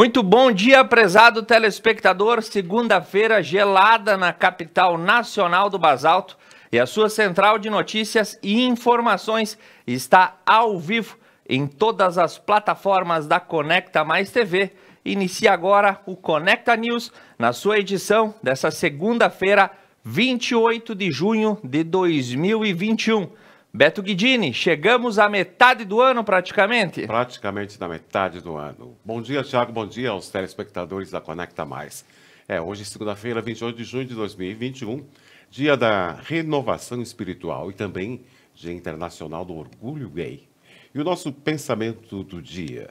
Muito bom dia, prezado telespectador. Segunda-feira gelada na capital nacional do Basalto e a sua central de notícias e informações está ao vivo em todas as plataformas da Conecta Mais TV. Inicia agora o Conecta News na sua edição dessa segunda-feira, 28 de junho de 2021. Beto Guidini, chegamos à metade do ano praticamente? Praticamente na metade do ano. Bom dia, Tiago, bom dia aos telespectadores da Conecta Mais. É, hoje, segunda-feira, 28 de junho de 2021, dia da renovação espiritual e também Dia Internacional do Orgulho Gay. E o nosso pensamento do dia.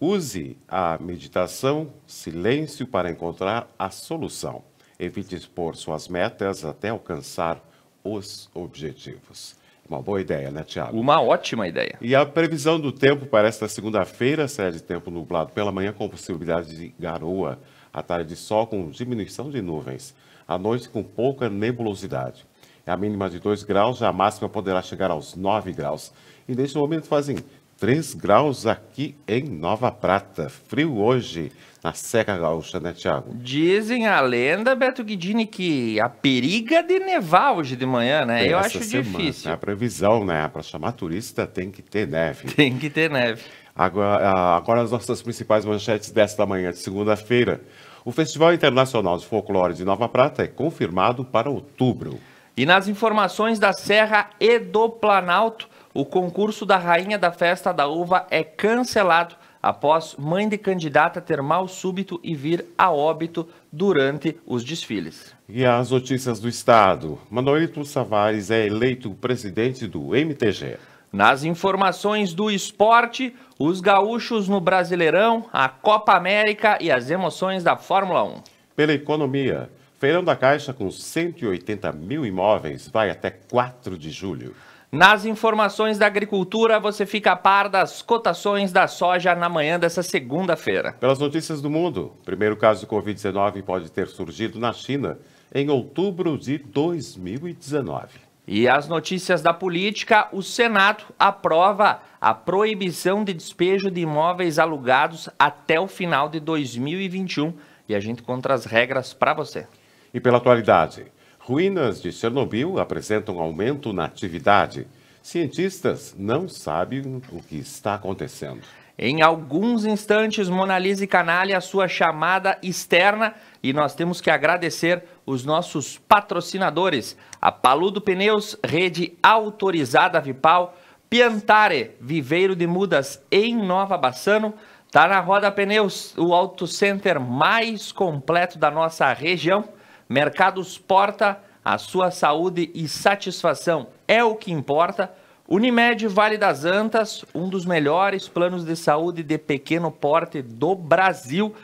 Use a meditação, silêncio para encontrar a solução. Evite expor suas metas até alcançar os objetivos. Uma boa ideia, né, Tiago? Uma ótima ideia. E a previsão do tempo para esta segunda-feira será de tempo nublado pela manhã, com possibilidade de garoa. À tarde, de sol com diminuição de nuvens. À noite, com pouca nebulosidade. É A mínima de 2 graus, a máxima poderá chegar aos 9 graus. E neste momento fazem 3 graus aqui em Nova Prata. Frio hoje na Serra Gaúcha, né, Tiago? Dizem a lenda, Beto Guidini, que a periga de nevar hoje de manhã, né? Eu acho semana, difícil. É A previsão, né? Para chamar turista tem que ter neve. Tem que ter neve. Agora, ah, agora as nossas principais manchetes desta manhã de segunda-feira. O Festival Internacional de Folclore de Nova Prata é confirmado para outubro. E nas informações da Serra e do Planalto, o concurso da Rainha da Festa da Uva é cancelado após mãe de candidata ter mal súbito e vir a óbito durante os desfiles. E as notícias do Estado. Manoelito Savares é eleito presidente do MTG. Nas informações do esporte, os gaúchos no Brasileirão, a Copa América e as emoções da Fórmula 1. Pela economia, Feirão da Caixa com 180 mil imóveis vai até 4 de julho. Nas informações da agricultura, você fica a par das cotações da soja na manhã dessa segunda-feira. Pelas notícias do mundo, o primeiro caso de Covid-19 pode ter surgido na China em outubro de 2019. E as notícias da política, o Senado aprova a proibição de despejo de imóveis alugados até o final de 2021. E a gente conta as regras para você. E pela atualidade, Ruínas de Chernobyl apresentam aumento na atividade. Cientistas não sabem o que está acontecendo. Em alguns instantes, Mona Lisa e Canalha, a sua chamada externa, e nós temos que agradecer os nossos patrocinadores: a Paludo Pneus, rede autorizada Vipal, Piantare, viveiro de mudas em Nova Bassano, tá na Roda Pneus, o auto center mais completo da nossa região. Mercados Porta, a sua saúde e satisfação é o que importa. Unimed Vale das Antas, um dos melhores planos de saúde de pequeno porte do Brasil.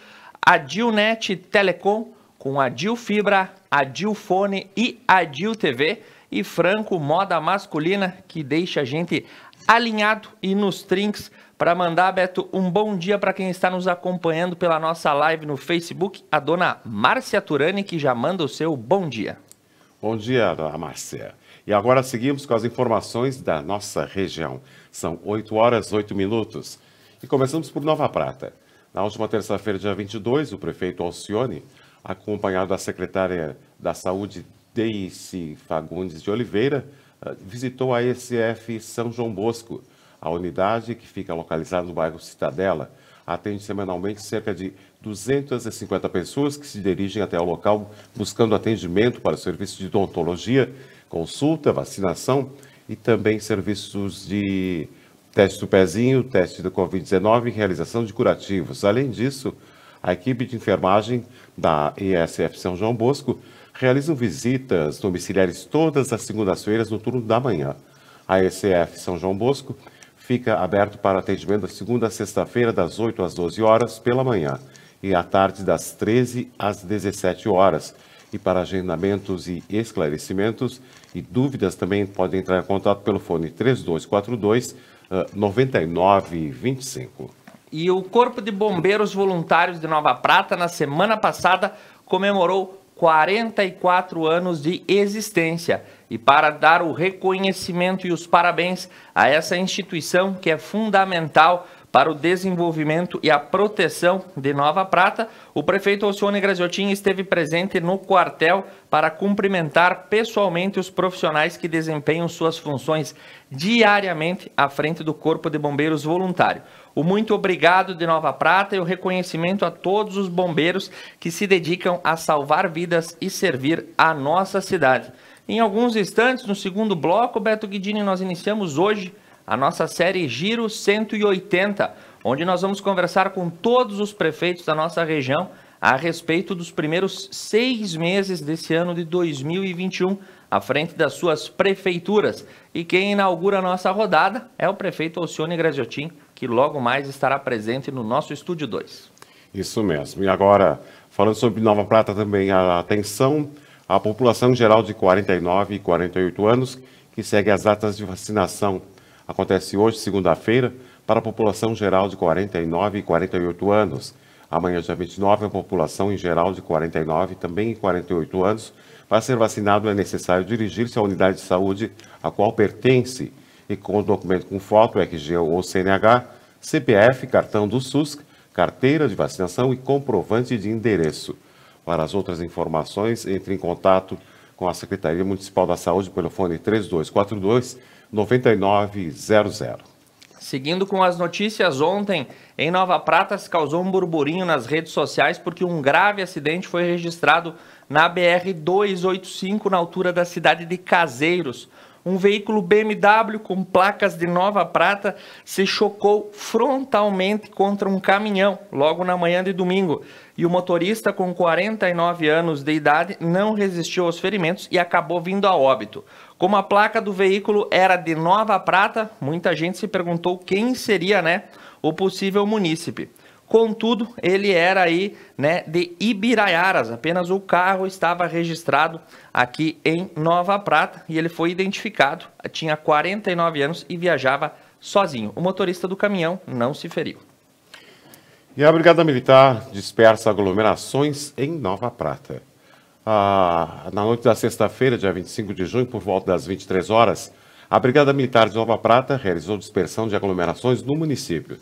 A Dilnet Telecom, com a Dil Fibra, a Dilfone Fone e a DilTV. TV e Franco Moda Masculina, que deixa a gente alinhado e nos trinques. para mandar, Beto, um bom dia para quem está nos acompanhando pela nossa live no Facebook, a dona Márcia Turani, que já manda o seu bom dia. Bom dia, dona Márcia. E agora seguimos com as informações da nossa região. São 8 horas 8 minutos. E começamos por Nova Prata. Na última terça-feira, dia 22, o prefeito Alcione, acompanhado da secretária da Saúde Deice Fagundes de Oliveira ah, visitou a ECF São João Bosco, a unidade que fica localizada no bairro Citadela. Atende semanalmente cerca de 250 pessoas que se dirigem até o local buscando atendimento para serviços de odontologia, consulta, vacinação e também serviços de teste do pezinho, teste do Covid-19 e realização de curativos. Além disso, a equipe de enfermagem da ESF São João Bosco realizam visitas domiciliares todas as segundas-feiras no turno da manhã. A ECF São João Bosco fica aberto para atendimento da segunda a sexta-feira, das 8 às 12 horas pela manhã e à tarde, das 13 às 17 horas. E para agendamentos e esclarecimentos e dúvidas também podem entrar em contato pelo fone 3242 9925. E o Corpo de Bombeiros Voluntários de Nova Prata, na semana passada, comemorou 44 anos de existência e para dar o reconhecimento e os parabéns a essa instituição que é fundamental para o desenvolvimento e a proteção de Nova Prata, o prefeito Alcione Graziotin esteve presente no quartel para cumprimentar pessoalmente os profissionais que desempenham suas funções diariamente à frente do Corpo de Bombeiros Voluntário o muito obrigado de Nova Prata e o reconhecimento a todos os bombeiros que se dedicam a salvar vidas e servir a nossa cidade. Em alguns instantes, no segundo bloco, Beto Guidini, nós iniciamos hoje a nossa série Giro 180, onde nós vamos conversar com todos os prefeitos da nossa região a respeito dos primeiros seis meses desse ano de 2021 à frente das suas prefeituras. E quem inaugura a nossa rodada é o prefeito Alcione Graziotin, que logo mais estará presente no nosso Estúdio 2. Isso mesmo. E agora, falando sobre Nova Prata também, a atenção à população geral de 49 e 48 anos que segue as datas de vacinação. Acontece hoje, segunda-feira, para a população geral de 49 e 48 anos. Amanhã, dia 29, a população em geral de 49 também e 48 anos. Para ser vacinado é necessário dirigir-se à unidade de saúde a qual pertence e com o documento com foto, RG ou CNH, CPF, cartão do SUS, carteira de vacinação e comprovante de endereço. Para as outras informações, entre em contato com a Secretaria Municipal da Saúde pelo fone 3242 9900. Seguindo com as notícias, ontem em Nova Prata se causou um burburinho nas redes sociais porque um grave acidente foi registrado na BR 285 na altura da cidade de Caseiros um veículo BMW com placas de nova prata se chocou frontalmente contra um caminhão logo na manhã de domingo. E o motorista, com 49 anos de idade, não resistiu aos ferimentos e acabou vindo a óbito. Como a placa do veículo era de nova prata, muita gente se perguntou quem seria né, o possível munícipe. Contudo, ele era aí, né, de Ibiraiaras, apenas o carro estava registrado aqui em Nova Prata e ele foi identificado, tinha 49 anos e viajava sozinho. O motorista do caminhão não se feriu. E a Brigada Militar dispersa aglomerações em Nova Prata. Ah, na noite da sexta-feira, dia 25 de junho, por volta das 23 horas, a Brigada Militar de Nova Prata realizou dispersão de aglomerações no município.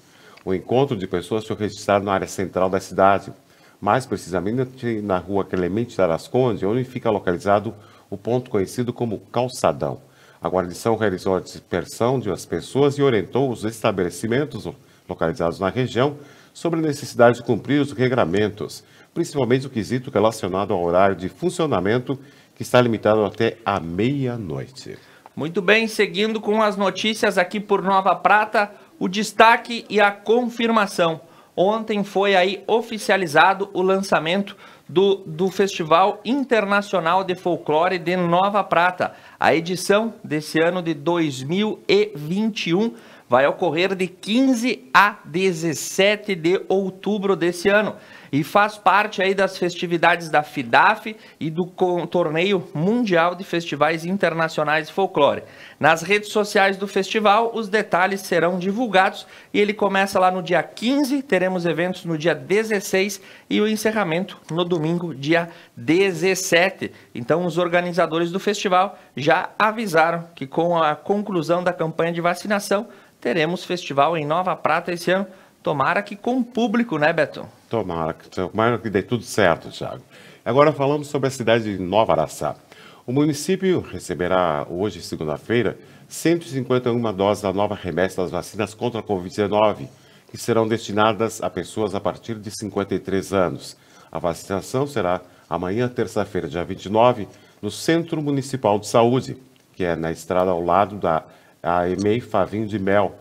O encontro de pessoas foi registrado na área central da cidade, mais precisamente na rua Clemente Tarasconde, onde fica localizado o ponto conhecido como Calçadão. A guarnição realizou a dispersão de as pessoas e orientou os estabelecimentos localizados na região sobre a necessidade de cumprir os regramentos, principalmente o quesito relacionado ao horário de funcionamento, que está limitado até a meia-noite. Muito bem, seguindo com as notícias aqui por Nova Prata, o destaque e a confirmação. Ontem foi aí oficializado o lançamento do, do Festival Internacional de Folclore de Nova Prata. A edição desse ano de 2021 vai ocorrer de 15 a 17 de outubro desse ano e faz parte aí das festividades da FIDAF e do torneio mundial de festivais internacionais de folclore. Nas redes sociais do festival, os detalhes serão divulgados e ele começa lá no dia 15, teremos eventos no dia 16 e o encerramento no domingo, dia 17. Então, os organizadores do festival já avisaram que com a conclusão da campanha de vacinação, teremos festival em Nova Prata esse ano Tomara que com o público, né, Beto? Tomara, tomara que dê tudo certo, Thiago. Agora falamos sobre a cidade de Nova Araçá. O município receberá hoje, segunda-feira, 151 doses da nova remessa das vacinas contra a Covid-19, que serão destinadas a pessoas a partir de 53 anos. A vacinação será amanhã, terça-feira, dia 29, no Centro Municipal de Saúde, que é na estrada ao lado da Emei Favinho de Mel,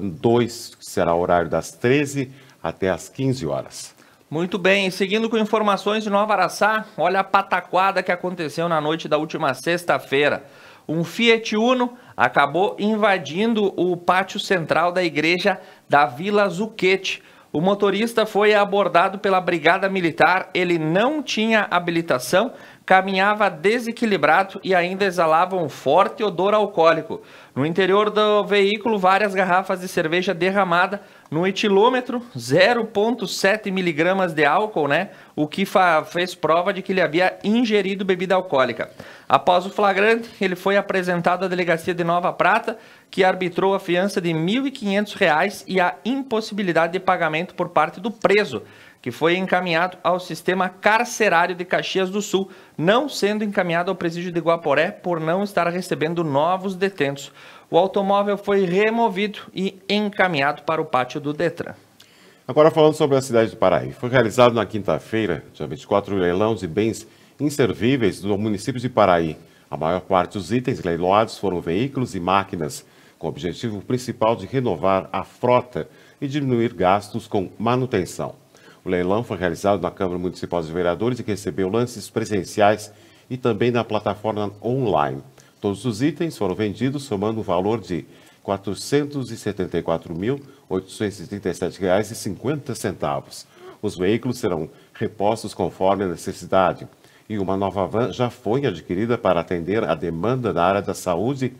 2, será o horário das 13 até as 15 horas. Muito bem, seguindo com informações de Nova Araçá, olha a pataquada que aconteceu na noite da última sexta-feira. Um Fiat Uno acabou invadindo o pátio central da igreja da Vila Zuquete. O motorista foi abordado pela Brigada Militar, ele não tinha habilitação caminhava desequilibrado e ainda exalava um forte odor alcoólico. No interior do veículo, várias garrafas de cerveja derramada no etilômetro, 0,7 miligramas de álcool, né? O que fez prova de que ele havia ingerido bebida alcoólica. Após o flagrante, ele foi apresentado à delegacia de Nova Prata, que arbitrou a fiança de R$ 1.500 e a impossibilidade de pagamento por parte do preso que foi encaminhado ao sistema carcerário de Caxias do Sul, não sendo encaminhado ao presídio de Guaporé por não estar recebendo novos detentos. O automóvel foi removido e encaminhado para o pátio do Detran. Agora falando sobre a cidade de Paraí. Foi realizado na quinta-feira, dia 24, leilão de bens inservíveis no município de Paraí. A maior parte dos itens leiloados foram veículos e máquinas, com o objetivo principal de renovar a frota e diminuir gastos com manutenção. O leilão foi realizado na Câmara Municipal dos Vereadores e recebeu lances presenciais e também na plataforma online. Todos os itens foram vendidos somando o valor de R$ 474.837,50. Os veículos serão repostos conforme a necessidade. E uma nova van já foi adquirida para atender a demanda da área da saúde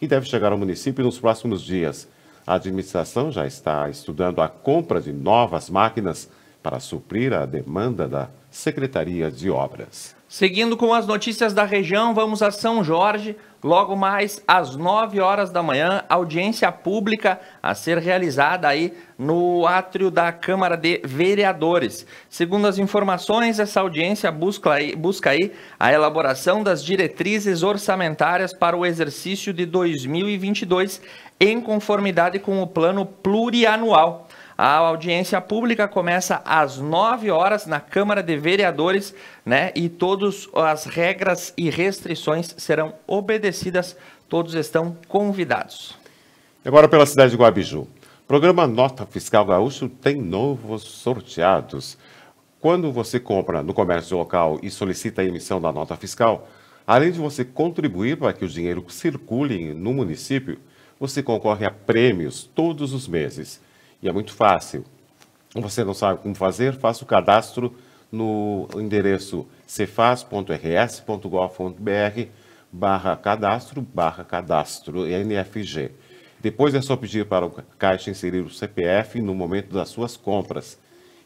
e deve chegar ao município nos próximos dias. A administração já está estudando a compra de novas máquinas para suprir a demanda da Secretaria de Obras. Seguindo com as notícias da região, vamos a São Jorge. Logo mais às 9 horas da manhã, audiência pública a ser realizada aí no átrio da Câmara de Vereadores. Segundo as informações, essa audiência busca aí, busca aí a elaboração das diretrizes orçamentárias para o exercício de 2022 em conformidade com o plano plurianual. A audiência pública começa às 9 horas na Câmara de Vereadores, né? E todas as regras e restrições serão obedecidas. Todos estão convidados. Agora pela cidade de Guabiju. Programa Nota Fiscal Gaúcho tem novos sorteados. Quando você compra no comércio local e solicita a emissão da nota fiscal, além de você contribuir para que o dinheiro circule no município, você concorre a prêmios todos os meses. E é muito fácil. Você não sabe como fazer? Faça o cadastro no endereço cefaz.rs.gov.br barra cadastro barra cadastro NFG. Depois é só pedir para o caixa inserir o CPF no momento das suas compras.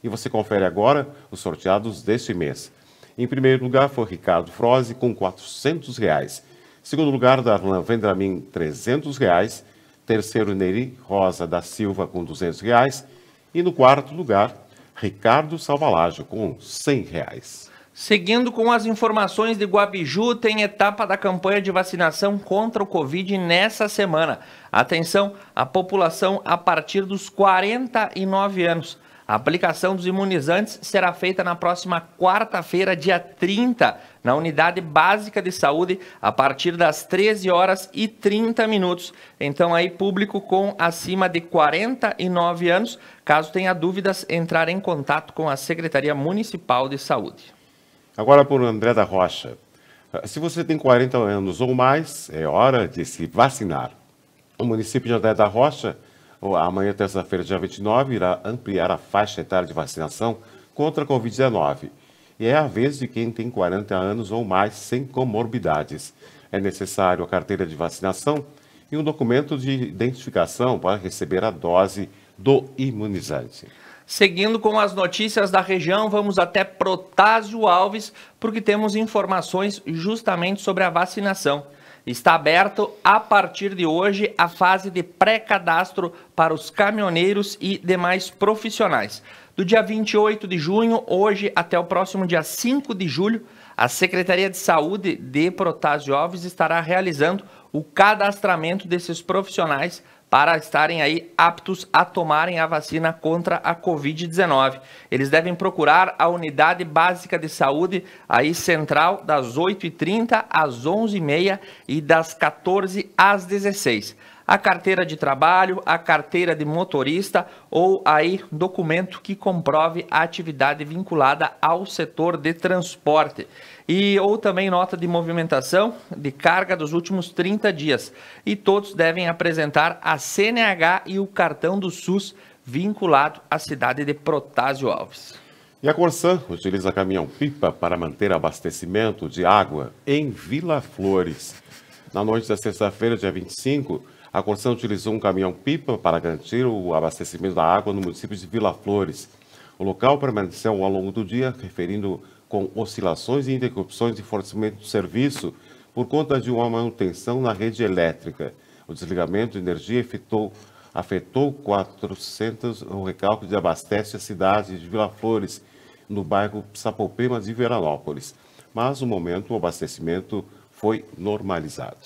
E você confere agora os sorteados deste mês. Em primeiro lugar foi Ricardo Froze com R$ 400. Reais. Segundo lugar, Darlan Vendramin, R$ 300. Reais. Terceiro, Neri Rosa da Silva com 200. Reais. E no quarto lugar, Ricardo Salvalajo com 100. Reais. Seguindo com as informações de Guabiju, tem etapa da campanha de vacinação contra o Covid nessa semana. Atenção, a população a partir dos 49 anos. A aplicação dos imunizantes será feita na próxima quarta-feira, dia 30, na Unidade Básica de Saúde, a partir das 13 horas e 30 minutos. Então, aí, público com acima de 49 anos, caso tenha dúvidas, entrar em contato com a Secretaria Municipal de Saúde. Agora, por André da Rocha. Ah, se você tem 40 anos ou mais, é hora de se vacinar. O município de André da Rocha Amanhã, terça-feira, dia 29, irá ampliar a faixa etária de vacinação contra a Covid-19. E é a vez de quem tem 40 anos ou mais sem comorbidades. É necessário a carteira de vacinação e um documento de identificação para receber a dose do imunizante. Seguindo com as notícias da região, vamos até Protásio Alves, porque temos informações justamente sobre a vacinação. Está aberto a partir de hoje a fase de pré-cadastro para os caminhoneiros e demais profissionais. Do dia 28 de junho, hoje, até o próximo dia 5 de julho, a Secretaria de Saúde de Protásio Alves estará realizando o cadastramento desses profissionais para estarem aí aptos a tomarem a vacina contra a Covid-19. Eles devem procurar a unidade básica de saúde aí central das 8h30 às 11h30 e das 14 às 16 a carteira de trabalho, a carteira de motorista ou aí documento que comprove a atividade vinculada ao setor de transporte e ou também nota de movimentação de carga dos últimos 30 dias. E todos devem apresentar a CNH e o cartão do SUS vinculado à cidade de Protásio Alves. E a Corsan utiliza caminhão-pipa para manter abastecimento de água em Vila Flores. Na noite da sexta-feira, dia 25, a Corsan utilizou um caminhão-pipa para garantir o abastecimento da água no município de Vila Flores. O local permaneceu ao longo do dia, referindo com oscilações e interrupções de fornecimento do serviço por conta de uma manutenção na rede elétrica. O desligamento de energia afetou afetou 400 o recalque de abastece a cidade de Vila Flores, no bairro Sapopema de Veranópolis. Mas, no momento, o abastecimento foi normalizado.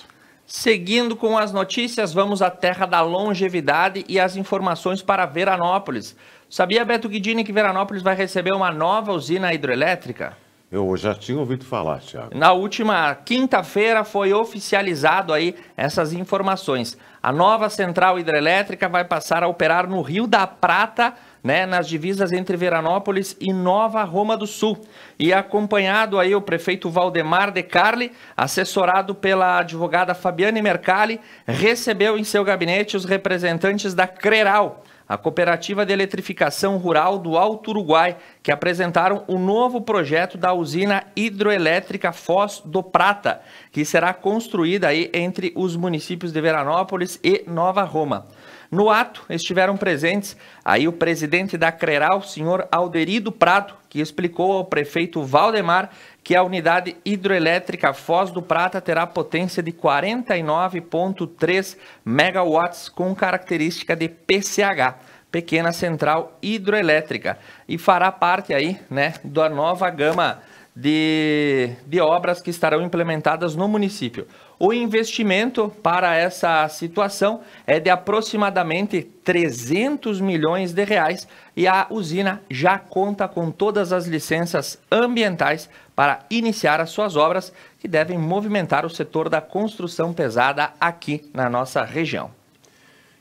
Seguindo com as notícias, vamos à terra da longevidade e as informações para Veranópolis. Sabia, Beto Guidini, que Veranópolis vai receber uma nova usina hidrelétrica? Eu já tinha ouvido falar, Thiago. Na última quinta-feira foi oficializado aí essas informações. A nova central hidrelétrica vai passar a operar no Rio da Prata, né, nas divisas entre Veranópolis e Nova Roma do Sul. E acompanhado aí o prefeito Valdemar De Carli, assessorado pela advogada Fabiane Mercalli, recebeu em seu gabinete os representantes da Creral a Cooperativa de Eletrificação Rural do Alto Uruguai, que apresentaram o novo projeto da usina hidroelétrica Foz do Prata, que será construída aí entre os municípios de Veranópolis e Nova Roma. No ato estiveram presentes aí o presidente da CRERAL, senhor Alderido Prado, que explicou ao prefeito Valdemar que a unidade hidroelétrica Foz do Prata terá potência de 49,3 megawatts com característica de PCH, pequena central hidroelétrica, e fará parte aí, né, da nova gama de, de obras que estarão implementadas no município. O investimento para essa situação é de aproximadamente 300 milhões de reais e a usina já conta com todas as licenças ambientais para iniciar as suas obras que devem movimentar o setor da construção pesada aqui na nossa região.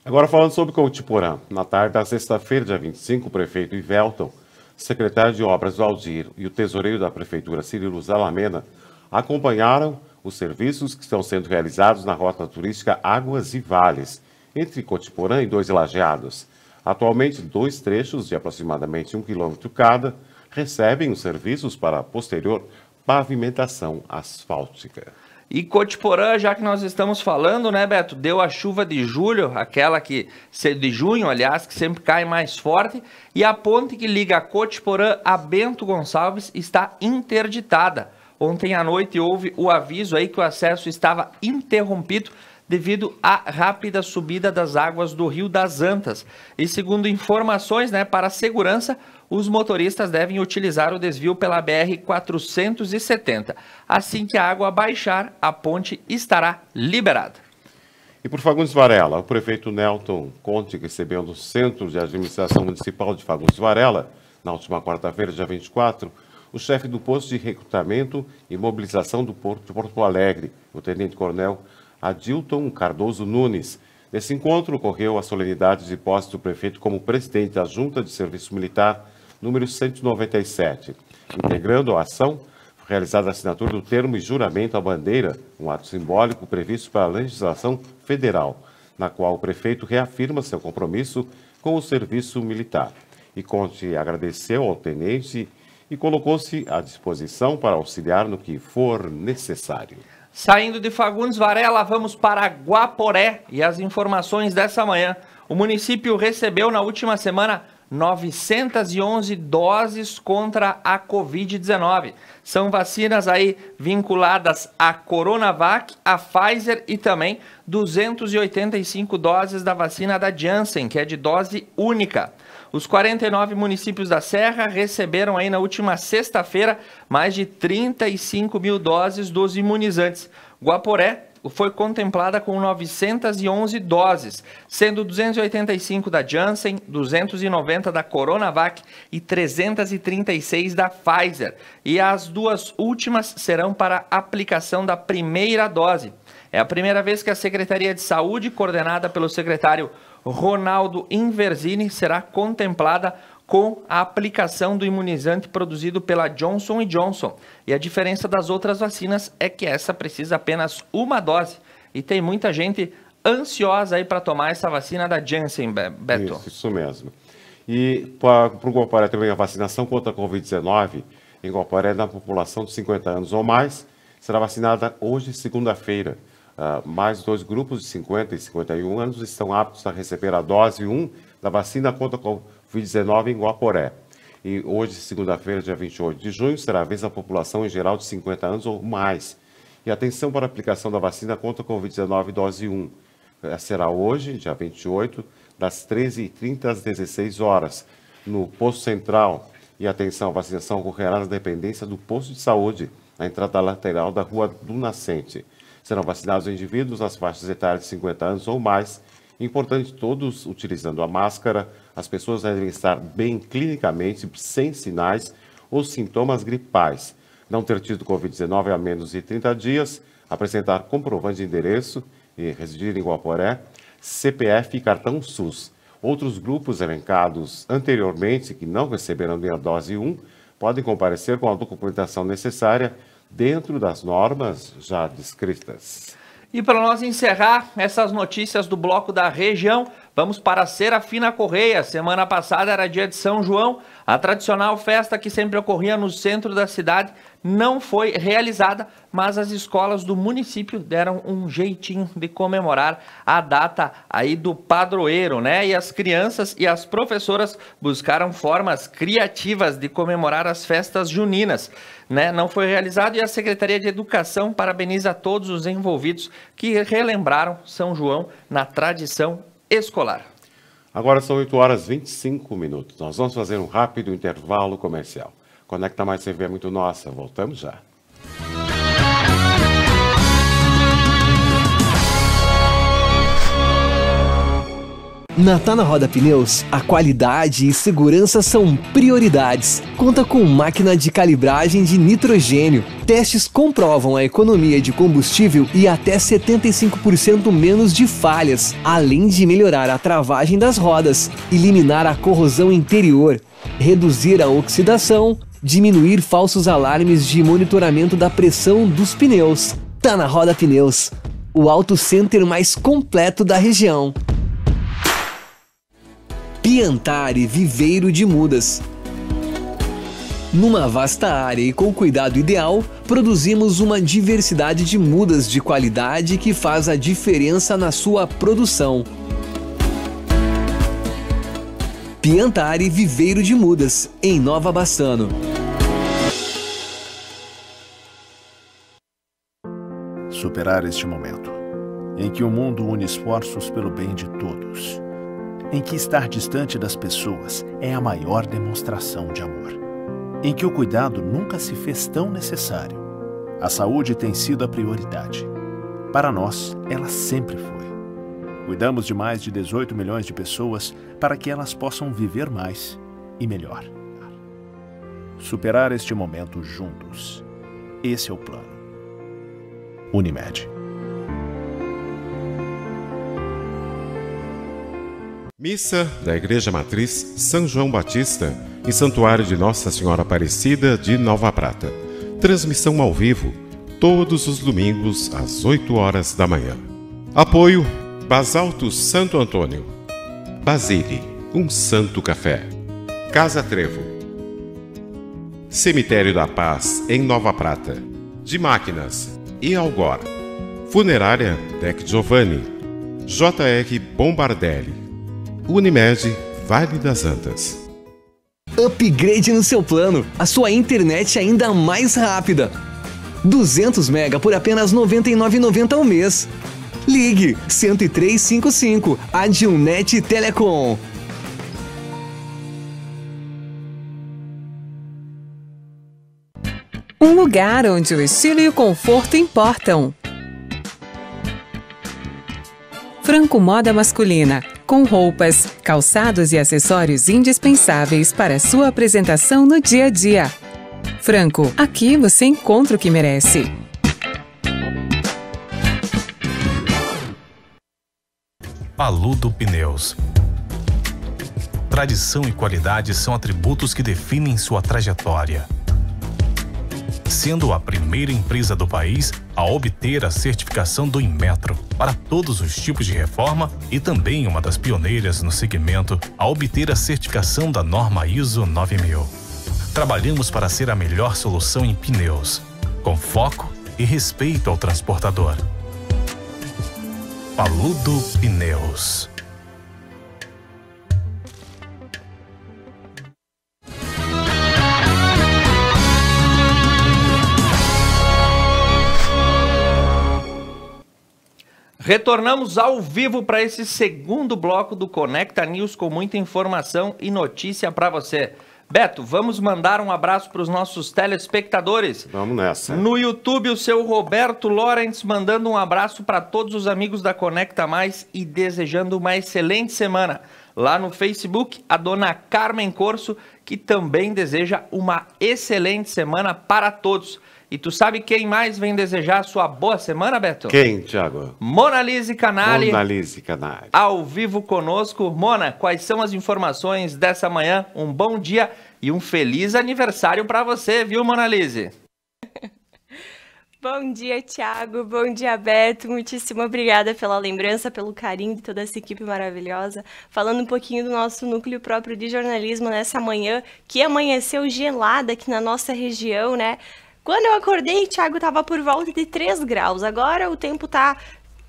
Agora falando sobre Coutiporã, na tarde da sexta-feira, dia 25, o prefeito Ivelton, secretário de Obras Valdir e o tesoureiro da prefeitura Cirilo Zalamena acompanharam os serviços que estão sendo realizados na rota turística Águas e Vales, entre Cotiporã e Dois Lajeados. Atualmente, dois trechos de aproximadamente um quilômetro cada recebem os serviços para posterior pavimentação asfáltica. E Cotiporã, já que nós estamos falando, né, Beto? Deu a chuva de julho, aquela que de junho, aliás, que sempre cai mais forte, e a ponte que liga Cotiporã a Bento Gonçalves está interditada. Ontem à noite houve o aviso aí que o acesso estava interrompido devido à rápida subida das águas do Rio das Antas. E segundo informações, né, para segurança, os motoristas devem utilizar o desvio pela BR 470. Assim que a água baixar, a ponte estará liberada. E por Fagundes Varela, o prefeito Nelton Conte recebeu do Centro de Administração Municipal de Fagundes Varela, na última quarta-feira, dia 24, o chefe do posto de recrutamento e mobilização do Porto de Porto Alegre, o tenente-coronel Adilton Cardoso Nunes. Nesse encontro ocorreu a solenidade de posse do prefeito como presidente da Junta de Serviço Militar número 197, integrando a ação realizada a assinatura do termo e juramento à bandeira, um ato simbólico previsto pela legislação federal, na qual o prefeito reafirma seu compromisso com o serviço militar. E Conte agradeceu ao tenente e colocou-se à disposição para auxiliar no que for necessário. Saindo de Fagundes Varela, vamos para Guaporé e as informações dessa manhã. O município recebeu na última semana 911 doses contra a Covid-19. São vacinas aí vinculadas à Coronavac, à Pfizer e também 285 doses da vacina da Janssen, que é de dose única. Os 49 municípios da Serra receberam aí na última sexta-feira mais de 35 mil doses dos imunizantes. Guaporé foi contemplada com 911 doses, sendo 285 da Janssen, 290 da Coronavac e 336 da Pfizer. E as duas últimas serão para aplicação da primeira dose. É a primeira vez que a Secretaria de Saúde, coordenada pelo secretário Ronaldo Inverzini será contemplada com a aplicação do imunizante produzido pela Johnson Johnson. E a diferença das outras vacinas é que essa precisa apenas uma dose. E tem muita gente ansiosa aí para tomar essa vacina da Janssen, Beto. Isso, isso mesmo. E para o incorporar também a vacinação contra a Covid-19, em incorporada na população de 50 anos ou mais, será vacinada hoje, segunda-feira. Ah, mais dois grupos de 50 e 51 anos estão aptos a receber a dose 1 da vacina contra a Covid-19 em Guaporé. E hoje, segunda-feira, dia 28 de junho, será a vez da população em geral de 50 anos ou mais. E atenção para a aplicação da vacina contra a Covid-19 dose 1. Eh, será hoje, dia 28, das 13h30 às 16 horas, no posto central. E atenção, a vacinação ocorrerá na dependência do posto de saúde, na entrada lateral da Rua do Nascente. Serão vacinados indivíduos nas faixas etárias de 50 anos ou mais. Importante todos utilizando a máscara. As pessoas devem estar bem clinicamente, sem sinais ou sintomas gripais. Não ter tido Covid-19 há menos de 30 dias. Apresentar comprovante de endereço e residir em Guaporé. CPF e cartão SUS. Outros grupos elencados anteriormente que não receberam a dose 1 podem comparecer com a documentação necessária dentro das normas já descritas. E para nós encerrar essas notícias do bloco da região, vamos para a Serafina Correia. Semana passada era dia de São João, a tradicional festa que sempre ocorria no centro da cidade não foi realizada, mas as escolas do município deram um jeitinho de comemorar a data aí do padroeiro, né? E as crianças e as professoras buscaram formas criativas de comemorar as festas juninas, né? Não foi realizado e a Secretaria de Educação parabeniza todos os envolvidos que relembraram São João na tradição escolar. Agora são 8 horas 25 minutos. Nós vamos fazer um rápido intervalo comercial. Conecta Mais TV é muito nossa. Voltamos já. Na Tá na Roda Pneus, a qualidade e segurança são prioridades. Conta com máquina de calibragem de nitrogênio. Testes comprovam a economia de combustível e até 75% menos de falhas, além de melhorar a travagem das rodas, eliminar a corrosão interior, reduzir a oxidação, diminuir falsos alarmes de monitoramento da pressão dos pneus. Tá na Roda Pneus, o auto center mais completo da região. Piantari Viveiro de Mudas. Numa vasta área e com cuidado ideal, produzimos uma diversidade de mudas de qualidade que faz a diferença na sua produção. Piantari Viveiro de Mudas, em Nova Bassano. Superar este momento em que o mundo une esforços pelo bem de todos em que estar distante das pessoas é a maior demonstração de amor, em que o cuidado nunca se fez tão necessário. A saúde tem sido a prioridade. Para nós, ela sempre foi. Cuidamos de mais de 18 milhões de pessoas para que elas possam viver mais e melhor. Superar este momento juntos. Esse é o plano. Unimed. Missa da Igreja Matriz São João Batista, em Santuário de Nossa Senhora Aparecida de Nova Prata. Transmissão ao vivo, todos os domingos às 8 horas da manhã. Apoio Basalto Santo Antônio. Basile, um santo café. Casa Trevo. Cemitério da Paz em Nova Prata. De Máquinas e Algor. Funerária Tec Giovanni. J.R. Bombardelli Unimed Vale das Antas. Upgrade no seu plano, a sua internet é ainda mais rápida. 200 mega por apenas R$ 99,90 ao mês. Ligue 10355, a Telecom. Um lugar onde o estilo e o conforto importam. Franco Moda Masculina, com roupas, calçados e acessórios indispensáveis para sua apresentação no dia a dia. Franco, aqui você encontra o que merece. Paludo Pneus. Tradição e qualidade são atributos que definem sua trajetória sendo a primeira empresa do país a obter a certificação do Inmetro para todos os tipos de reforma e também uma das pioneiras no segmento a obter a certificação da norma ISO 9000. Trabalhamos para ser a melhor solução em pneus, com foco e respeito ao transportador. Paludo Pneus Retornamos ao vivo para esse segundo bloco do Conecta News com muita informação e notícia para você. Beto, vamos mandar um abraço para os nossos telespectadores. Vamos nessa. No YouTube, o seu Roberto Lawrence mandando um abraço para todos os amigos da Conecta Mais e desejando uma excelente semana. Lá no Facebook, a dona Carmen Corso, que também deseja uma excelente semana para todos. E tu sabe quem mais vem desejar sua boa semana, Beto? Quem, Thiago? Monalise Canali. Monalise Canali. Ao vivo conosco. Mona, quais são as informações dessa manhã? Um bom dia e um feliz aniversário para você, viu, Monalise? Bom dia, Thiago. Bom dia, Beto. Muitíssimo obrigada pela lembrança, pelo carinho de toda essa equipe maravilhosa. Falando um pouquinho do nosso núcleo próprio de jornalismo nessa manhã, que amanheceu gelada aqui na nossa região, né? Quando eu acordei, Thiago estava por volta de 3 graus. Agora o tempo está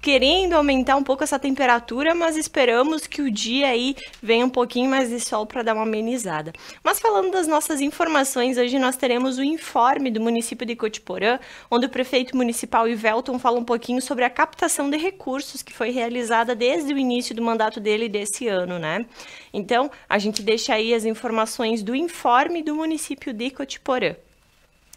querendo aumentar um pouco essa temperatura, mas esperamos que o dia aí venha um pouquinho mais de sol para dar uma amenizada. Mas falando das nossas informações, hoje nós teremos o informe do município de Cotiporã, onde o prefeito municipal Ivelton fala um pouquinho sobre a captação de recursos que foi realizada desde o início do mandato dele desse ano, né? Então, a gente deixa aí as informações do informe do município de Cotiporã.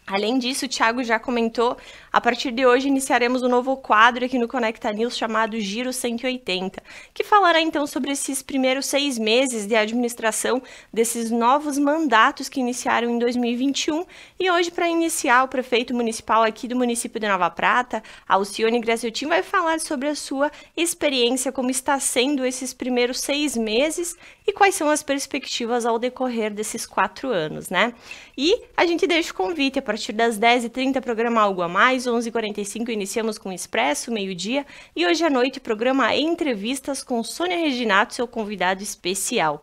Além disso, o Thiago já comentou, a partir de hoje iniciaremos um novo quadro aqui no Conecta News chamado Giro 180, que falará então sobre esses primeiros seis meses de administração desses novos mandatos que iniciaram em 2021. E hoje, para iniciar, o prefeito municipal aqui do município de Nova Prata, Alcione Graciotin, vai falar sobre a sua experiência, como está sendo esses primeiros seis meses e quais são as perspectivas ao decorrer desses quatro anos, né? E a gente deixa o convite, para partir das 10h30, programa Algo a Mais. 11h45 iniciamos com Expresso, meio-dia. E hoje à noite, programa Entrevistas com Sônia Reginato, seu convidado especial.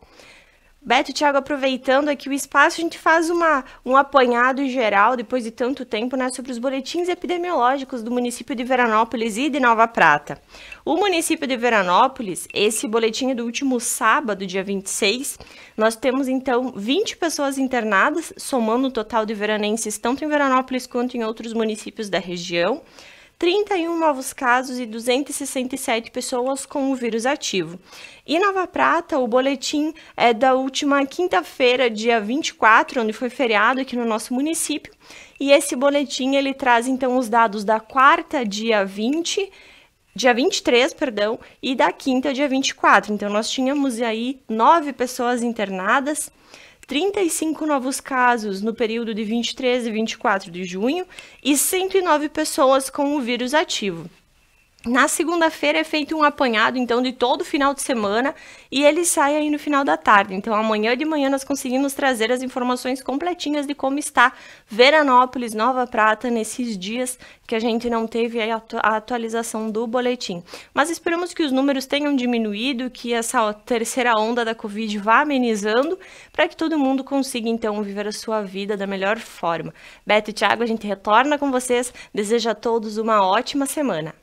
Beto, Thiago, aproveitando aqui o espaço, a gente faz uma, um apanhado geral, depois de tanto tempo, né, sobre os boletins epidemiológicos do município de Veranópolis e de Nova Prata. O município de Veranópolis, esse boletim é do último sábado, dia 26, nós temos então 20 pessoas internadas, somando o total de veranenses tanto em Veranópolis quanto em outros municípios da região. 31 novos casos e 267 pessoas com o vírus ativo. E Nova Prata, o boletim é da última quinta-feira, dia 24, onde foi feriado aqui no nosso município. E esse boletim ele traz então os dados da quarta, dia 20, dia 23, perdão, e da quinta, dia 24. Então nós tínhamos aí nove pessoas internadas, 35 novos casos no período de 23 e 24 de junho e 109 pessoas com o vírus ativo. Na segunda-feira é feito um apanhado, então, de todo o final de semana e ele sai aí no final da tarde. Então, amanhã de manhã nós conseguimos trazer as informações completinhas de como está Veranópolis, Nova Prata, nesses dias que a gente não teve a, atu a atualização do boletim. Mas esperamos que os números tenham diminuído, que essa terceira onda da Covid vá amenizando, para que todo mundo consiga, então, viver a sua vida da melhor forma. Beto e Thiago, a gente retorna com vocês. Desejo a todos uma ótima semana.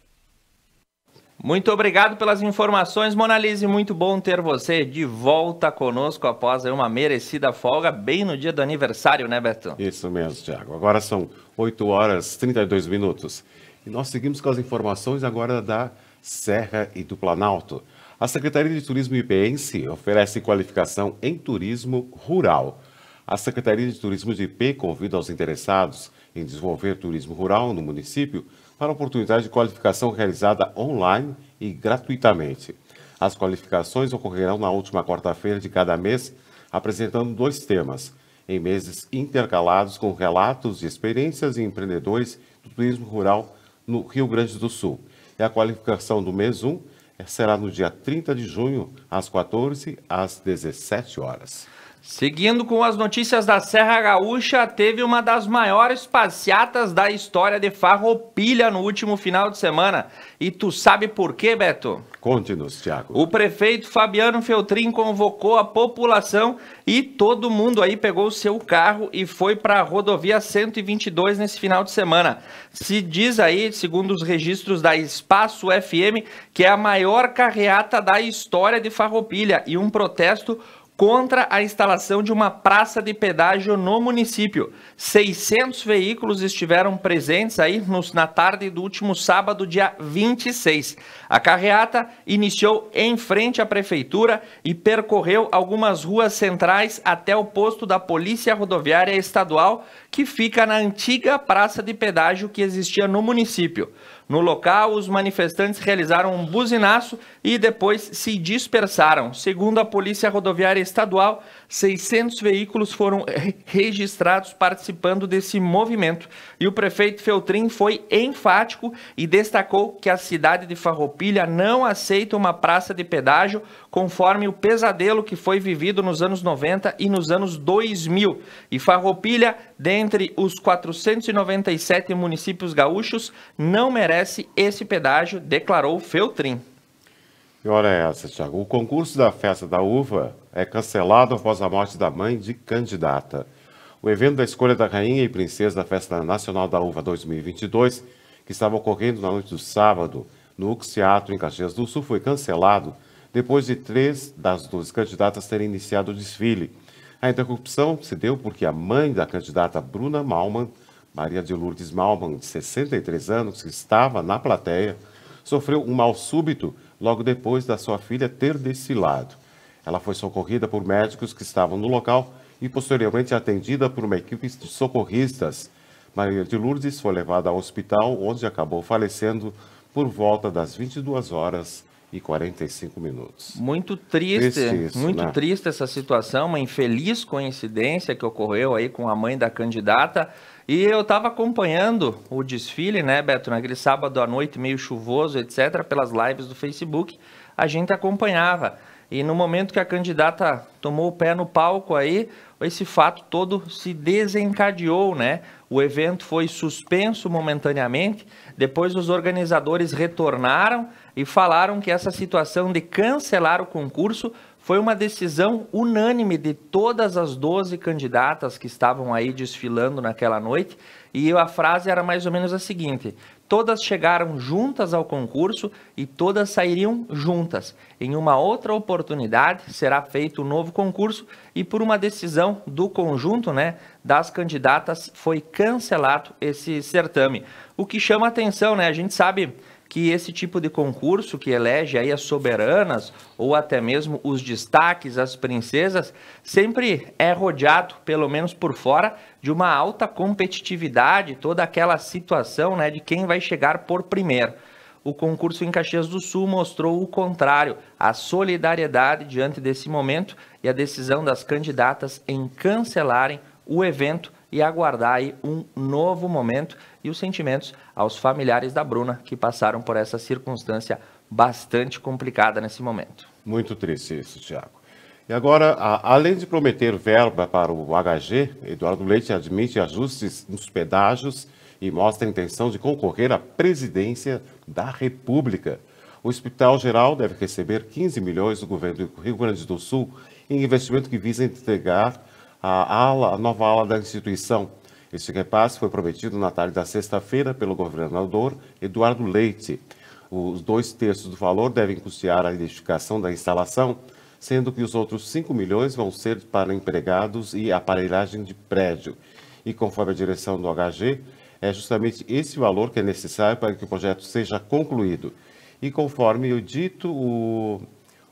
Muito obrigado pelas informações, Monalise. Muito bom ter você de volta conosco após uma merecida folga, bem no dia do aniversário, né, Betão? Isso mesmo, Tiago. Agora são 8 horas e 32 minutos. E nós seguimos com as informações agora da Serra e do Planalto. A Secretaria de Turismo IPense oferece qualificação em turismo rural. A Secretaria de Turismo de IP convida os interessados em desenvolver turismo rural no município para a oportunidade de qualificação realizada online e gratuitamente. As qualificações ocorrerão na última quarta-feira de cada mês, apresentando dois temas, em meses intercalados com relatos de experiências e empreendedores do turismo rural no Rio Grande do Sul. E a qualificação do mês 1 eh, será no dia 30 de junho, às 14 às 17 horas. Seguindo com as notícias da Serra Gaúcha, teve uma das maiores passeatas da história de Farroupilha no último final de semana. E tu sabe por quê, Beto? Conte-nos, Tiago. O prefeito Fabiano Feltrin convocou a população e todo mundo aí pegou o seu carro e foi para a rodovia 122 nesse final de semana. Se diz aí, segundo os registros da Espaço FM, que é a maior carreata da história de Farroupilha e um protesto contra a instalação de uma praça de pedágio no município. 600 veículos estiveram presentes aí nos, na tarde do último sábado, dia 26. A carreata iniciou em frente à prefeitura e percorreu algumas ruas centrais até o posto da Polícia Rodoviária Estadual, que fica na antiga praça de pedágio que existia no município. No local, os manifestantes realizaram um buzinaço e depois se dispersaram. Segundo a Polícia Rodoviária Estadual, 600 veículos foram registrados participando desse movimento. E o prefeito Feltrin foi enfático e destacou que a cidade de Farroupilha não aceita uma praça de pedágio, conforme o pesadelo que foi vivido nos anos 90 e nos anos 2000. E Farroupilha, dentre os 497 municípios gaúchos, não merece esse pedágio, declarou Feltrin. Que hora é essa, Tiago? O concurso da festa da uva é cancelado após a morte da mãe de candidata. O evento da escolha da rainha e princesa da Festa Nacional da Uva 2022, que estava ocorrendo na noite do sábado no Ux em Caxias do Sul, foi cancelado depois de três das duas candidatas terem iniciado o desfile. A interrupção se deu porque a mãe da candidata Bruna Malman, Maria de Lourdes Malman, de 63 anos, que estava na plateia, sofreu um mal súbito logo depois da sua filha ter desfilado. Ela foi socorrida por médicos que estavam no local e posteriormente atendida por uma equipe de socorristas. Maria de Lourdes foi levada ao hospital, onde acabou falecendo por volta das 22 horas e 45 minutos. Muito triste, triste isso, muito né? triste essa situação, uma infeliz coincidência que ocorreu aí com a mãe da candidata. E eu estava acompanhando o desfile, né, Beto, naquele sábado à noite, meio chuvoso, etc., pelas lives do Facebook, a gente acompanhava. E no momento que a candidata tomou o pé no palco aí, esse fato todo se desencadeou, né? O evento foi suspenso momentaneamente, depois os organizadores retornaram e falaram que essa situação de cancelar o concurso foi uma decisão unânime de todas as 12 candidatas que estavam aí desfilando naquela noite, e a frase era mais ou menos a seguinte: todas chegaram juntas ao concurso e todas sairiam juntas. Em uma outra oportunidade será feito um novo concurso e por uma decisão do conjunto, né, das candidatas foi cancelado esse certame. O que chama atenção, né? A gente sabe que esse tipo de concurso que elege aí as soberanas ou até mesmo os destaques, as princesas, sempre é rodeado, pelo menos por fora, de uma alta competitividade, toda aquela situação, né, de quem vai chegar por primeiro. O concurso em Caxias do Sul mostrou o contrário, a solidariedade diante desse momento e a decisão das candidatas em cancelarem o evento e aguardar aí um novo momento e os sentimentos aos familiares da Bruna que passaram por essa circunstância bastante complicada nesse momento. Muito triste isso, Tiago. E agora, a, além de prometer verba para o HG, Eduardo Leite admite ajustes nos pedágios e mostra a intenção de concorrer à presidência da República. O Hospital Geral deve receber 15 milhões do governo do Rio Grande do Sul em investimento que visa entregar a, ala, a nova ala da instituição. Este repasse foi prometido na tarde da sexta-feira pelo governador Eduardo Leite. Os dois terços do valor devem custear a identificação da instalação, sendo que os outros 5 milhões vão ser para empregados e aparelhagem de prédio. E conforme a direção do HG, é justamente esse valor que é necessário para que o projeto seja concluído. E conforme eu dito, o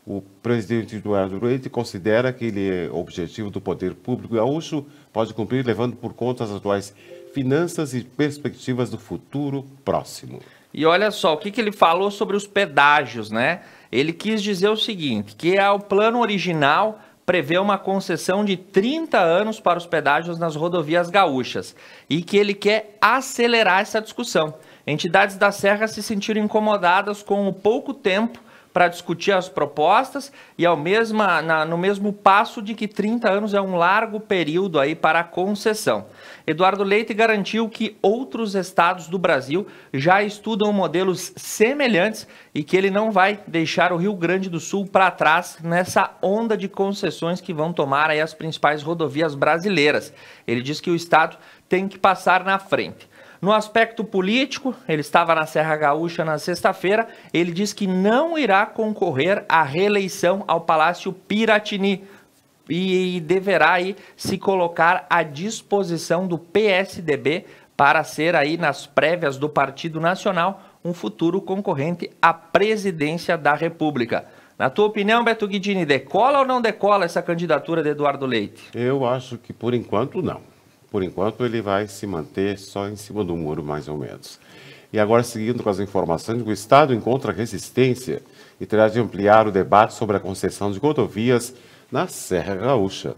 o presidente Eduardo Leite considera que ele é objetivo do poder público gaúcho, pode cumprir levando por conta as atuais finanças e perspectivas do futuro próximo. E olha só, o que, que ele falou sobre os pedágios, né? Ele quis dizer o seguinte, que é o plano original prevê uma concessão de 30 anos para os pedágios nas rodovias gaúchas e que ele quer acelerar essa discussão. Entidades da Serra se sentiram incomodadas com o pouco tempo para discutir as propostas e ao mesmo na, no mesmo passo de que 30 anos é um largo período aí para a concessão. Eduardo Leite garantiu que outros estados do Brasil já estudam modelos semelhantes e que ele não vai deixar o Rio Grande do Sul para trás nessa onda de concessões que vão tomar aí as principais rodovias brasileiras. Ele diz que o estado tem que passar na frente. No aspecto político, ele estava na Serra Gaúcha na sexta-feira. Ele diz que não irá concorrer à reeleição ao Palácio Piratini e deverá aí se colocar à disposição do PSDB para ser aí nas prévias do Partido Nacional um futuro concorrente à presidência da República. Na tua opinião, Beto Guidini, decola ou não decola essa candidatura de Eduardo Leite? Eu acho que por enquanto não por enquanto ele vai se manter só em cima do muro, mais ou menos. E agora, seguindo com as informações, o Estado encontra resistência e terá de ampliar o debate sobre a concessão de rodovias na Serra Gaúcha.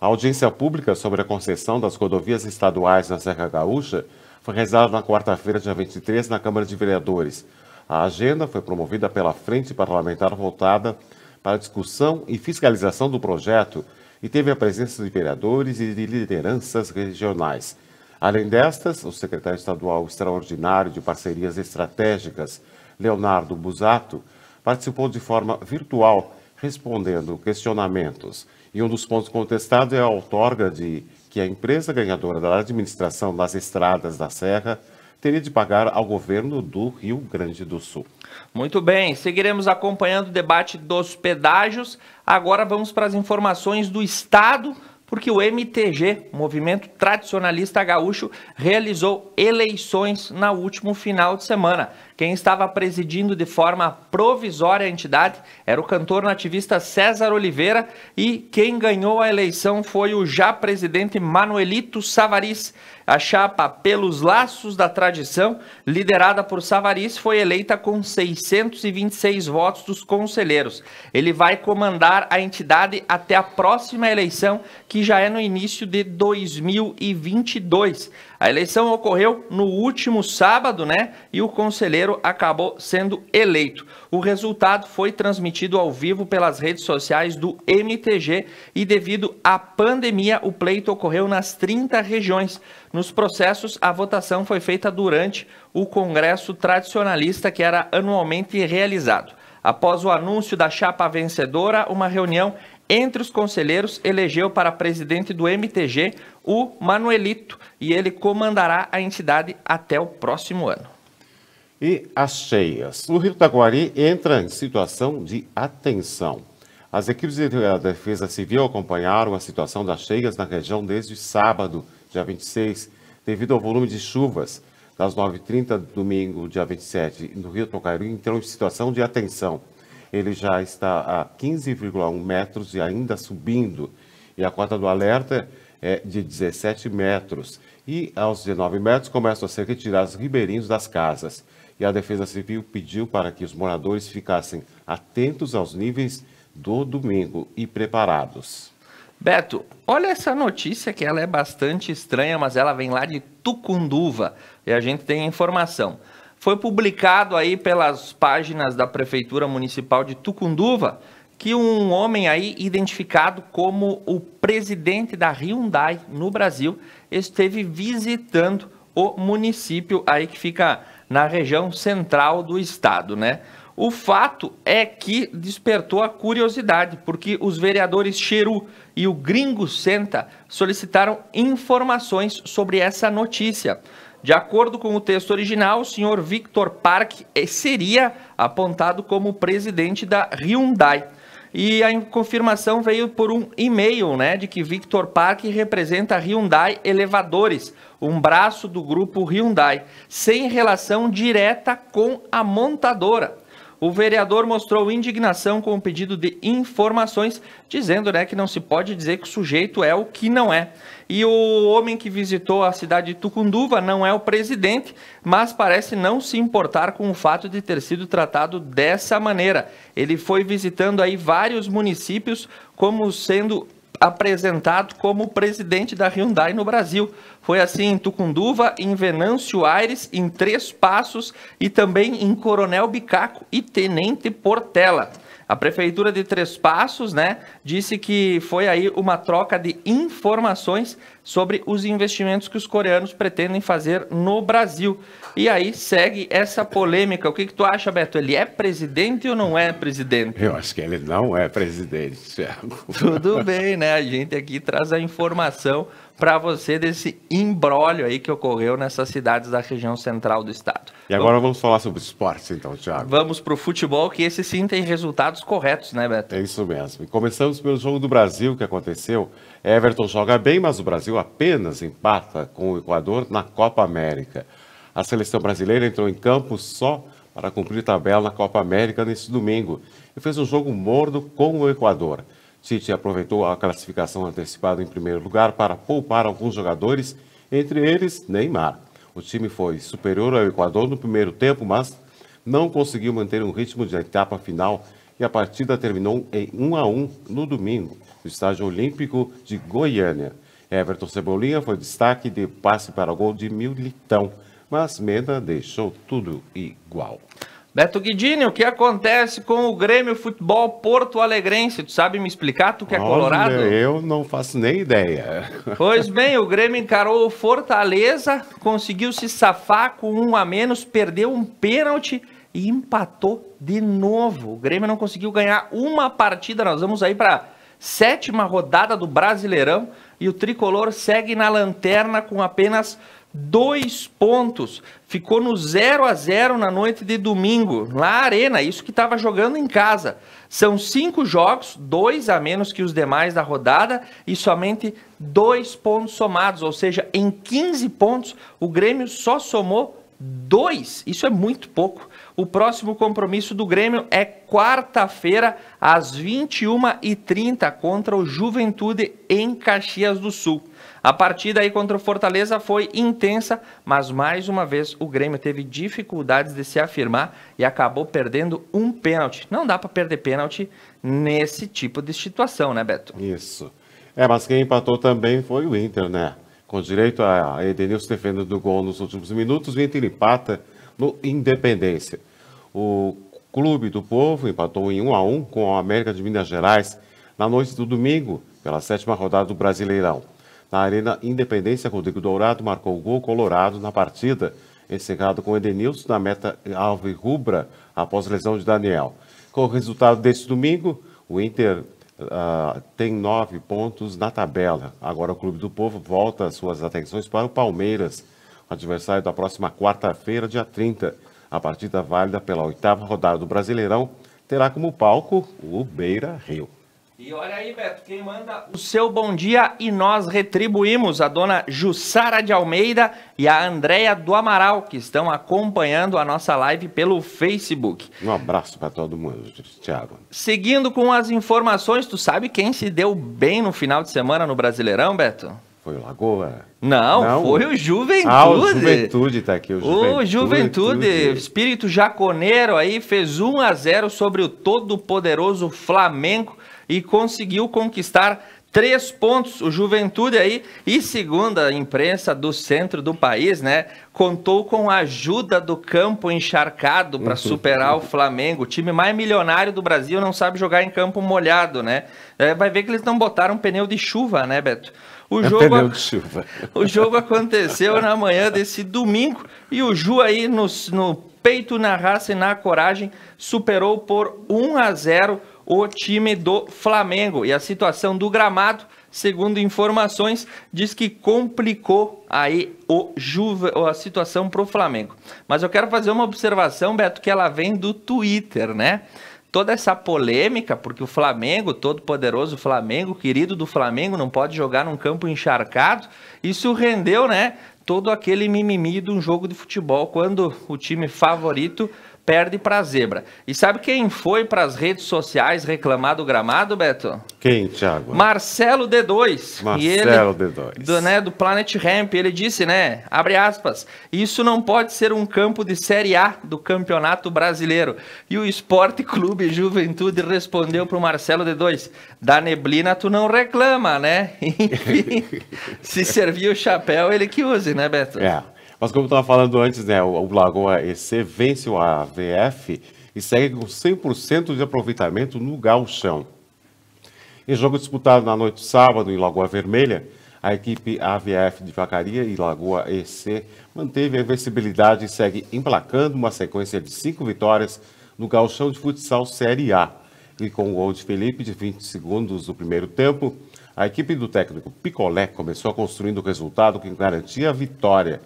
A audiência pública sobre a concessão das rodovias estaduais na Serra Gaúcha foi realizada na quarta-feira, dia 23, na Câmara de Vereadores. A agenda foi promovida pela Frente Parlamentar voltada para a discussão e fiscalização do projeto e teve a presença de vereadores e de lideranças regionais. Além destas, o secretário estadual extraordinário de parcerias estratégicas, Leonardo Busato, participou de forma virtual, respondendo questionamentos. E um dos pontos contestados é a outorga de que a empresa ganhadora da administração das estradas da Serra teria de pagar ao governo do Rio Grande do Sul. Muito bem, seguiremos acompanhando o debate dos pedágios. Agora vamos para as informações do Estado, porque o MTG, Movimento Tradicionalista Gaúcho, realizou eleições no último final de semana. Quem estava presidindo de forma provisória a entidade era o cantor nativista César Oliveira e quem ganhou a eleição foi o já presidente Manuelito Savaris. A chapa Pelos Laços da Tradição, liderada por Savaris, foi eleita com 626 votos dos conselheiros. Ele vai comandar a entidade até a próxima eleição, que já é no início de 2022. A eleição ocorreu no último sábado, né? E o conselheiro acabou sendo eleito. O resultado foi transmitido ao vivo pelas redes sociais do MTG e devido à pandemia, o pleito ocorreu nas 30 regiões nos processos, a votação foi feita durante o congresso tradicionalista que era anualmente realizado. Após o anúncio da chapa vencedora, uma reunião entre os conselheiros elegeu para presidente do MTG o Manuelito e ele comandará a entidade até o próximo ano. E as cheias. O Rio Taquari entra em situação de atenção. As equipes da de Defesa Civil acompanharam a situação das cheias na região desde sábado dia 26, devido ao volume de chuvas das 9h30 domingo, dia 27, no Rio Tocairu, entrou em situação de atenção. Ele já está a 15,1 metros e ainda subindo. E a cota do alerta é de 17 metros. E aos 19 metros começam a ser retirados ribeirinhos das casas. E a Defesa Civil pediu para que os moradores ficassem atentos aos níveis do domingo e preparados. Beto, olha essa notícia que ela é bastante estranha, mas ela vem lá de Tucunduva e a gente tem a informação. Foi publicado aí pelas páginas da Prefeitura Municipal de Tucunduva que um homem aí identificado como o presidente da Hyundai no Brasil esteve visitando o município aí que fica na região central do estado, né? O fato é que despertou a curiosidade, porque os vereadores Cheru e o Gringo Senta solicitaram informações sobre essa notícia. De acordo com o texto original, o senhor Victor Park eh, seria apontado como presidente da Hyundai. E a confirmação veio por um e-mail, né, de que Victor Park representa a Hyundai Elevadores, um braço do grupo Hyundai, sem relação direta com a montadora o vereador mostrou indignação com o pedido de informações, dizendo né, que não se pode dizer que o sujeito é o que não é. E o homem que visitou a cidade de Tucunduva não é o presidente, mas parece não se importar com o fato de ter sido tratado dessa maneira. Ele foi visitando aí vários municípios como sendo apresentado como presidente da Hyundai no Brasil. Foi assim em Tucunduva, em Venâncio Aires, em Três Passos e também em Coronel Bicaco e Tenente Portela. A prefeitura de Três Passos, né, disse que foi aí uma troca de informações sobre os investimentos que os coreanos pretendem fazer no Brasil. E aí segue essa polêmica. O que, que tu acha, Beto? Ele é presidente ou não é presidente? Eu acho que ele não é presidente, Thiago. Tudo bem, né? A gente aqui traz a informação para você desse imbróglio aí que ocorreu nessas cidades da região central do estado. E agora vamos, vamos falar sobre esportes, então, Thiago. Vamos para o futebol, que esse sim tem resultados corretos, né, Beto? É isso mesmo. E começamos pelo jogo do Brasil que aconteceu. Everton joga bem, mas o Brasil apenas empata com o Equador na Copa América. A seleção brasileira entrou em campo só para cumprir tabela na Copa América neste domingo e fez um jogo morno com o Equador. Tite aproveitou a classificação antecipada em primeiro lugar para poupar alguns jogadores, entre eles Neymar. O time foi superior ao Equador no primeiro tempo, mas não conseguiu manter um ritmo de etapa final e a partida terminou em 1 a 1 no domingo, no estádio olímpico de Goiânia. Everton Cebolinha foi destaque de passe para o gol de Militão, mas Mena deixou tudo igual. Beto Guidini, o que acontece com o Grêmio Futebol Porto Alegrense? Tu sabe me explicar? Tu que é Olha, colorado? Eu não faço nem ideia. Pois bem, o Grêmio encarou o Fortaleza, conseguiu se safar com um a menos, perdeu um pênalti e empatou de novo. O Grêmio não conseguiu ganhar uma partida. Nós vamos aí para sétima rodada do Brasileirão e o tricolor segue na lanterna com apenas dois pontos. Ficou no 0 a 0 na noite de domingo, na Arena, isso que estava jogando em casa. São cinco jogos, dois a menos que os demais da rodada e somente dois pontos somados, ou seja, em 15 pontos, o Grêmio só somou dois. Isso é muito pouco. O próximo compromisso do Grêmio é quarta-feira, às 21h30, contra o Juventude em Caxias do Sul. A partida aí contra o Fortaleza foi intensa, mas mais uma vez o Grêmio teve dificuldades de se afirmar e acabou perdendo um pênalti. Não dá para perder pênalti nesse tipo de situação, né, Beto? Isso. É, mas quem empatou também foi o Inter, né? Com direito a Edenilson defendendo do gol nos últimos minutos, o Inter empata no Independência. O Clube do Povo empatou em 1 a 1 com o América de Minas Gerais na noite do domingo, pela sétima rodada do Brasileirão. Na Arena Independência, Rodrigo Dourado marcou o gol colorado na partida, encerrado com Edenilson na meta alve rubra após lesão de Daniel. Com o resultado deste domingo, o Inter uh, tem nove pontos na tabela. Agora o Clube do Povo volta suas atenções para o Palmeiras, adversário da próxima quarta-feira, dia 30. A partida válida pela oitava rodada do Brasileirão terá como palco o Beira Rio. E olha aí, Beto, quem manda o seu bom dia e nós retribuímos a dona Jussara de Almeida e a Andréia do Amaral, que estão acompanhando a nossa live pelo Facebook. Um abraço para todo mundo, Thiago. Seguindo com as informações, tu sabe quem se deu bem no final de semana no Brasileirão, Beto? Foi o Lagoa? Não, Não, foi o Juventude. Ah, o Juventude tá aqui. O Juventude. o Juventude, espírito jaconeiro aí, fez 1 a 0 sobre o todo poderoso Flamengo e conseguiu conquistar três pontos. O Juventude aí, e segundo a imprensa do centro do país, né, contou com a ajuda do campo encharcado para uhum. superar o Flamengo. O time mais milionário do Brasil não sabe jogar em campo molhado, né? É, vai ver que eles não botaram pneu de chuva, né, Beto? O é jogo, é pneu de chuva. o jogo aconteceu na manhã desse domingo e o Ju aí no, no peito, na raça e na coragem superou por 1 a 0 o time do Flamengo. E a situação do gramado, segundo informações, diz que complicou aí o Juve, a situação para o Flamengo. Mas eu quero fazer uma observação, Beto, que ela vem do Twitter, né? toda essa polêmica, porque o Flamengo, todo poderoso Flamengo, querido do Flamengo, não pode jogar num campo encharcado, isso rendeu, né? Todo aquele mimimi de um jogo de futebol, quando o time favorito perde para a zebra. E sabe quem foi para as redes sociais reclamar do gramado, Beto? Quem, Thiago? Marcelo D2. Marcelo ele, D2. Do, né, do Planet Ramp, ele disse, né, abre aspas, isso não pode ser um campo de Série A do Campeonato Brasileiro. E o Esporte Clube Juventude respondeu para o Marcelo D2, da neblina tu não reclama, né? Enfim, se servir o chapéu, ele que use, né, Beto? É. Mas como eu estava falando antes, né, o, o Lagoa EC vence o AVF e segue com 100% de aproveitamento no galchão. Em jogo disputado na noite de sábado em Lagoa Vermelha, a equipe AVF de Vacaria e Lagoa EC manteve a invencibilidade e segue emplacando uma sequência de cinco vitórias no galchão de futsal Série A. E com o gol de Felipe de 20 segundos do primeiro tempo, a equipe do técnico Picolé começou construindo o resultado que garantia a vitória.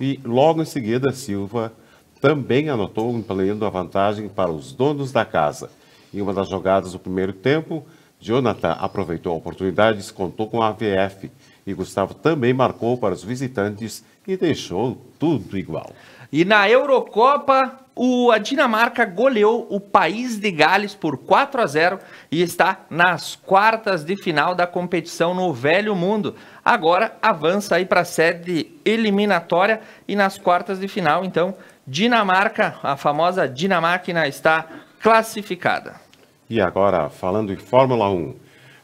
E logo em seguida, Silva também anotou ampliando a vantagem para os donos da casa. Em uma das jogadas do primeiro tempo, Jonathan aproveitou a oportunidade e descontou com a Vf E Gustavo também marcou para os visitantes e deixou tudo igual. E na Eurocopa, o, a Dinamarca goleou o país de Gales por 4 a 0 e está nas quartas de final da competição no Velho Mundo. Agora avança aí para a sede eliminatória e nas quartas de final, então, Dinamarca, a famosa Dinamáquina, está classificada. E agora, falando em Fórmula 1,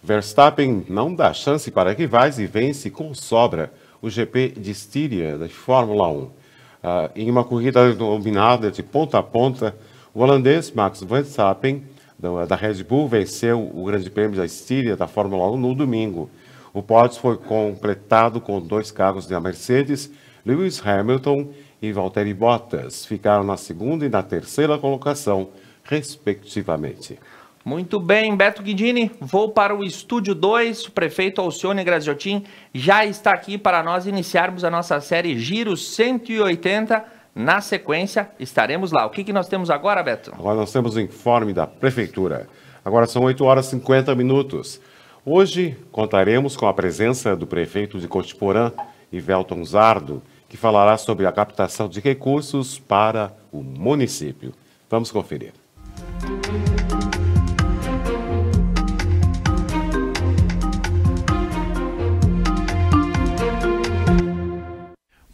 Verstappen não dá chance para rivais e vence com sobra o GP de Estíria da Fórmula 1. Uh, em uma corrida dominada de ponta a ponta, o holandês Max Verstappen, da, da Red Bull, venceu o Grande Prêmio da Estíria da Fórmula 1 no domingo. O pódio foi completado com dois carros da Mercedes, Lewis Hamilton e Valtteri Bottas. Ficaram na segunda e na terceira colocação, respectivamente. Muito bem, Beto Guidini, vou para o estúdio 2. O prefeito Alcione Graziotin já está aqui para nós iniciarmos a nossa série Giro 180. Na sequência, estaremos lá. O que, que nós temos agora, Beto? Agora nós temos o informe da Prefeitura. Agora são 8 horas e 50 minutos. Hoje contaremos com a presença do prefeito de Cotiporã, Ivelton Zardo, que falará sobre a captação de recursos para o município. Vamos conferir. Música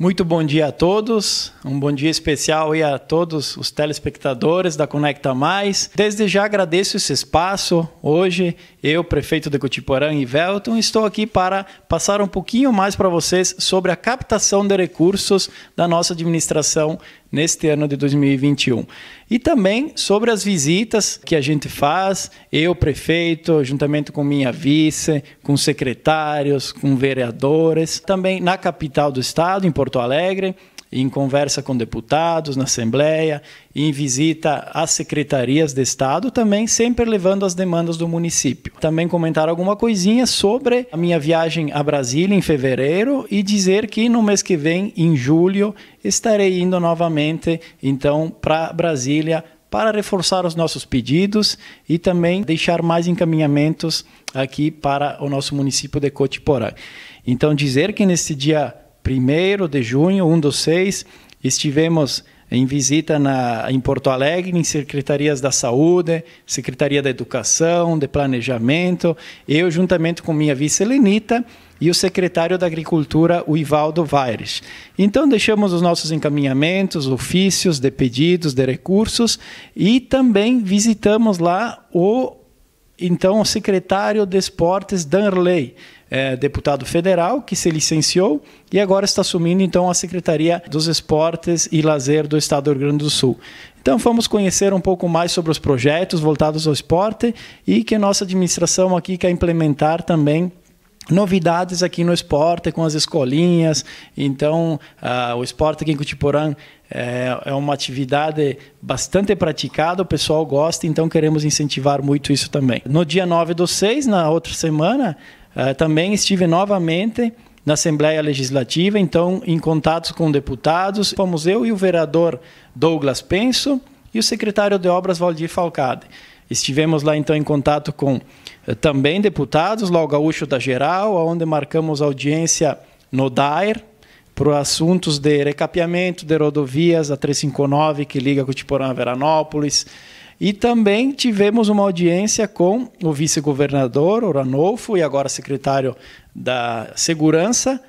Muito bom dia a todos, um bom dia especial aí a todos os telespectadores da Conecta Mais. Desde já agradeço esse espaço hoje eu, prefeito de Cotiporã e Velton, estou aqui para passar um pouquinho mais para vocês sobre a captação de recursos da nossa administração neste ano de 2021. E também sobre as visitas que a gente faz, eu, prefeito, juntamente com minha vice, com secretários, com vereadores, também na capital do estado, em Porto Alegre, em conversa com deputados na Assembleia, em visita às secretarias de Estado, também sempre levando as demandas do município. Também comentar alguma coisinha sobre a minha viagem a Brasília em fevereiro e dizer que no mês que vem, em julho, estarei indo novamente então para Brasília para reforçar os nossos pedidos e também deixar mais encaminhamentos aqui para o nosso município de Cotiporã. Então dizer que nesse dia 1 de junho, 1 dos 6, estivemos em visita na, em Porto Alegre, em secretarias da Saúde, Secretaria da Educação, de Planejamento, eu juntamente com minha vice Lenita e o secretário da Agricultura, o Ivaldo Vaires. Então deixamos os nossos encaminhamentos, ofícios de pedidos, de recursos e também visitamos lá o então o secretário de Esportes, Danley, é, deputado federal, que se licenciou e agora está assumindo então a Secretaria dos Esportes e Lazer do Estado do Rio Grande do Sul. Então vamos conhecer um pouco mais sobre os projetos voltados ao esporte e que nossa administração aqui quer implementar também novidades aqui no esporte com as escolinhas. Então, uh, o esporte aqui em Cutiporã é, é, uma atividade bastante praticada, o pessoal gosta, então queremos incentivar muito isso também. No dia 9 do 6, na outra semana, uh, também estive novamente na Assembleia Legislativa, então em contatos com deputados, fomos eu e o vereador Douglas Penso e o secretário de Obras Valdir Falcade. Estivemos lá então em contato com eh, também deputados, lá o Gaúcho da Geral, onde marcamos audiência no DAIR para assuntos de recapeamento de rodovias, a 359 que liga Tiporã a Veranópolis. E também tivemos uma audiência com o vice-governador Oranolfo e agora secretário da Segurança,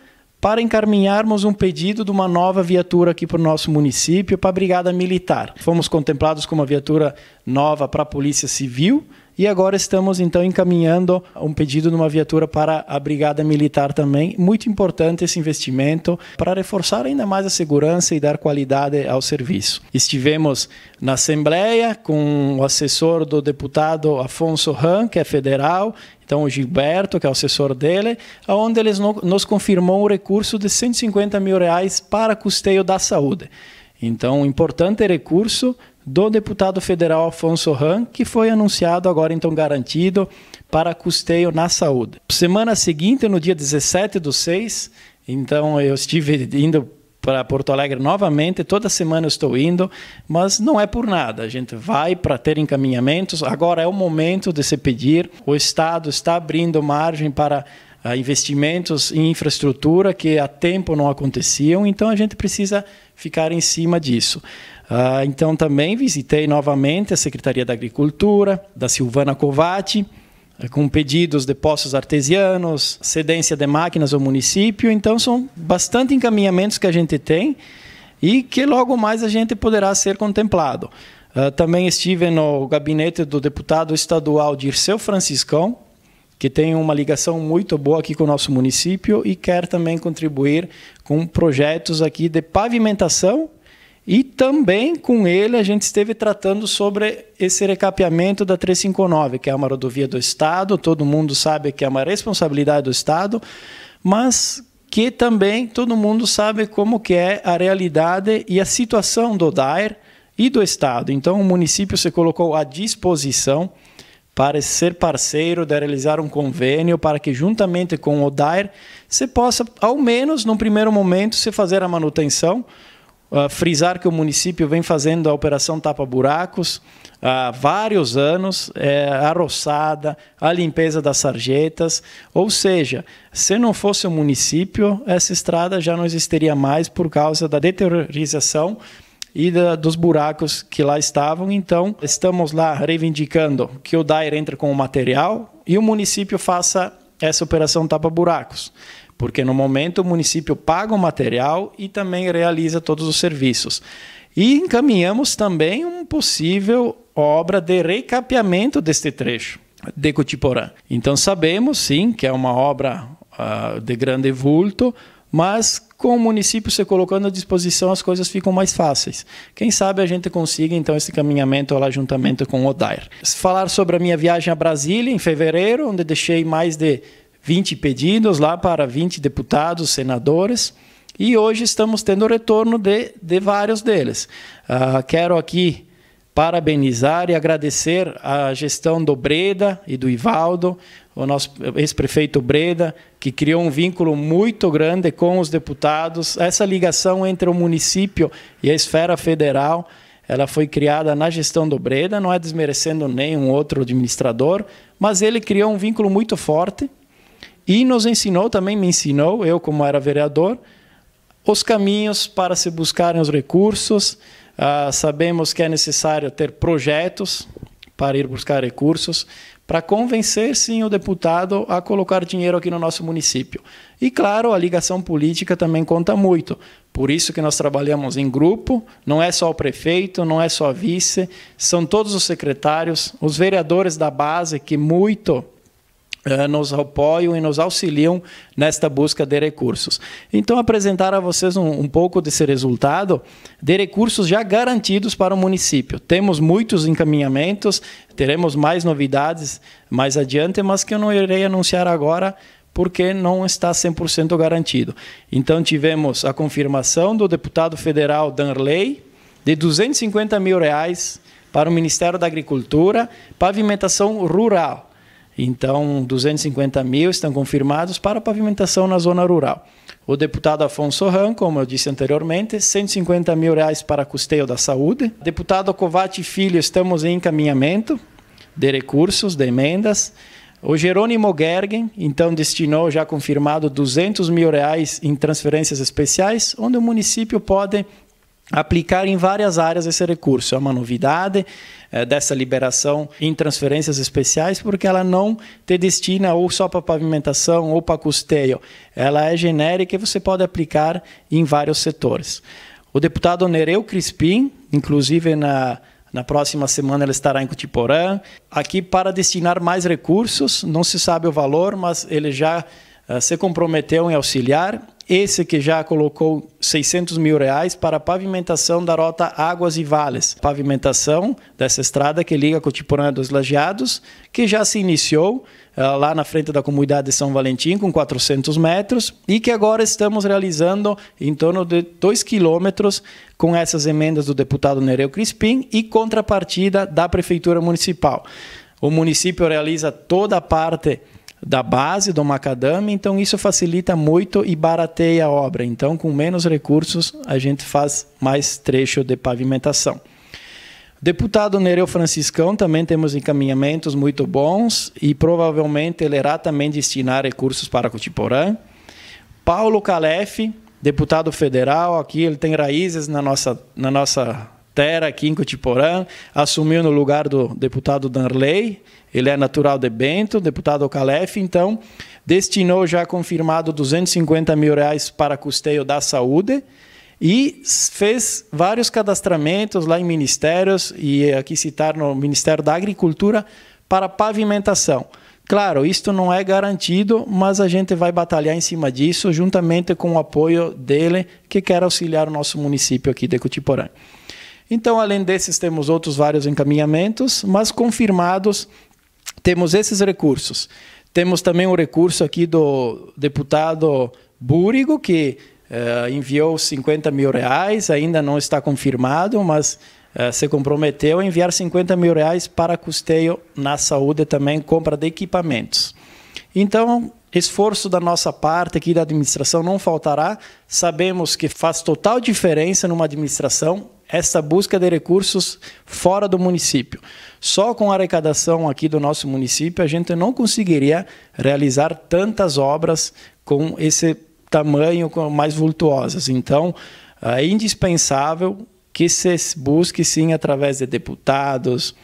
para encaminharmos um pedido de uma nova viatura aqui para o nosso município, para a Brigada Militar. Fomos contemplados com uma viatura nova para a Polícia Civil e agora estamos então encaminhando um pedido de uma viatura para a Brigada Militar também. Muito importante esse investimento para reforçar ainda mais a segurança e dar qualidade ao serviço. Estivemos na Assembleia com o assessor do deputado Afonso Han, que é federal, então o Gilberto, que é o assessor dele, onde eles no, nos confirmou um recurso de 150 mil reais para custeio da saúde. Então, um importante recurso do deputado federal Afonso Ram, que foi anunciado agora então garantido para custeio na saúde. Semana seguinte, no dia 17 do 6, então eu estive indo para Porto Alegre novamente. Toda semana eu estou indo, mas não é por nada. A gente vai para ter encaminhamentos. Agora é o momento de se pedir. O Estado está abrindo margem para ah, investimentos em infraestrutura que há tempo não aconteciam, então a gente precisa ficar em cima disso. Ah, então também visitei novamente a Secretaria da Agricultura, da Silvana Covati, é, com pedidos de poços artesianos, cedência de máquinas ao município. Então, são bastante encaminhamentos que a gente tem e que logo mais a gente poderá ser contemplado. Uh, também estive no gabinete do deputado estadual Dirceu Franciscão, que tem uma ligação muito boa aqui com o nosso município e quer também contribuir com projetos aqui de pavimentação e também com ele a gente esteve tratando sobre esse recapeamento da 359, que é uma rodovia do Estado, todo mundo sabe que é uma responsabilidade do Estado, mas que também todo mundo sabe como que é a realidade e a situação do DAER e do Estado. Então o município se colocou à disposição para ser parceiro de realizar um convênio para que juntamente com o DAER se possa, ao menos num primeiro momento, se fazer a manutenção ah, frisar que o município vem fazendo a operação Tapa Buracos ah, há vários anos é, a roçada, a limpeza das sarjetas. Ou seja, se não fosse o município, essa estrada já não existiria mais por causa da deteriorização e da, dos buracos que lá estavam. Então, estamos lá reivindicando que o DAIR entre com o material e o município faça essa operação tapa buracos porque no momento o município paga o material e também realiza todos os serviços. E encaminhamos também um possível obra de recapeamento deste trecho de Cotiporã. Então sabemos sim que é uma obra uh, de grande vulto, mas com o município se colocando à disposição as coisas ficam mais fáceis. Quem sabe a gente consiga então esse caminhamento lá juntamente com o Odair. Falar sobre a minha viagem a Brasília em fevereiro, onde deixei mais de 20 pedidos lá para 20 deputados, senadores. E hoje estamos tendo retorno de, de vários deles. Uh, quero aqui parabenizar e agradecer a gestão do Breda e do Ivaldo, o nosso ex-prefeito Breda, que criou um vínculo muito grande com os deputados. Essa ligação entre o município e a esfera federal, ela foi criada na gestão do Breda, não é desmerecendo nenhum outro administrador, mas ele criou um vínculo muito forte e nos ensinou também, me ensinou, eu como era vereador, os caminhos para se buscarem os recursos. Uh, sabemos que é necessário ter projetos para ir buscar recursos, para convencer sim o deputado a colocar dinheiro aqui no nosso município. E claro, a ligação política também conta muito. Por isso que nós trabalhamos em grupo, não é só o prefeito, não é só a vice, são todos os secretários, os vereadores da base que muito eh, nos apoiam e nos auxiliam nesta busca de recursos. Então, apresentar a vocês um, um, pouco desse resultado de recursos já garantidos para o município. Temos muitos encaminhamentos, teremos mais novidades mais adiante, mas que eu não irei anunciar agora porque não está 100% garantido. Então, tivemos a confirmação do deputado federal Danley de 250 mil reais para o Ministério da Agricultura, pavimentação rural então, 250 mil estão confirmados para pavimentação na zona rural. O deputado Afonso Ran, como eu disse anteriormente, 150 mil reais para custeio da saúde. Deputado Covati Filho, estamos em encaminhamento de recursos, de emendas. O Jerônimo Gergen, então, destinou já confirmado 200 mil reais em transferências especiais, onde o município pode aplicar em várias áreas esse recurso. É uma novidade, é, dessa liberação em transferências especiais, porque ela não te destina ou só para pavimentação ou para custeio. Ela é genérica e você pode aplicar em vários setores. O deputado Nereu Crispim, inclusive na na próxima semana ele estará em Cutiporã. Aqui para destinar mais recursos, não se sabe o valor, mas ele já uh, se comprometeu em auxiliar esse que já colocou 600 mil reais para a pavimentação da rota Águas e Vales. Pavimentação dessa estrada que liga Cotiporã dos Lajeados, que já se iniciou eh, lá na frente da comunidade de São Valentim, com 400 metros, e que agora estamos realizando em torno de 2 quilômetros com essas emendas do deputado Nereu Crispim e contrapartida da Prefeitura Municipal. O município realiza toda a parte da base do macadame, então isso facilita muito e barateia a obra. Então, com menos recursos, a gente faz mais trecho de pavimentação. Deputado Nereu Franciscão, também temos encaminhamentos muito bons e provavelmente ele irá também destinar recursos para Cotiporã. Paulo Calef, deputado federal, aqui ele tem raízes na nossa, na nossa Terra aqui em Cotiporã, assumiu no lugar do deputado Danley, ele é natural de Bento, deputado Calef, então destinou já confirmado 250 mil reais para custeio da saúde e fez vários cadastramentos lá em ministérios e aqui citar no Ministério da Agricultura para pavimentação. Claro, isto não é garantido, mas a gente vai batalhar em cima disso, juntamente com o apoio dele, que quer auxiliar o nosso município aqui de Cotiporã. Então, além desses, temos outros vários encaminhamentos, mas confirmados, temos esses recursos. Temos também o recurso aqui do deputado Búrigo, que uh, enviou 50 mil reais, ainda não está confirmado, mas uh, se comprometeu a enviar 50 mil reais para custeio na saúde também, compra de equipamentos. Então, Esforço da nossa parte aqui da administração não faltará. Sabemos que faz total diferença numa administração essa busca de recursos fora do município. Só com a arrecadação aqui do nosso município, a gente não conseguiria realizar tantas obras com esse tamanho mais vultuosas. Então, é indispensável que se busque, sim, através de deputados,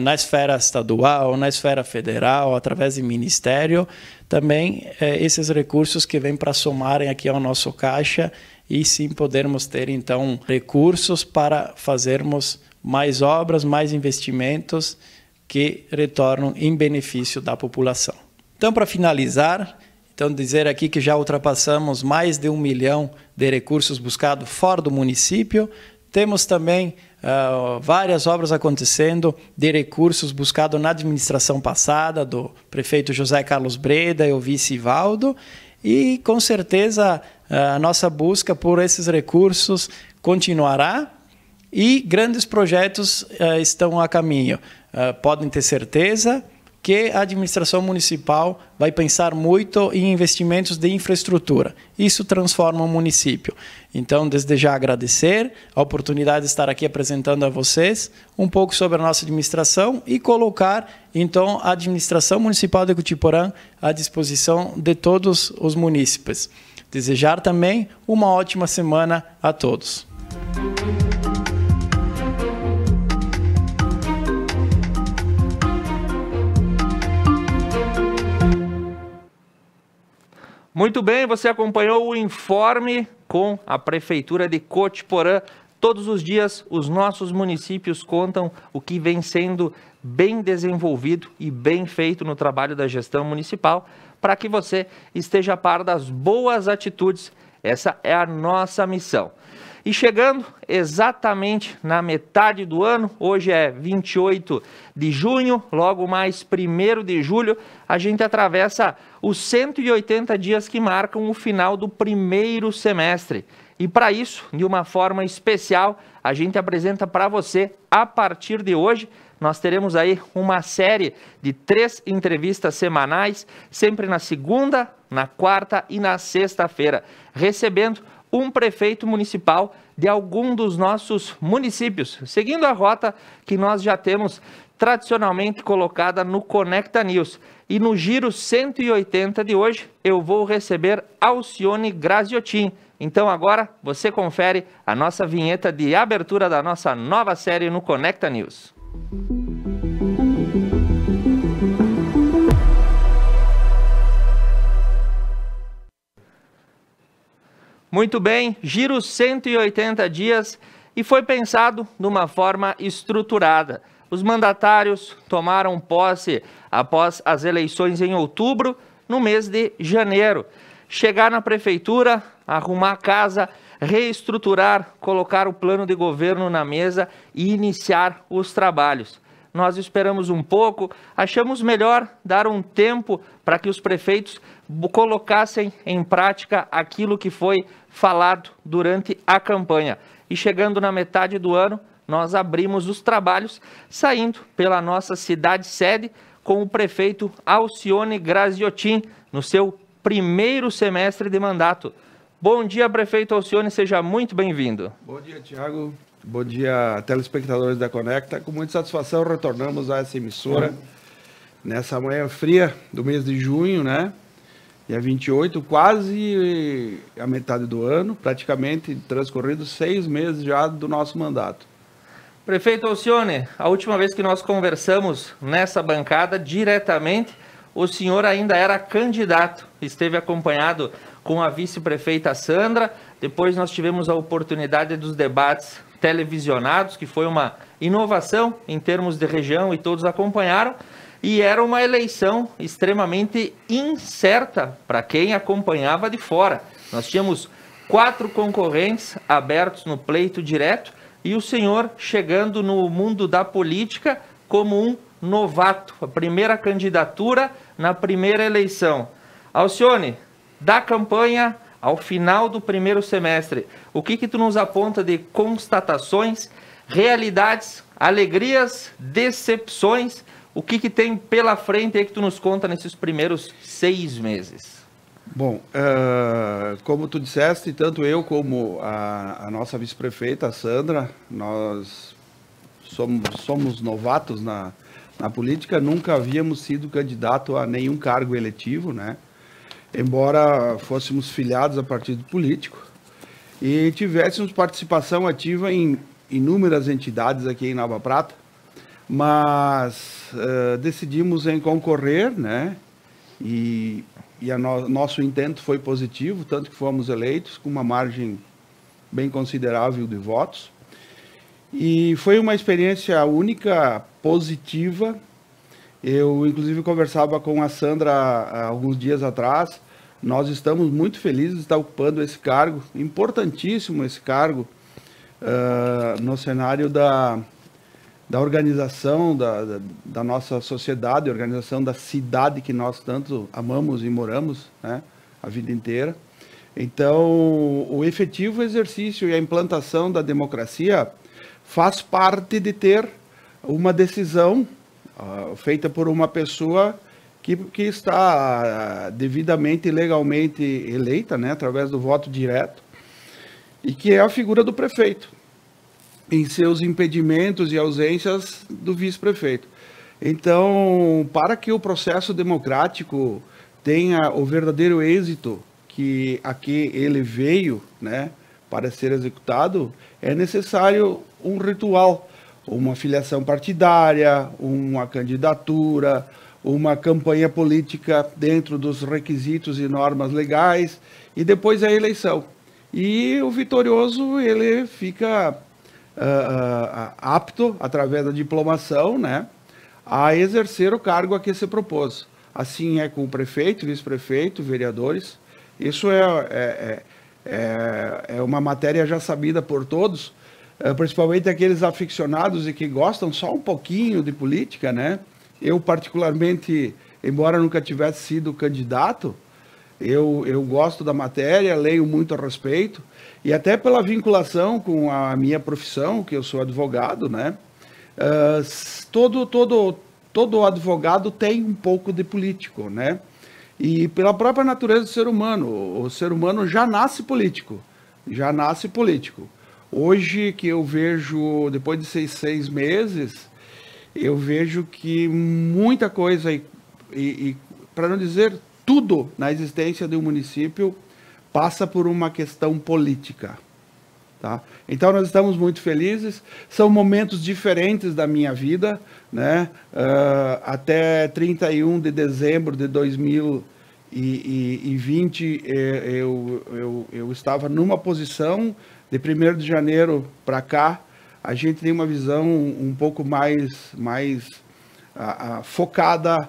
na esfera estadual, na esfera federal, através de ministério, também é, esses recursos que vêm para somarem aqui ao nosso caixa e sim podermos ter então recursos para fazermos mais obras, mais investimentos que retornam em benefício da população. Então, para finalizar, então dizer aqui que já ultrapassamos mais de um milhão de recursos buscados fora do município. Temos também ah, várias obras acontecendo de recursos buscados na administração passada do prefeito José Carlos Breda e o vice Ivaldo. E com certeza ah, a nossa busca por esses recursos continuará e grandes projetos uh, estão a caminho. Uh, podem ter certeza que a administração municipal vai pensar muito em investimentos de infraestrutura. Isso transforma o município. Então, desde já agradecer a oportunidade de estar aqui apresentando a vocês um pouco sobre a nossa administração e colocar, então, a administração municipal de Cutiporã à disposição de todos os munícipes. Desejar também uma ótima semana a todos. Muito bem, você acompanhou o informe com a Prefeitura de Cotiporã. Todos os dias, os nossos municípios contam o que vem sendo bem desenvolvido e bem feito no trabalho da gestão municipal, para que você esteja a par das boas atitudes. Essa é a nossa missão. E chegando exatamente na metade do ano, hoje é 28 de junho, logo mais 1 de julho, a gente atravessa os 180 dias que marcam o final do primeiro semestre. E para isso, de uma forma especial, a gente apresenta para você a partir de hoje. Nós teremos aí uma série de três entrevistas semanais, sempre na segunda, na quarta e na sexta-feira, recebendo um prefeito municipal de algum dos nossos municípios, seguindo a rota que nós já temos tradicionalmente colocada no Conecta News. E no giro 180 de hoje, eu vou receber Alcione Graziotin. Então agora você confere a nossa vinheta de abertura da nossa nova série no Conecta News. Muito bem, giro 180 dias e foi pensado de uma forma estruturada. Os mandatários tomaram posse após as eleições em outubro, no mês de janeiro. Chegar na prefeitura, arrumar a casa, reestruturar, colocar o plano de governo na mesa e iniciar os trabalhos. Nós esperamos um pouco, achamos melhor dar um tempo para que os prefeitos colocassem em prática aquilo que foi falado durante a campanha. E chegando na metade do ano, nós abrimos os trabalhos saindo pela nossa cidade sede com o prefeito Alcione Graziotin no seu primeiro semestre de mandato. Bom dia, prefeito Alcione, seja muito bem-vindo. Bom dia, Tiago. Bom dia, telespectadores da Conecta. Com muita satisfação retornamos a essa emissora nessa manhã fria do mês de junho, né? Dia é 28, quase a metade do ano, praticamente transcorridos seis meses já do nosso mandato. Prefeito Alcione, a última vez que nós conversamos nessa bancada diretamente, o senhor ainda era candidato, esteve acompanhado com a vice-prefeita Sandra. Depois nós tivemos a oportunidade dos debates televisionados, que foi uma inovação em termos de região e todos acompanharam. E era uma eleição extremamente incerta para quem acompanhava de fora. Nós tínhamos quatro concorrentes abertos no pleito direto e o senhor chegando no mundo da política como um novato, a primeira candidatura na primeira eleição. Alcione, da campanha ao final do primeiro semestre, o que que tu nos aponta de constatações, realidades, alegrias, decepções o que, que tem pela frente aí que tu nos conta nesses primeiros seis meses? Bom, uh, como tu disseste, tanto eu como a, a nossa vice-prefeita, a Sandra, nós somos, somos novatos na, na política, nunca havíamos sido candidato a nenhum cargo eletivo, né? Embora fôssemos filiados a partido político e tivéssemos participação ativa em inúmeras entidades aqui em Nova Prata, mas uh, decidimos em concorrer, né? E, e a no, nosso intento foi positivo, tanto que fomos eleitos com uma margem bem considerável de votos. E foi uma experiência única, positiva. Eu, inclusive, conversava com a Sandra há ah, alguns dias atrás. Nós estamos muito felizes de estar ocupando esse cargo, importantíssimo esse cargo, uh, no cenário da, da organização da, da, da, nossa sociedade, organização da cidade que nós tanto amamos e moramos né, a vida inteira. Então, o efetivo exercício e a implantação da democracia faz parte de ter uma decisão uh, feita por uma pessoa que, que está uh, devidamente e legalmente eleita, né, através do voto direto, e que é a figura do prefeito em seus impedimentos e ausências do vice-prefeito. Então, para que o processo democrático tenha o verdadeiro êxito que aqui ele veio, né, para ser executado, é necessário um ritual, uma filiação partidária, uma candidatura, uma campanha política dentro dos requisitos e normas legais e depois a eleição. E o vitorioso ele fica uh, apto, através da diplomação, né, a exercer o cargo a que se propôs. Assim é com o prefeito, vice-prefeito, vereadores. Isso é, é, é, é, é uma matéria já sabida por todos, eh, principalmente aqueles aficionados e que gostam só um pouquinho de política, né? Eu, particularmente, embora nunca tivesse sido candidato, eu, eu gosto da matéria, leio muito a respeito e até pela vinculação com a minha profissão, que eu sou advogado, né? Uh, todo, todo, todo advogado tem um pouco de político, né? E pela própria natureza do ser humano, o ser humano já nasce político, já nasce político. Hoje que eu vejo, depois de seis, seis meses, eu vejo que muita coisa e, e, e para não dizer tudo na existência de um município passa por uma questão política. Tá? Então nós estamos muito felizes. São momentos diferentes da minha vida, né? Uh, até 31 de dezembro de 2020 eh, eu, eu, eu estava numa posição. De 1 de janeiro para cá a gente tem uma visão um pouco mais mais uh, uh, focada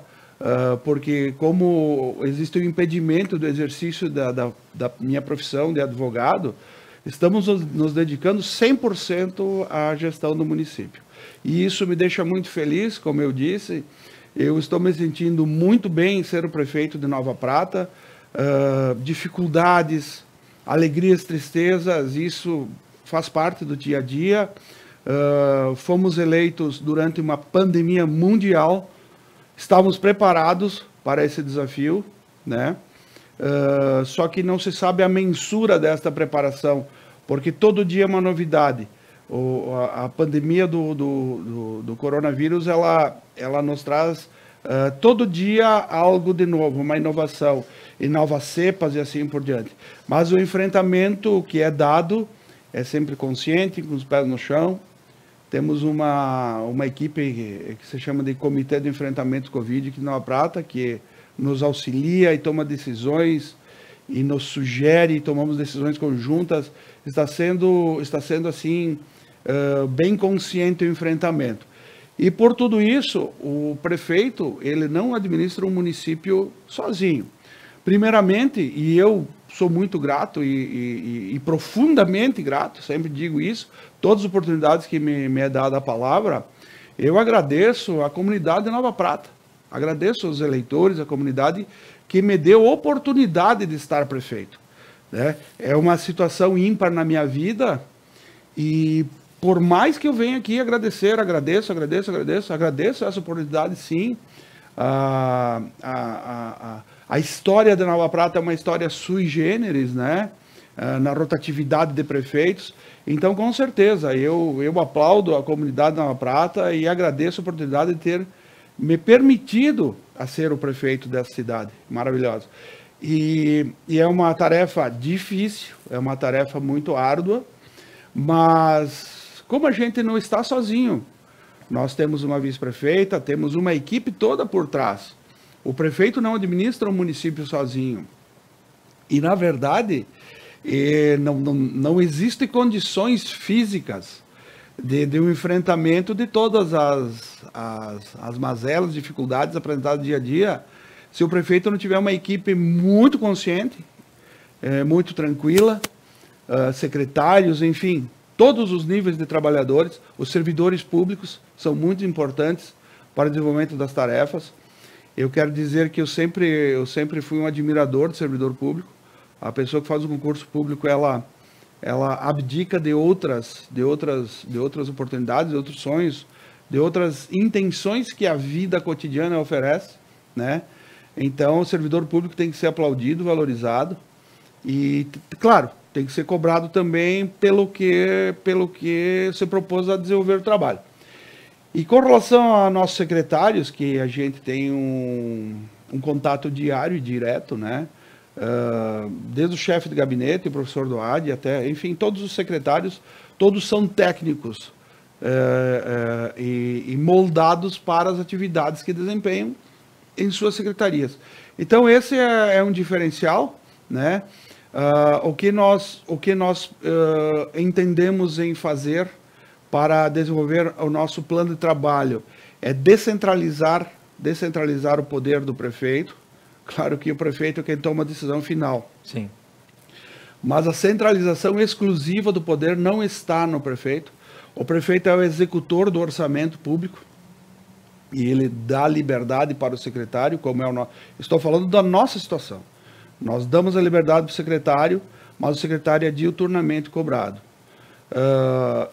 porque como existe o impedimento do exercício da, da da minha profissão de advogado, estamos nos dedicando 100% à gestão do município. E isso me deixa muito feliz, como eu disse. Eu estou me sentindo muito bem em ser o prefeito de Nova Prata. Uh, dificuldades, alegrias, tristezas, isso faz parte do dia a dia. Uh, fomos eleitos durante uma pandemia mundial, estávamos preparados para esse desafio, né? Ah, só que não se sabe a mensura desta preparação, porque todo dia é uma novidade. O, a, a, pandemia do, do, do, do, coronavírus ela, ela nos traz uh, todo dia algo de novo, uma inovação, e novas cepas e assim por diante. Mas o enfrentamento que é dado é sempre consciente, com os pés no chão. Temos uma, uma equipe que, que se chama de Comitê de Enfrentamento Covid aqui na Prata, que nos auxilia e toma decisões e nos sugere, e tomamos decisões conjuntas, está sendo, está sendo assim, uh, bem consciente o enfrentamento. E por tudo isso, o prefeito, ele não administra um município sozinho. Primeiramente, e eu sou muito grato e, e, e profundamente grato, sempre digo isso, todas as oportunidades que me, me é dada a palavra, eu agradeço à comunidade de Nova Prata Agradeço aos eleitores, à comunidade, que me deu oportunidade de estar prefeito. Né? É uma situação ímpar na minha vida e por mais que eu venha aqui agradecer, agradeço, agradeço, agradeço, agradeço essa oportunidade, sim. A, a, a, a história da Nova Prata é uma história sui generis, né? É, na rotatividade de prefeitos. Então, com certeza, eu, eu aplaudo a comunidade da Nova Prata e agradeço a oportunidade de ter me permitido a ser o prefeito dessa cidade maravilhosa. E, e, é uma tarefa difícil, é uma tarefa muito árdua, mas como a gente não está sozinho, nós temos uma vice-prefeita, temos uma equipe toda por trás. O prefeito não administra o município sozinho. E, na verdade, eh, não, não, não existem condições físicas de, de um enfrentamento de todas as, as, as mazelas, dificuldades apresentadas dia a dia, se o prefeito não tiver uma equipe muito consciente, é, muito tranquila, uh, secretários, enfim, todos os níveis de trabalhadores, os servidores públicos são muito importantes para o desenvolvimento das tarefas. Eu quero dizer que eu sempre, eu sempre fui um admirador do servidor público. A pessoa que faz o concurso público, ela ela abdica de outras, de outras, de outras oportunidades, de outros sonhos, de outras intenções que a vida cotidiana oferece, né? Então, o servidor público tem que ser aplaudido, valorizado e, claro, tem que ser cobrado também pelo que pelo que se propôs a desenvolver o trabalho. E com relação a nossos secretários, que a gente tem um, um contato diário e direto, né? Uh, desde o chefe de gabinete, o professor Doade, até, enfim, todos os secretários, todos são técnicos uh, uh, e, e, moldados para as atividades que desempenham em suas secretarias. Então, esse é, é um diferencial, né? Ah, o que nós, o que nós ah, entendemos em fazer para desenvolver o nosso plano de trabalho é descentralizar, descentralizar o poder do prefeito, Claro que o prefeito é quem toma a decisão final. Sim. Mas a centralização exclusiva do poder não está no prefeito. O prefeito é o executor do orçamento público e ele dá liberdade para o secretário, como é o nosso. Estou falando da nossa situação. Nós damos a liberdade para o secretário, mas o secretário é diuturnamente cobrado. Uh,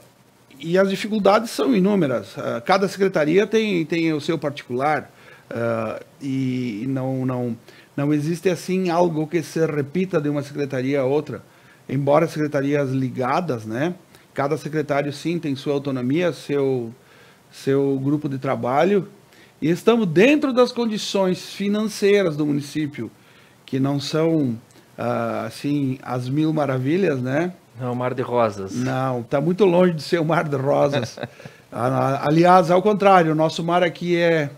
e as dificuldades são inúmeras. Uh, cada secretaria tem, tem o seu particular uh, e não, não, não existe assim algo que se repita de uma secretaria a outra. Embora secretarias ligadas, né? Cada secretário sim tem sua autonomia, seu seu grupo de trabalho e estamos dentro das condições financeiras do município que não são uh, assim as mil maravilhas, né? Não, mar de rosas. Não, está muito longe de ser o mar de rosas. Ah, aliás, ao contrário, o nosso mar aqui é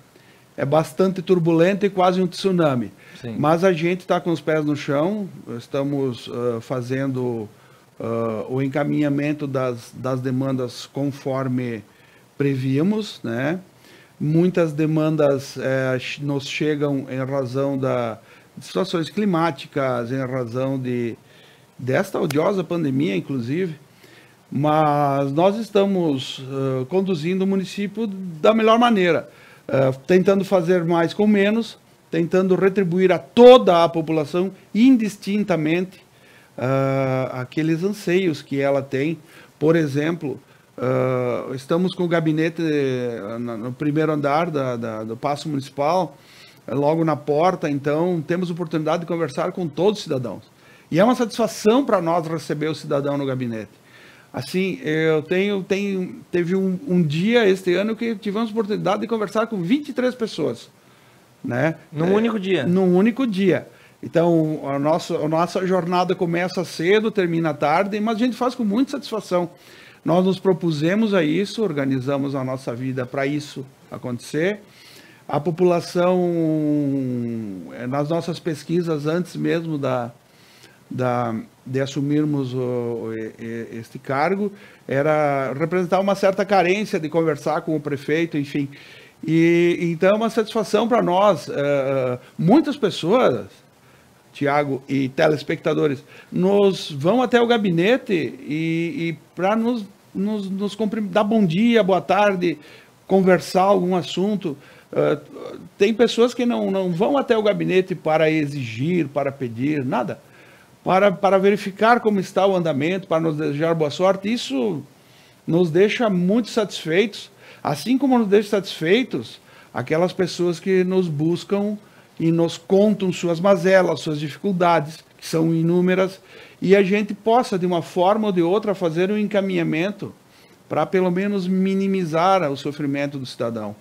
é bastante turbulento e quase um tsunami. Sim. Mas a gente está com os pés no chão, estamos uh, fazendo uh, o encaminhamento das, das demandas conforme previmos. né? Muitas demandas eh, nos chegam em razão da, de situações climáticas, em razão de, desta odiosa pandemia, inclusive, mas nós estamos uh, conduzindo o município da melhor maneira. Ah, tentando fazer mais com menos, tentando retribuir a toda a população indistintamente uh, aqueles anseios que ela tem. Por exemplo, uh, estamos com o gabinete no primeiro andar da, da, do Paço Municipal, eh, logo na porta, então temos oportunidade de conversar com todos os cidadãos. E é uma satisfação para nós receber o cidadão no gabinete Assim, eu tenho, tenho teve um, um, dia este ano que tivemos oportunidade de conversar com 23 pessoas, né? Num é, único dia. Num único dia. Então, a nossa, a nossa jornada começa cedo, termina tarde, mas a gente faz com muita satisfação. Nós nos propusemos a isso, organizamos a nossa vida para isso acontecer. A população, eh, nas nossas pesquisas, antes mesmo da, da, de assumirmos o, este cargo era representar uma certa carência de conversar com o prefeito, enfim. E então é uma satisfação para nós, uh, muitas pessoas, Tiago e telespectadores, nos vão até o gabinete e, e para nos, nos, nos dar bom dia, boa tarde, conversar algum assunto. Uh, tem pessoas que não, não vão até o gabinete para exigir, para pedir, nada para, para verificar como está o andamento, para nos desejar boa sorte. Isso nos deixa muito satisfeitos, assim como nos deixa satisfeitos aquelas pessoas que nos buscam e nos contam suas mazelas, suas dificuldades, que são inúmeras, e a gente possa, de uma forma ou de outra, fazer um encaminhamento para pelo menos minimizar o sofrimento do cidadão,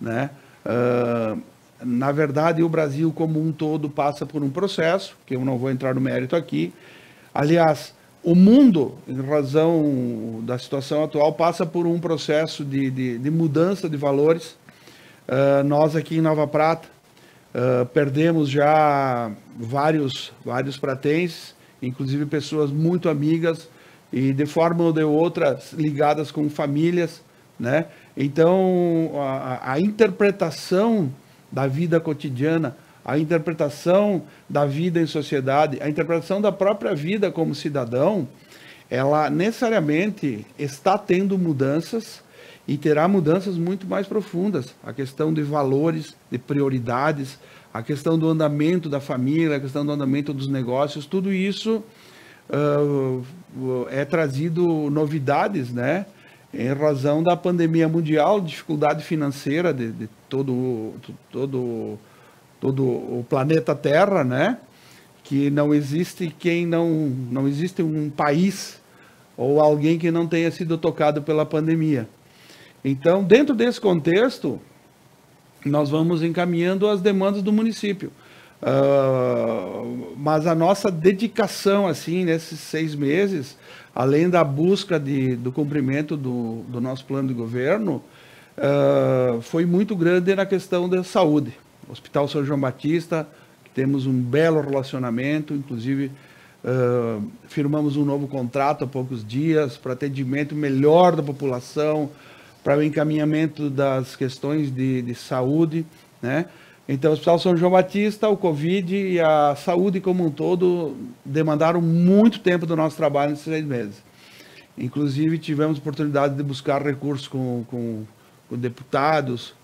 né? Uh, na verdade, o Brasil como um todo passa por um processo, que eu não vou entrar no mérito aqui. Aliás, o mundo, em razão da situação atual, passa por um processo de, de, de mudança de valores. Uh, nós aqui em Nova Prata uh, perdemos já vários, vários pratenses, inclusive pessoas muito amigas e de forma ou de outra ligadas com famílias, né? Então a, a interpretação da vida cotidiana, a interpretação da vida em sociedade, a interpretação da própria vida como cidadão, ela necessariamente está tendo mudanças e terá mudanças muito mais profundas. A questão de valores, de prioridades, a questão do andamento da família, a questão do andamento dos negócios, tudo isso uh, é trazido novidades, né? Em razão da pandemia mundial, dificuldade financeira de, de todo, todo, todo o planeta Terra, né? Que não existe quem não. Não existe um país ou alguém que não tenha sido tocado pela pandemia. Então, dentro desse contexto, nós vamos encaminhando as demandas do município. Uh, mas a nossa dedicação, assim, nesses seis meses, além da busca de, do cumprimento do, do nosso plano de governo, ah, foi muito grande na questão da saúde. Hospital São João Batista, que temos um belo relacionamento, inclusive uh, firmamos um novo contrato há poucos dias para atendimento melhor da população, para o encaminhamento das questões de, de saúde, né? Então, o Hospital São João Batista, o Covid e a saúde como um todo demandaram muito tempo do nosso trabalho nesses seis meses. Inclusive, tivemos oportunidade de buscar recursos com, com com deputados,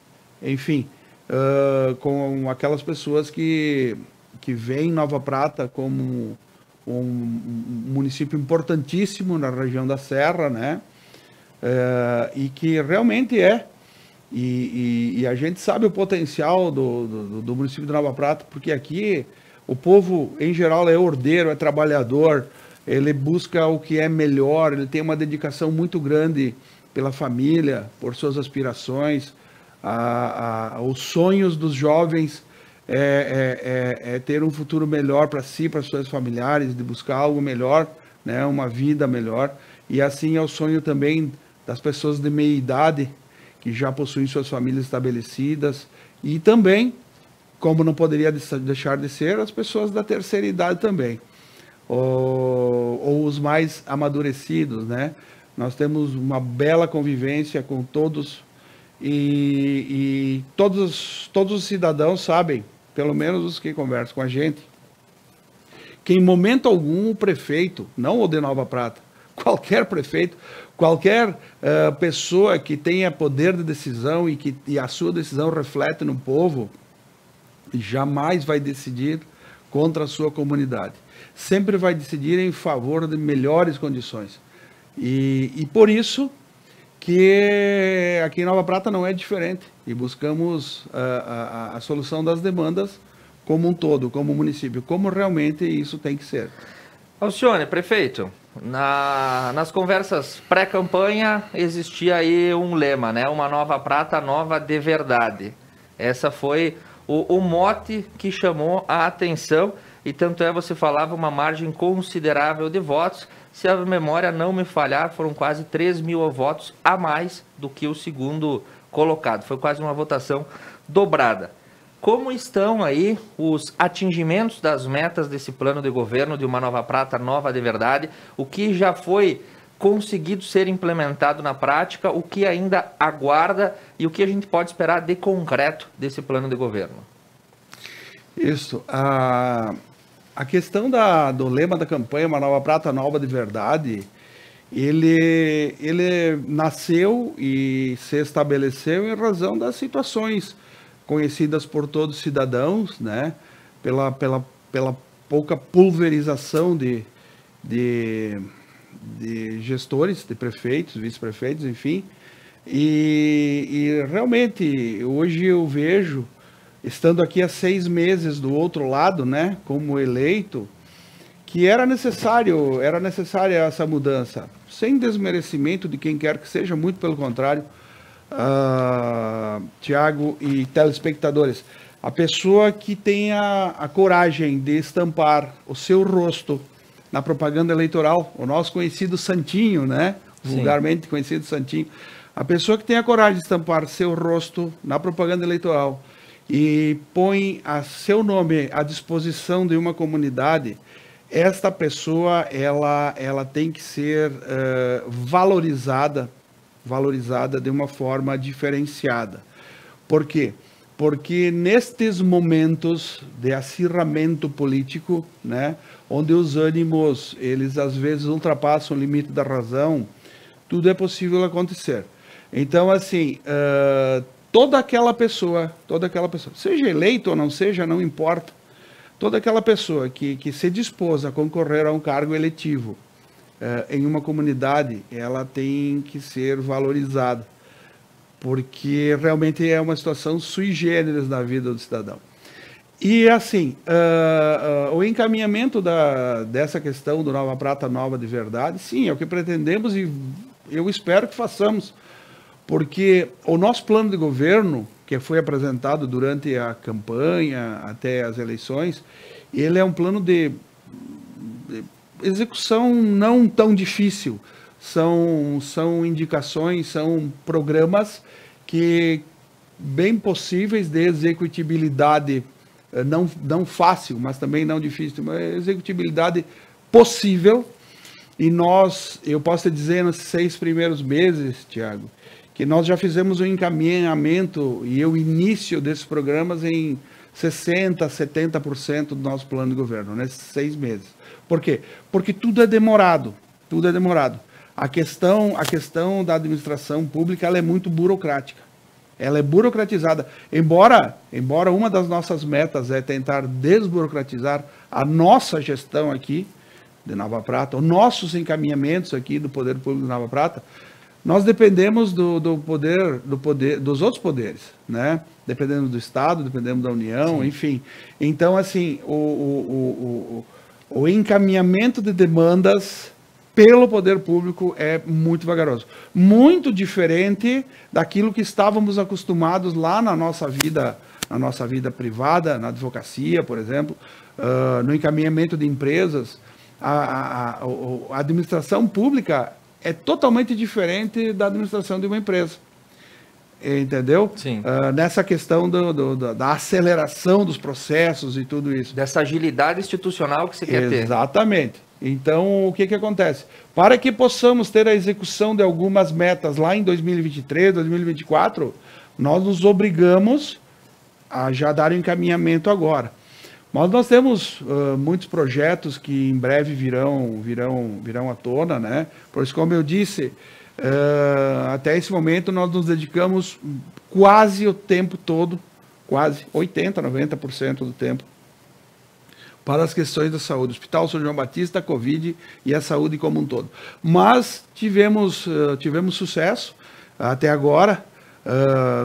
enfim, uh, com aquelas pessoas que, que veem Nova Prata como um município importantíssimo na região da Serra, né? Uh, e que realmente é. E, e, e, a gente sabe o potencial do, do, do, município de Nova Prata, porque aqui o povo, em geral, é ordeiro, é trabalhador, ele busca o que é melhor, ele tem uma dedicação muito grande pela família, por suas aspirações, a, a, os sonhos dos jovens é, é, é, é ter um futuro melhor para si, para seus familiares, de buscar algo melhor, né, uma vida melhor. E assim é o sonho também das pessoas de meia idade, que já possuem suas famílias estabelecidas, e também, como não poderia deixar de ser, as pessoas da terceira idade também, ou, ou os mais amadurecidos, né? Nós temos uma bela convivência com todos e, e todos, todos os cidadãos sabem, pelo menos os que conversam com a gente, que em momento algum o prefeito, não o de Nova Prata, qualquer prefeito, qualquer uh, pessoa que tenha poder de decisão e que e a sua decisão reflete no povo, jamais vai decidir contra a sua comunidade. Sempre vai decidir em favor de melhores condições. E, e por isso que aqui em Nova Prata não é diferente e buscamos a, ah, a, ah, ah, a solução das demandas como um todo, como município, como realmente isso tem que ser. Alcione, prefeito, na, nas conversas pré-campanha existia aí um lema, né? Uma nova prata, nova de verdade. Essa foi o, o mote que chamou a atenção e tanto é você falava uma margem considerável de votos se a memória não me falhar, foram quase 3 mil votos a mais do que o segundo colocado. Foi quase uma votação dobrada. Como estão aí os atingimentos das metas desse plano de governo de uma nova prata nova de verdade? O que já foi conseguido ser implementado na prática? O que ainda aguarda e o que a gente pode esperar de concreto desse plano de governo? Isso. A, ah, a questão da, do lema da campanha, uma nova prata nova de verdade, ele, ele nasceu e se estabeleceu em razão das situações conhecidas por todos os cidadãos, né? pela, pela, pela pouca pulverização de, de, de gestores, de prefeitos, vice-prefeitos, enfim. E, e realmente, hoje eu vejo estando aqui há seis meses do outro lado, né, como eleito, que era necessário, era necessária essa mudança, sem desmerecimento de quem quer que seja, muito pelo contrário, uh, ah, Tiago e telespectadores, a pessoa que tenha a coragem de estampar o seu rosto na propaganda eleitoral, o nosso conhecido Santinho, né, vulgarmente Sim. conhecido Santinho, a pessoa que tenha a coragem de estampar seu rosto na propaganda eleitoral, e põe a seu nome à disposição de uma comunidade, esta pessoa ela, ela tem que ser uh, valorizada, valorizada de uma forma diferenciada. Por quê? Porque nestes momentos de acirramento político, né, onde os ânimos eles às vezes ultrapassam o limite da razão, tudo é possível acontecer. Então, assim, uh, toda aquela pessoa, toda aquela pessoa, seja eleito ou não seja, não importa, toda aquela pessoa que, que se dispôs a concorrer a um cargo eletivo eh, em uma comunidade, ela tem que ser valorizada, porque realmente é uma situação sui generis na vida do cidadão. E assim, uh, uh, o encaminhamento da, dessa questão do Nova Prata Nova de Verdade, sim, é o que pretendemos e eu espero que façamos porque o nosso plano de governo, que foi apresentado durante a campanha até as eleições, ele é um plano de, execução não tão difícil. São, são indicações, são programas que bem possíveis de executibilidade eh, não, não fácil, mas também não difícil, mas executibilidade possível. E nós, eu posso te dizer, nos seis primeiros meses, Tiago, que nós já fizemos um encaminhamento e o início desses programas em 60%, 70% do nosso plano de governo, nesses né? seis meses. Por quê? Porque tudo é demorado, tudo é demorado. A questão, a questão da administração pública ela é muito burocrática. Ela é burocratizada. Embora, embora uma das nossas metas é tentar desburocratizar a nossa gestão aqui de Nova Prata, os nossos encaminhamentos aqui do Poder Público de Nova Prata, nós dependemos do, do, poder, do poder, dos outros poderes, né? Dependemos do Estado, dependemos da União, Sim. enfim. Então, assim, o, o, o, o encaminhamento de demandas pelo poder público é muito vagaroso. Muito diferente daquilo que estávamos acostumados lá na nossa vida, na nossa vida privada, na advocacia, por exemplo, uh, no encaminhamento de empresas. A, a, a, a administração pública é totalmente diferente da administração de uma empresa. Entendeu? Sim. Uh, nessa questão do, do, da aceleração dos processos e tudo isso. Dessa agilidade institucional que você quer Exatamente. ter. Exatamente. Então, o que, que acontece? Para que possamos ter a execução de algumas metas lá em 2023, 2024, nós nos obrigamos a já dar o encaminhamento agora. Mas nós temos uh, muitos projetos que em breve virão, virão, virão à tona, né? Por isso, como eu disse, uh, até esse momento nós nos dedicamos quase o tempo todo, quase 80, 90% do tempo, para as questões da saúde. Hospital São João Batista, Covid e a saúde como um todo. Mas tivemos, uh, tivemos sucesso até agora,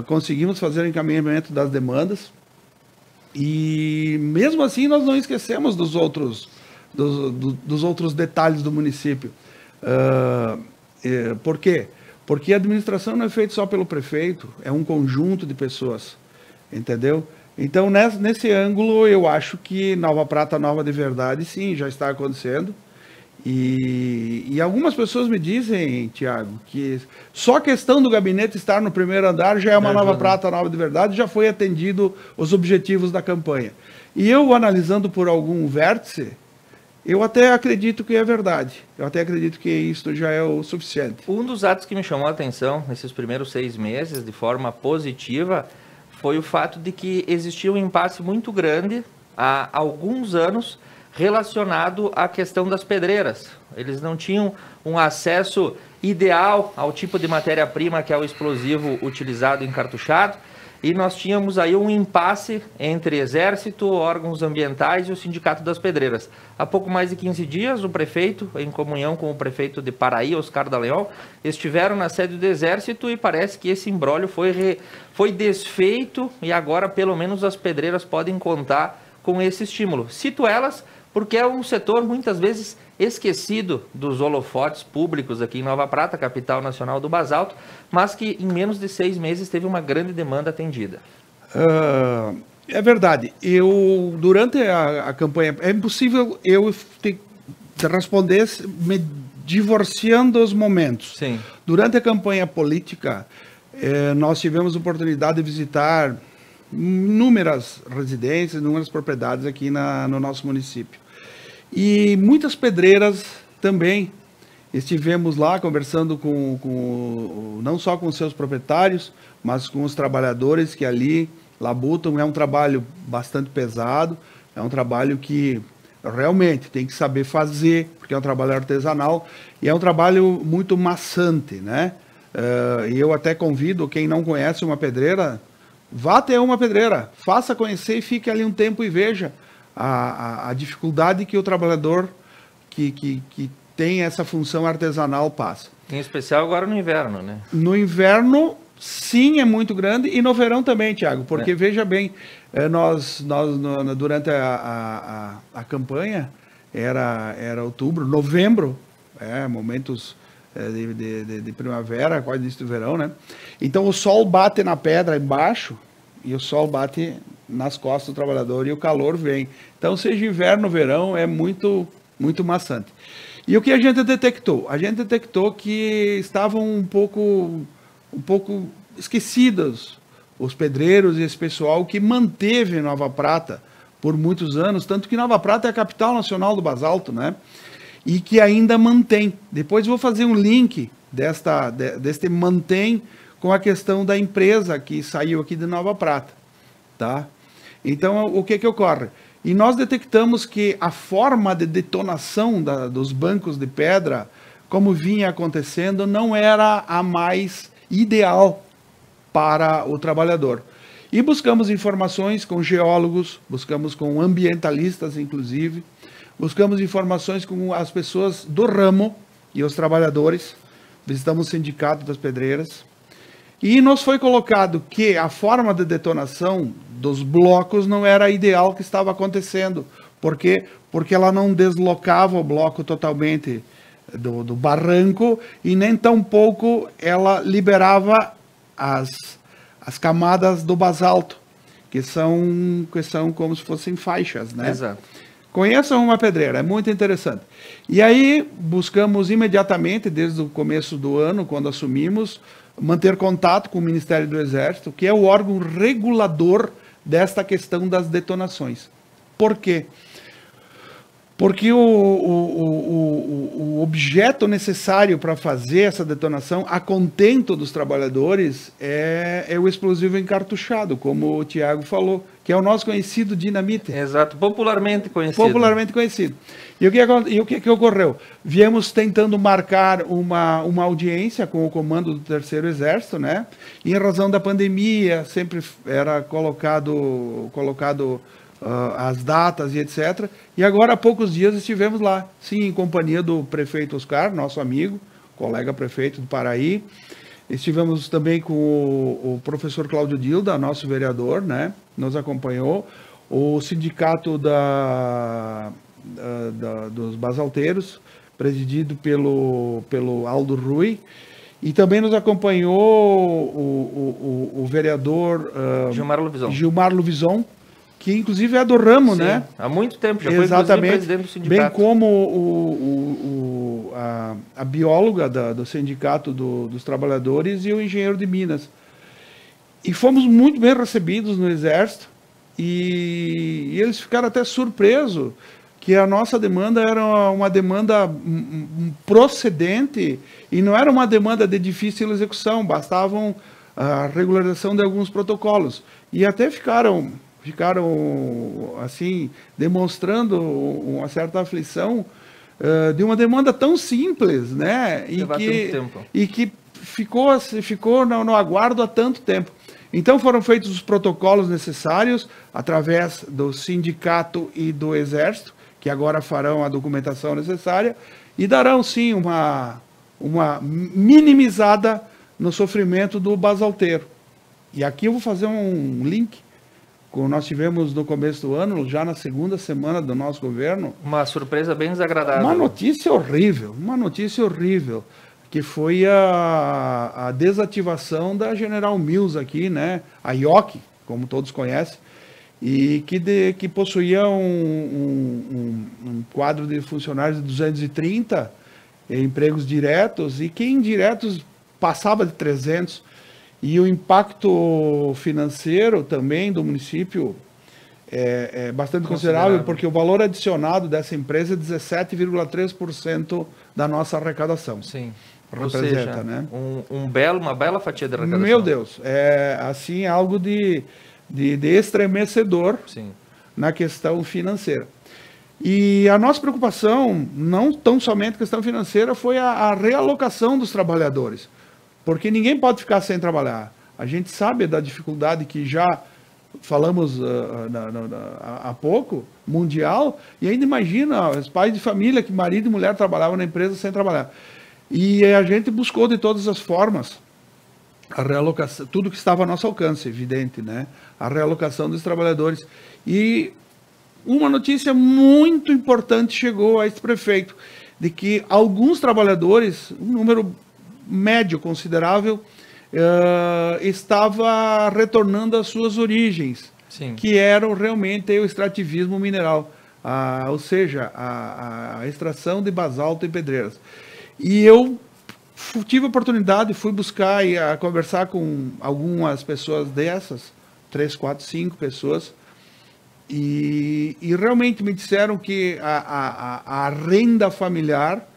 conseguimos fazer o encaminhamento das demandas, e mesmo assim nós não esquecemos dos outros, dos, dos outros detalhes do município. Uh, é, por quê? Porque a administração não é feita só pelo prefeito, é um conjunto de pessoas, entendeu? Então, nesse, nesse ângulo, eu acho que Nova Prata Nova de verdade, sim, já está acontecendo. E, e, algumas pessoas me dizem, Tiago, que só a questão do gabinete estar no primeiro andar já é uma é, nova prata nova de verdade, já foi atendido os objetivos da campanha. E eu, analisando por algum vértice, eu até acredito que é verdade. Eu até acredito que isso já é o suficiente. Um dos atos que me chamou a atenção nesses primeiros seis meses, de forma positiva, foi o fato de que existia um impasse muito grande há alguns anos relacionado à questão das pedreiras. Eles não tinham um acesso ideal ao tipo de matéria-prima que é o explosivo utilizado em cartuchado. E nós tínhamos aí um impasse entre Exército, órgãos ambientais e o Sindicato das Pedreiras. Há pouco mais de 15 dias, o prefeito, em comunhão com o prefeito de Paraí, Oscar Daleon, estiveram na sede do Exército e parece que esse embrólio foi, re... foi desfeito e agora pelo menos as pedreiras podem contar com esse estímulo. Cito elas porque é um setor muitas vezes esquecido dos holofotes públicos aqui em Nova Prata, capital nacional do basalto, mas que em menos de seis meses teve uma grande demanda atendida. Uh, é verdade. Eu durante a, a, campanha é impossível eu te, te responder me divorciando os momentos. Sim. Durante a campanha política eh, nós tivemos oportunidade de visitar inúmeras residências, inúmeras propriedades aqui na, no nosso município. E muitas pedreiras também. Estivemos lá conversando com, com não só com seus proprietários, mas com os trabalhadores que ali labutam. É um trabalho bastante pesado, é um trabalho que realmente tem que saber fazer, porque é um trabalho artesanal e é um trabalho muito maçante, né? Uh, eu até convido quem não conhece uma pedreira Vá até uma pedreira, faça conhecer e fique ali um tempo e veja a, a, a dificuldade que o trabalhador que, que, que tem essa função artesanal passa. Em especial agora no inverno, né? No inverno, sim, é muito grande e no verão também, Tiago, porque é. veja bem, eh, nós, nós no, durante a, a, a, campanha, era, era outubro, novembro, é, momentos é, de, de, de, primavera, quase início do verão, né? Então o sol bate na pedra embaixo e o sol bate nas costas do trabalhador e o calor vem. Então, seja inverno ou verão, é muito, muito maçante. E o que a gente detectou? A gente detectou que estavam um pouco, um pouco esquecidos os pedreiros e esse pessoal que manteve Nova Prata por muitos anos, tanto que Nova Prata é a capital nacional do basalto, né? e que ainda mantém. Depois vou fazer um link desta, de, deste mantém com a questão da empresa que saiu aqui de Nova Prata, tá? Então, o que que ocorre? E nós detectamos que a forma de detonação da, dos bancos de pedra, como vinha acontecendo, não era a mais ideal para o trabalhador. E buscamos informações com geólogos, buscamos com ambientalistas, inclusive, Buscamos informações com as pessoas do ramo e os trabalhadores. Visitamos o Sindicato das Pedreiras. E nos foi colocado que a forma de detonação dos blocos não era a ideal que estava acontecendo. Por quê? Porque ela não deslocava o bloco totalmente do, do barranco e nem tampouco ela liberava as, as camadas do basalto, que são, que são como se fossem faixas, né? Exato. Conheçam uma pedreira, é muito interessante. E aí buscamos imediatamente, desde o começo do ano, quando assumimos, manter contato com o Ministério do Exército, que é o órgão regulador desta questão das detonações. Por quê? Porque porque o, o, o, o objeto necessário para fazer essa detonação, a contento dos trabalhadores, é, é o explosivo encartuchado, como o Tiago falou, que é o nosso conhecido dinamite. Exato, popularmente conhecido. Popularmente conhecido. E o que, e o que, que ocorreu? Viemos tentando marcar uma, uma audiência com o comando do Terceiro Exército, né? E em razão da pandemia, sempre era colocado, colocado uh, as datas e etc. E agora há poucos dias estivemos lá, sim, em companhia do prefeito Oscar, nosso amigo, colega prefeito do Paraí. Estivemos também com o, o professor Cláudio Dilda, nosso vereador, né? Nos acompanhou. O sindicato da, da, da dos basalteiros, presidido pelo, pelo Aldo Rui. E também nos acompanhou o, o, o, o vereador uh, Gilmar Luvison, Gilmar que inclusive é do ramo, né? Sim, né? Há muito tempo, já Exatamente. foi do sindicato. Bem como o, o, o a, a, bióloga da, do Sindicato do, dos Trabalhadores e o engenheiro de Minas. E fomos muito bem recebidos no Exército e, e eles ficaram até surpresos que a nossa demanda era uma demanda procedente e não era uma demanda de difícil execução, bastavam a regularização de alguns protocolos. E até ficaram ficaram assim demonstrando uma certa aflição uh, de uma demanda tão simples, né? E que, e que ficou assim, ficou no, no aguardo há tanto tempo. Então foram feitos os protocolos necessários através do sindicato e do exército, que agora farão a documentação necessária e darão sim uma uma minimizada no sofrimento do basalteiro. E aqui eu vou fazer um link nós tivemos no começo do ano, já na segunda semana do nosso governo. Uma surpresa bem desagradável. Uma notícia horrível, uma notícia horrível, que foi a, a desativação da General Mills aqui, né? A IOC, como todos conhecem, e que, de, que possuía um, um, um quadro de funcionários de 230 eh, empregos diretos e que indiretos passava de 300. E o impacto financeiro também do município é, é bastante considerável, porque o valor adicionado dessa empresa é 17,3% da nossa arrecadação. Sim. Representa, seja, né? Um, um, belo, uma bela fatia da arrecadação. Meu Deus, é assim é algo de, de, de estremecedor Sim. na questão financeira. E a nossa preocupação, não tão somente questão financeira, foi a, a realocação dos trabalhadores. Porque ninguém pode ficar sem trabalhar. A gente sabe da dificuldade que já falamos uh, na, na, na, há pouco, mundial, e ainda imagina ah, os pais de família, que marido e mulher trabalhavam na empresa sem trabalhar. E a gente buscou de todas as formas a realocação, tudo que estava a nosso alcance, evidente, né? A realocação dos trabalhadores. E uma notícia muito importante chegou a esse prefeito, de que alguns trabalhadores, um número médio considerável, uh, estava retornando às suas origens, Sim. que eram realmente o extrativismo mineral, ou seja, a, a, extração de basalto e pedreiras. E eu tive a oportunidade, fui buscar e a conversar com algumas pessoas dessas, três, quatro, cinco pessoas, e, e, realmente me disseram que a, a, a renda familiar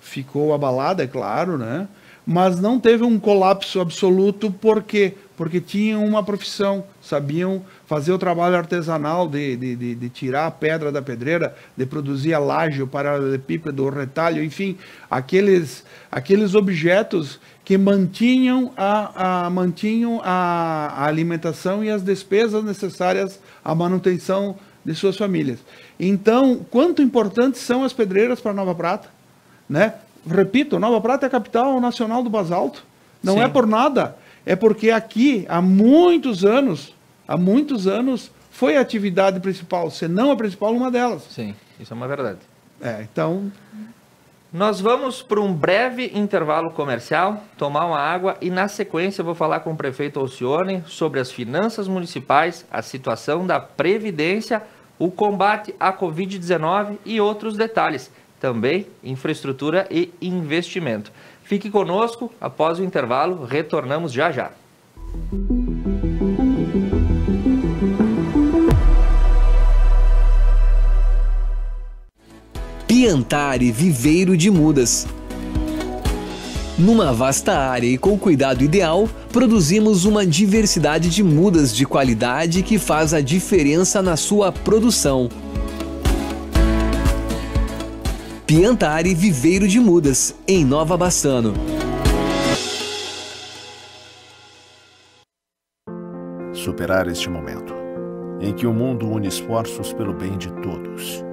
ficou abalada, é claro, né? mas não teve um colapso absoluto, por quê? Porque tinham uma profissão, sabiam fazer o trabalho artesanal de, de, de, de tirar a pedra da pedreira, de produzir a laje, o paralelepípedo, o retalho, enfim, aqueles, aqueles objetos que mantinham, a, a mantinham a, a alimentação e as despesas necessárias à manutenção de suas famílias. Então, quanto importantes são as pedreiras para Nova Prata? Né? repito, Nova Prata é a capital nacional do basalto. Não é Sim. é por nada, é porque aqui há muitos anos, há muitos anos foi a atividade principal, se não a principal, uma delas. Sim, isso é uma verdade. É, então nós vamos para um breve intervalo comercial, tomar uma água e na sequência eu vou falar com o prefeito Alcione sobre as finanças municipais, a situação da previdência, o combate à COVID-19 e outros detalhes também infraestrutura e investimento. Fique conosco, após o intervalo, retornamos já já. e Viveiro de Mudas. Numa vasta área e com cuidado ideal, produzimos uma diversidade de mudas de qualidade que faz a diferença na sua produção. Piantari Viveiro de Mudas, em Nova Bassano. Superar este momento, em que o mundo une esforços pelo bem de todos,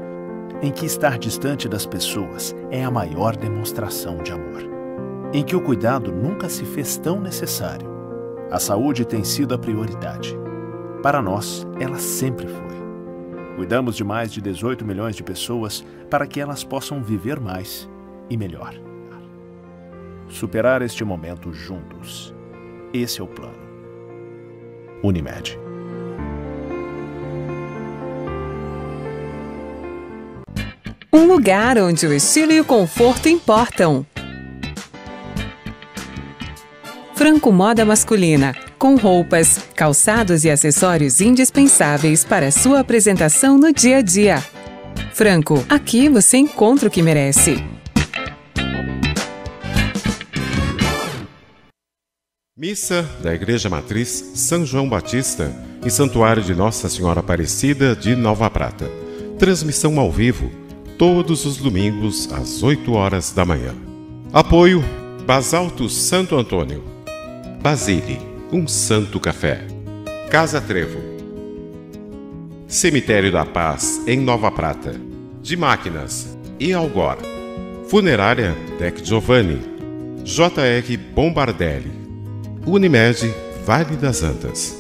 em que estar distante das pessoas é a maior demonstração de amor, em que o cuidado nunca se fez tão necessário. A saúde tem sido a prioridade. Para nós, ela sempre foi. Cuidamos de mais de 18 milhões de pessoas para que elas possam viver mais e melhor. Superar este momento juntos. Esse é o plano. Unimed. Um lugar onde o estilo e o conforto importam. Franco Moda Masculina com roupas, calçados e acessórios indispensáveis para sua apresentação no dia a dia. Franco, aqui você encontra o que merece. Missa da Igreja Matriz São João Batista, e Santuário de Nossa Senhora Aparecida de Nova Prata. Transmissão ao vivo, todos os domingos às 8 horas da manhã. Apoio Basalto Santo Antônio. Basile um santo café. Casa Trevo. Cemitério da Paz, em Nova Prata. De Máquinas e Algor. Funerária Dec Giovanni. J.R. Bombardelli. Unimed, Vale das Antas.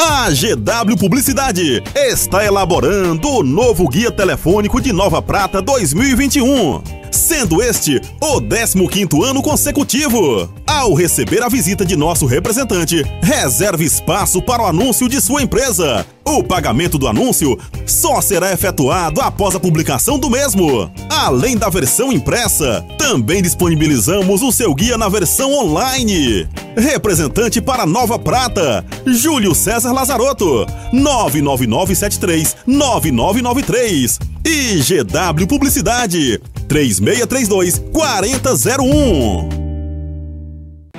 A GW Publicidade está elaborando o novo guia telefônico de Nova Prata 2021 sendo este o 15º ano consecutivo. Ao receber a visita de nosso representante, reserve espaço para o anúncio de sua empresa. O pagamento do anúncio só será efetuado após a publicação do mesmo. Além da versão impressa, também disponibilizamos o seu guia na versão online. Representante para Nova Prata, Júlio César Lazarotto, 99973 9993 e GW Publicidade, 3632 4001.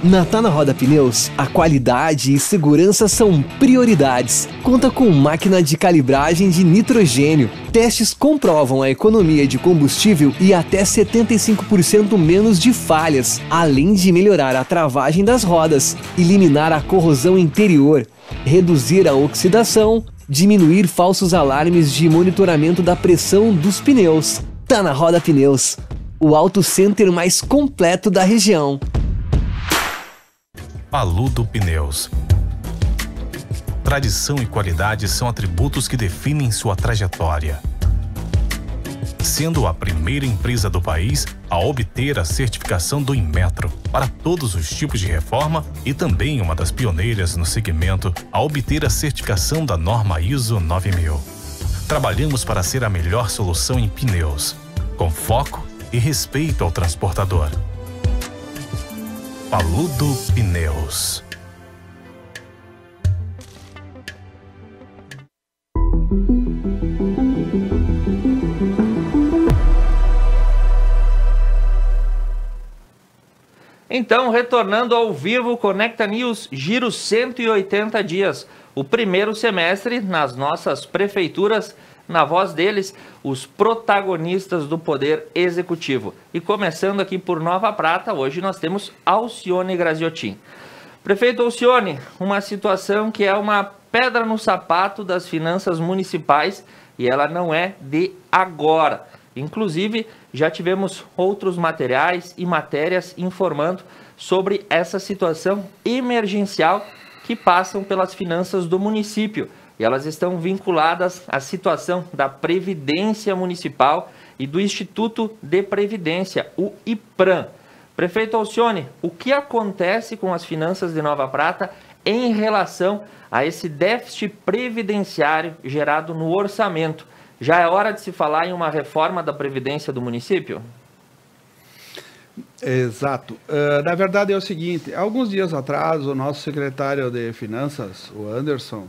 Na Tá na Roda Pneus, a qualidade e segurança são prioridades. Conta com máquina de calibragem de nitrogênio. Testes comprovam a economia de combustível e até 75% menos de falhas, além de melhorar a travagem das rodas, eliminar a corrosão interior, reduzir a oxidação, diminuir falsos alarmes de monitoramento da pressão dos pneus tá na Roda Pneus, o auto center mais completo da região. Paludo Pneus. Tradição e qualidade são atributos que definem sua trajetória. Sendo a primeira empresa do país a obter a certificação do Inmetro para todos os tipos de reforma e também uma das pioneiras no segmento a obter a certificação da norma ISO 9000 trabalhamos para ser a melhor solução em pneus, com foco e respeito ao transportador. Paludo Pneus Então, retornando ao vivo, Conecta News, giro 180 dias o primeiro semestre nas nossas prefeituras, na voz deles, os protagonistas do poder executivo. E começando aqui por Nova Prata, hoje nós temos Alcione Graziotin. Prefeito Alcione, uma situação que é uma pedra no sapato das finanças municipais e ela não é de agora. Inclusive, já tivemos outros materiais e matérias informando sobre essa situação emergencial que passam pelas finanças do município e elas estão vinculadas à situação da Previdência Municipal e do Instituto de Previdência, o IPRAM. Prefeito Alcione, o que acontece com as finanças de Nova Prata em relação a esse déficit previdenciário gerado no orçamento? Já é hora de se falar em uma reforma da Previdência do município? Exato. Uh, na verdade é o seguinte, alguns dias atrás o nosso secretário de finanças, o Anderson,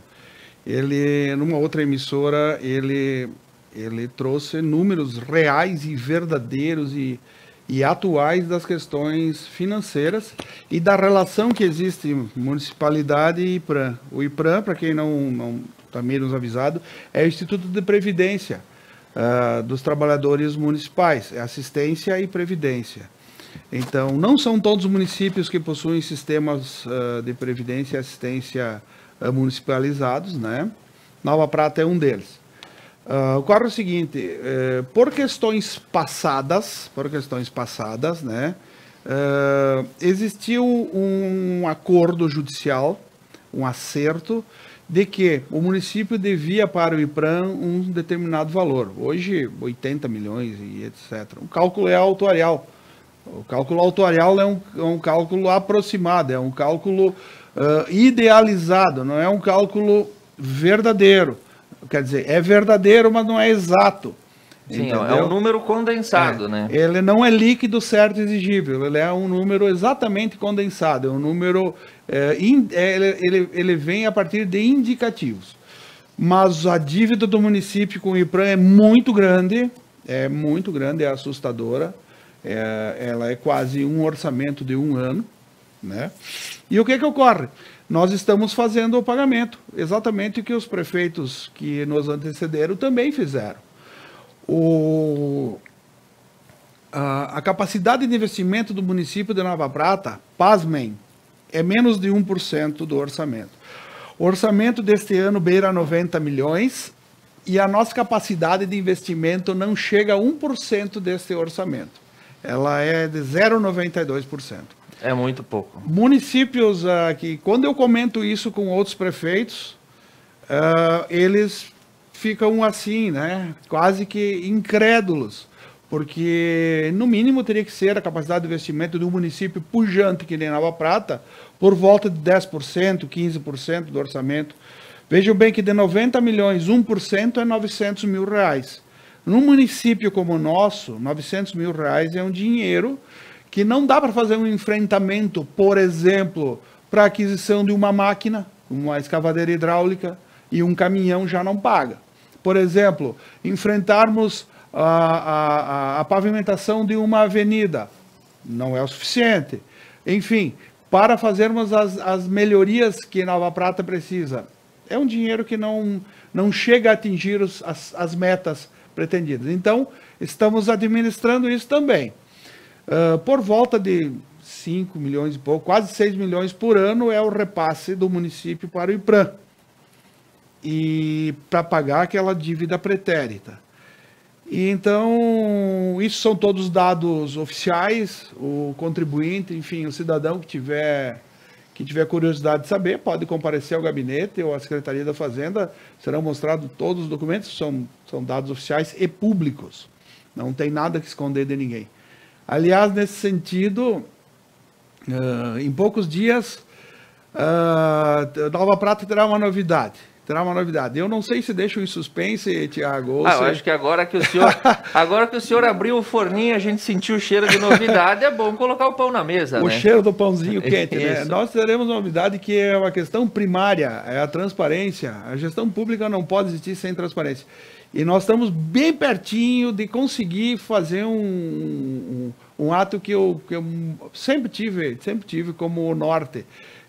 ele numa outra emissora ele ele trouxe números reais e verdadeiros e, e atuais das questões financeiras e da relação que existe municipalidade e IPRAM. O IPRAM, para quem não, não está menos avisado, é o Instituto de Previdência uh, dos Trabalhadores Municipais, é assistência e previdência. Então, não são todos os municípios que possuem sistemas uh, de previdência e assistência uh, municipalizados, né? Nova Prata é um deles. Uh, ah, ocorre é o seguinte, uh, por questões passadas, por questões passadas, né? existiu um acordo judicial, um acerto, de que o município devia para o IPRAM um determinado valor. Hoje, 80 milhões e etc. O cálculo é autorial o cálculo autorial é um, é um cálculo aproximado, é um cálculo uh, idealizado, não é um cálculo verdadeiro. Quer dizer, é verdadeiro, mas não é exato. Sim, entendeu? é um número condensado, é. né? Ele não é líquido certo exigível, ele é um número exatamente condensado, é um número. É, in, é, ele, ele vem a partir de indicativos. Mas a dívida do município com o IPRAM é muito grande, é muito grande, é assustadora. É, ela é quase um orçamento de um ano. Né? E o que, que ocorre? Nós estamos fazendo o pagamento, exatamente o que os prefeitos que nos antecederam também fizeram. O, a, a capacidade de investimento do município de Nova Prata, pasmem, é menos de 1% do orçamento. O orçamento deste ano beira 90 milhões e a nossa capacidade de investimento não chega a 1% deste orçamento ela é de 0,92%. É muito pouco. Municípios aqui, ah, quando eu comento isso com outros prefeitos, uh, eles ficam assim, né? Quase que incrédulos, porque no mínimo teria que ser a capacidade de investimento de um município pujante que nem Nova Prata, por volta de 10%, 15% do orçamento. Vejam bem que de 90 milhões, 1% é 900 mil reais. Num município como o nosso, 900 mil reais é um dinheiro que não dá para fazer um enfrentamento, por exemplo, para aquisição de uma máquina, uma escavadeira hidráulica e um caminhão já não paga. Por exemplo, enfrentarmos a, a, a pavimentação de uma avenida não é o suficiente. Enfim, para fazermos as, as melhorias que Nova Prata precisa, é um dinheiro que não, não chega a atingir os, as, as metas pretendidas. Então, estamos administrando isso também. Uh, por volta de 5 milhões e pouco, quase 6 milhões por ano é o repasse do município para o IPRAM. E para pagar aquela dívida pretérita. E então, isso são todos dados oficiais, o contribuinte, enfim, o cidadão que tiver quem tiver curiosidade de saber, pode comparecer ao gabinete ou à Secretaria da Fazenda. Serão mostrados todos os documentos, são, são dados oficiais e públicos. Não tem nada que esconder de ninguém. Aliás, nesse sentido, uh, em poucos dias, uh, Nova Prata terá uma novidade. Terá uma novidade. Eu não sei se deixo em suspense, Tiago. Ah, se... eu acho que agora que o senhor, agora que o senhor abriu o forninho, a gente sentiu o cheiro de novidade. É bom colocar o pão na mesa. O né? cheiro do pãozinho quente, né? Nós teremos uma novidade que é uma questão primária, é a transparência. A gestão pública não pode existir sem transparência. E nós estamos bem pertinho de conseguir fazer um, um, um ato que eu, que eu sempre tive, sempre tive como norte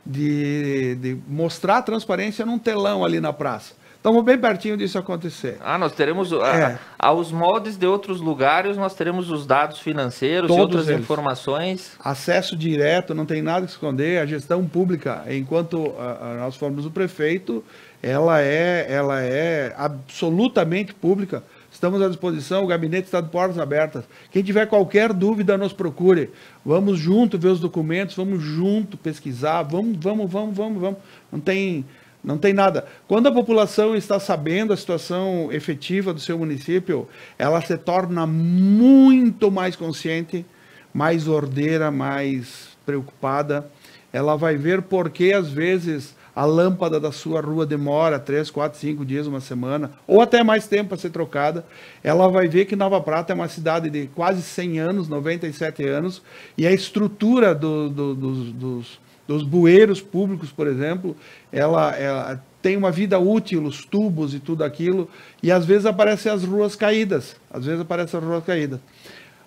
de, de mostrar a transparência num telão ali na praça. Estamos bem pertinho disso acontecer. Ah, nós teremos é. aos moldes de outros lugares, nós teremos os dados financeiros Todos e outras eles. informações. Acesso direto, não tem nada que esconder. A gestão pública, enquanto a, a nós formos o prefeito, ela é, ela é absolutamente pública. Estamos à disposição, o gabinete está de portas abertas. Quem tiver qualquer dúvida, nos procure. Vamos junto ver os documentos, vamos junto pesquisar, vamos, vamos, vamos, vamos, vamos. Não tem, não tem nada. Quando a população está sabendo a situação efetiva do seu município, ela se torna muito mais consciente, mais ordeira, mais preocupada. Ela vai ver porque, às vezes a lâmpada da sua rua demora 3, 4, 5 dias, uma semana, ou até mais tempo para ser trocada, ela vai ver que Nova Prata é uma cidade de quase 100 anos, 97 anos, e a estrutura do, do, dos, dos, dos bueiros públicos, por exemplo, ela, ela tem uma vida útil, os tubos e tudo aquilo, e às vezes aparecem as ruas caídas, às vezes aparecem as ruas caídas.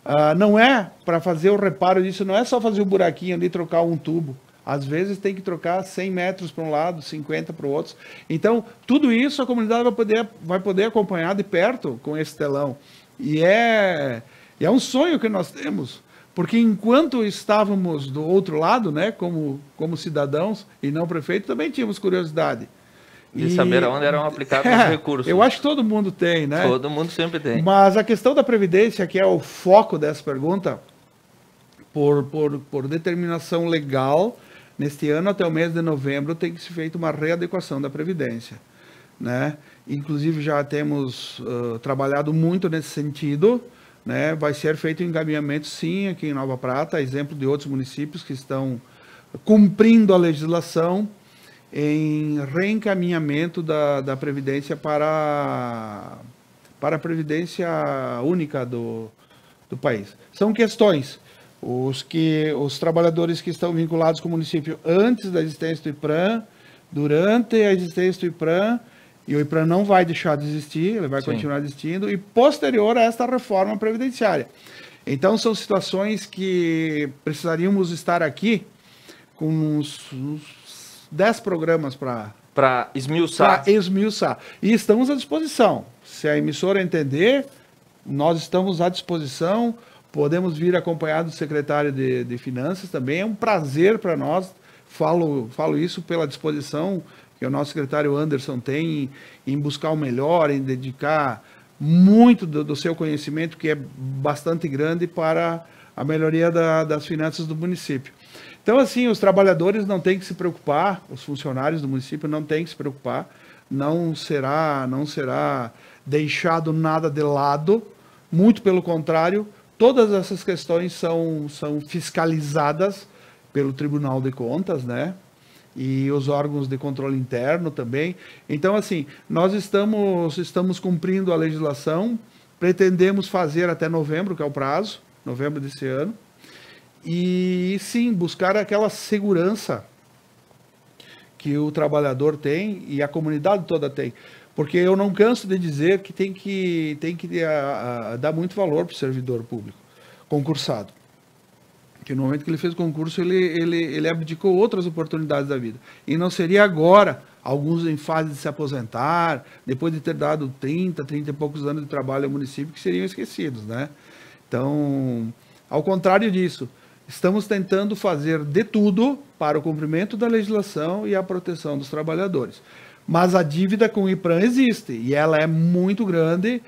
Ah, não é para fazer o reparo disso, não é só fazer o buraquinho ali trocar um tubo. Às vezes tem que trocar 100 metros para um lado, 50 para o outro. Então, tudo isso a comunidade vai poder, vai poder acompanhar de perto com esse telão. E é, é um sonho que nós temos, porque enquanto estávamos do outro lado, né, como, como cidadãos e não prefeito, também tínhamos curiosidade. De saber onde eram aplicados é, os recursos. Eu acho que todo mundo tem, né? Todo mundo sempre tem. Mas a questão da Previdência, que é o foco dessa pergunta, por, por, por determinação legal, Neste ano, até o mês de novembro, tem que ser feita uma readequação da Previdência. Né? Inclusive, já temos uh, trabalhado muito nesse sentido. Né? Vai ser feito um encaminhamento, sim, aqui em Nova Prata, exemplo de outros municípios que estão cumprindo a legislação em reencaminhamento da, da Previdência para, para a Previdência Única do, do país. São questões os, que, os trabalhadores que estão vinculados com o município antes da existência do IPRAM, durante a existência do IPRAM, e o IPRAM não vai deixar de existir, ele vai Sim. continuar existindo, e posterior a esta reforma previdenciária. Então, são situações que precisaríamos estar aqui com uns, uns 10 programas para. Para esmiuçar. Para esmiuçar. E estamos à disposição. Se a emissora entender, nós estamos à disposição. Podemos vir acompanhado do secretário de, de Finanças também. É um prazer para nós. Falo, falo isso pela disposição que o nosso secretário Anderson tem em, em buscar o melhor, em dedicar muito do, do, seu conhecimento, que é bastante grande, para a melhoria da, das finanças do município. Então, assim, os trabalhadores não têm que se preocupar, os funcionários do município não têm que se preocupar, não será, não será deixado nada de lado, muito pelo contrário, todas essas questões são, são fiscalizadas pelo Tribunal de Contas, né? E os órgãos de controle interno também. Então, assim, nós estamos, estamos cumprindo a legislação, pretendemos fazer até novembro, que é o prazo, novembro desse ano, e sim, buscar aquela segurança que o trabalhador tem e a comunidade toda tem. Porque eu não canso de dizer que tem que, tem que a, a, dar muito valor para o servidor público concursado. Que no momento que ele fez o concurso, ele, ele, ele abdicou outras oportunidades da vida. E não seria agora, alguns em fase de se aposentar, depois de ter dado 30, 30 e poucos anos de trabalho ao município, que seriam esquecidos, né? Então, ao contrário disso, estamos tentando fazer de tudo para o cumprimento da legislação e a proteção dos trabalhadores. Mas a dívida com o IPRAN existe e ela é muito grande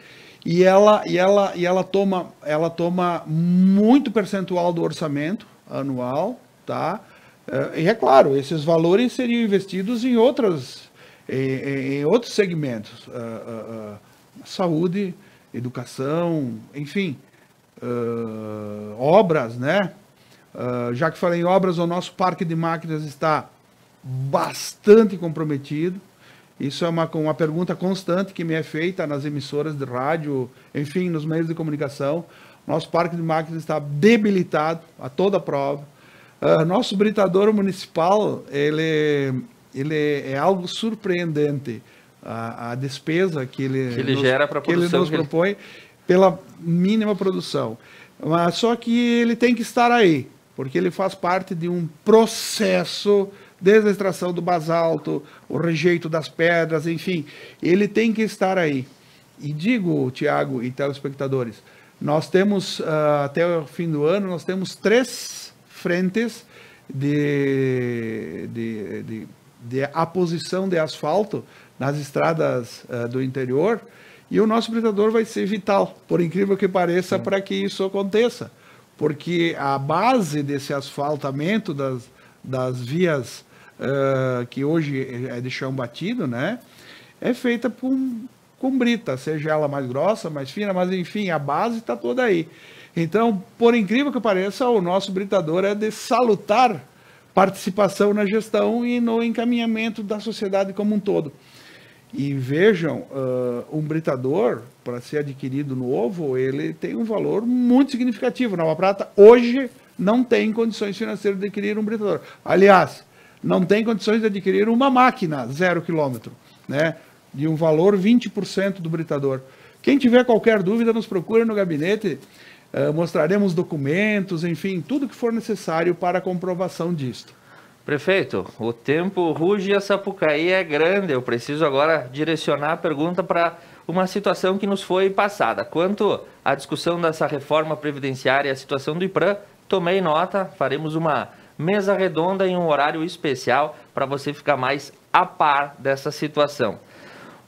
e ela, e ela, e ela, toma, ela toma muito percentual do orçamento anual, tá? Eh, e é claro, esses valores seriam investidos em outras em, em outros segmentos, eh, eh, saúde, educação, enfim, obras, né? já que falei em obras, o nosso parque de máquinas está bastante comprometido. Isso é uma, uma pergunta constante que me é feita nas emissoras de rádio, enfim, nos meios de comunicação. Nosso parque de máquinas está debilitado a toda prova. Uh, nosso britador municipal, ele, ele é algo surpreendente. A, a despesa que ele, que ele nos, gera para Que ele nos propõe pela mínima produção. Mas só que ele tem que estar aí, porque ele faz parte de um processo desde a extração do basalto, o rejeito das pedras, enfim, ele tem que estar aí. E digo, Tiago e telespectadores, nós temos, uh, até o fim do ano, nós temos três frentes de, de, de, de aposição de asfalto nas estradas uh, do interior, e o nosso britador vai ser vital, por incrível que pareça, para que isso aconteça. Porque a base desse asfaltamento das, das vias uh, que hoje é de chão batido, né? É feita com com brita, seja ela mais grossa, mais fina, mas enfim, a base está toda aí. Então, por incrível que pareça, o nosso britador é de salutar participação na gestão e no encaminhamento da sociedade como um todo. E vejam, uh, um britador, para ser adquirido novo, ele tem um valor muito significativo. Na Prata, hoje, não tem condições financeiras de adquirir um britador. Aliás, não tem condições de adquirir uma máquina zero quilômetro, né? De um valor 20% do britador. Quem tiver qualquer dúvida, nos procure no gabinete. Uh, mostraremos documentos, enfim, tudo que for necessário para a comprovação disto. Prefeito, o tempo ruge e a Sapucaí é grande. Eu preciso agora direcionar a pergunta para uma situação que nos foi passada. Quanto à discussão dessa reforma previdenciária e a situação do Ipran. Tomei nota, faremos uma mesa redonda em um horário especial para você ficar mais a par dessa situação.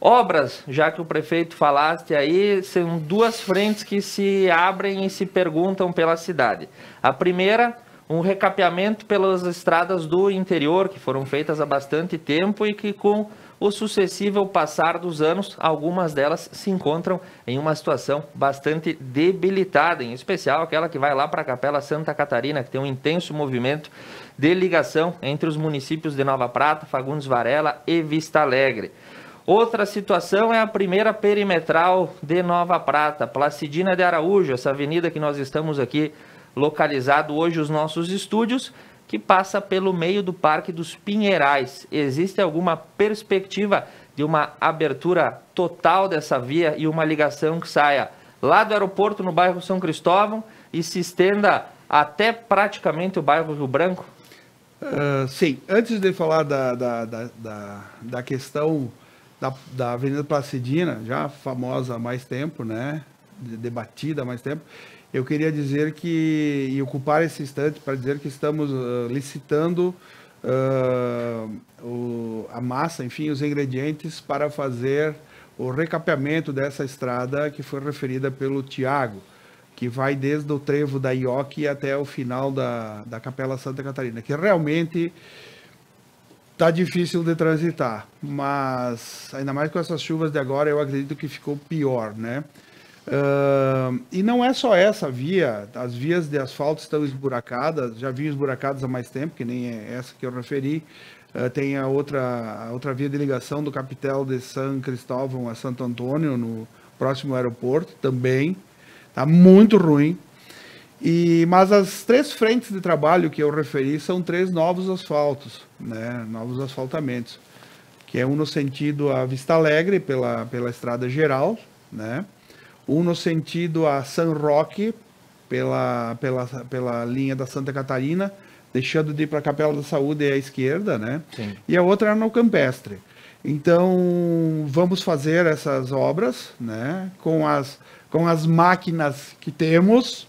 Obras, já que o prefeito falaste aí, são duas frentes que se abrem e se perguntam pela cidade. A primeira, um recapeamento pelas estradas do interior, que foram feitas há bastante tempo e que com o sucessivo passar dos anos, algumas delas se encontram em uma situação bastante debilitada, em especial aquela que vai lá para a Capela Santa Catarina, que tem um intenso movimento de ligação entre os municípios de Nova Prata, Fagundes Varela e Vista Alegre. Outra situação é a primeira perimetral de Nova Prata, Placidina de Araújo, essa avenida que nós estamos aqui localizado hoje os nossos estúdios, que passa pelo meio do Parque dos Pinheirais. Existe alguma perspectiva de uma abertura total dessa via e uma ligação que saia lá do aeroporto, no bairro São Cristóvão, e se estenda até praticamente o bairro Rio Branco? Uh, sim, antes de falar da, da, da, da, da questão da, da Avenida Placidina, já famosa há mais tempo, né? debatida há mais tempo, eu queria dizer que, e ocupar esse instante para dizer que estamos uh, licitando uh, o, a massa, enfim, os ingredientes para fazer o recapeamento dessa estrada que foi referida pelo Tiago, que vai desde o trevo da Ioque até o final da, da Capela Santa Catarina, que realmente tá difícil de transitar, mas ainda mais com essas chuvas de agora, eu acredito que ficou pior, né? Uh, e não é só essa via, as vias de asfalto estão esburacadas, já vinham esburacadas há mais tempo, que nem é essa que eu referi. Uh, tem a outra, a outra via de ligação do capitel de São Cristóvão a Santo Antônio, no próximo aeroporto, também. Está muito ruim. E, mas as três frentes de trabalho que eu referi são três novos asfaltos, né, novos asfaltamentos, que é um no sentido a Vista Alegre, pela, pela Estrada Geral, né, um no sentido a San Roque, pela, pela, pela linha da Santa Catarina, deixando de ir para a Capela da Saúde à esquerda, né? Sim. E a outra era no Campestre. Então, vamos fazer essas obras, né? Com as, com as máquinas que temos,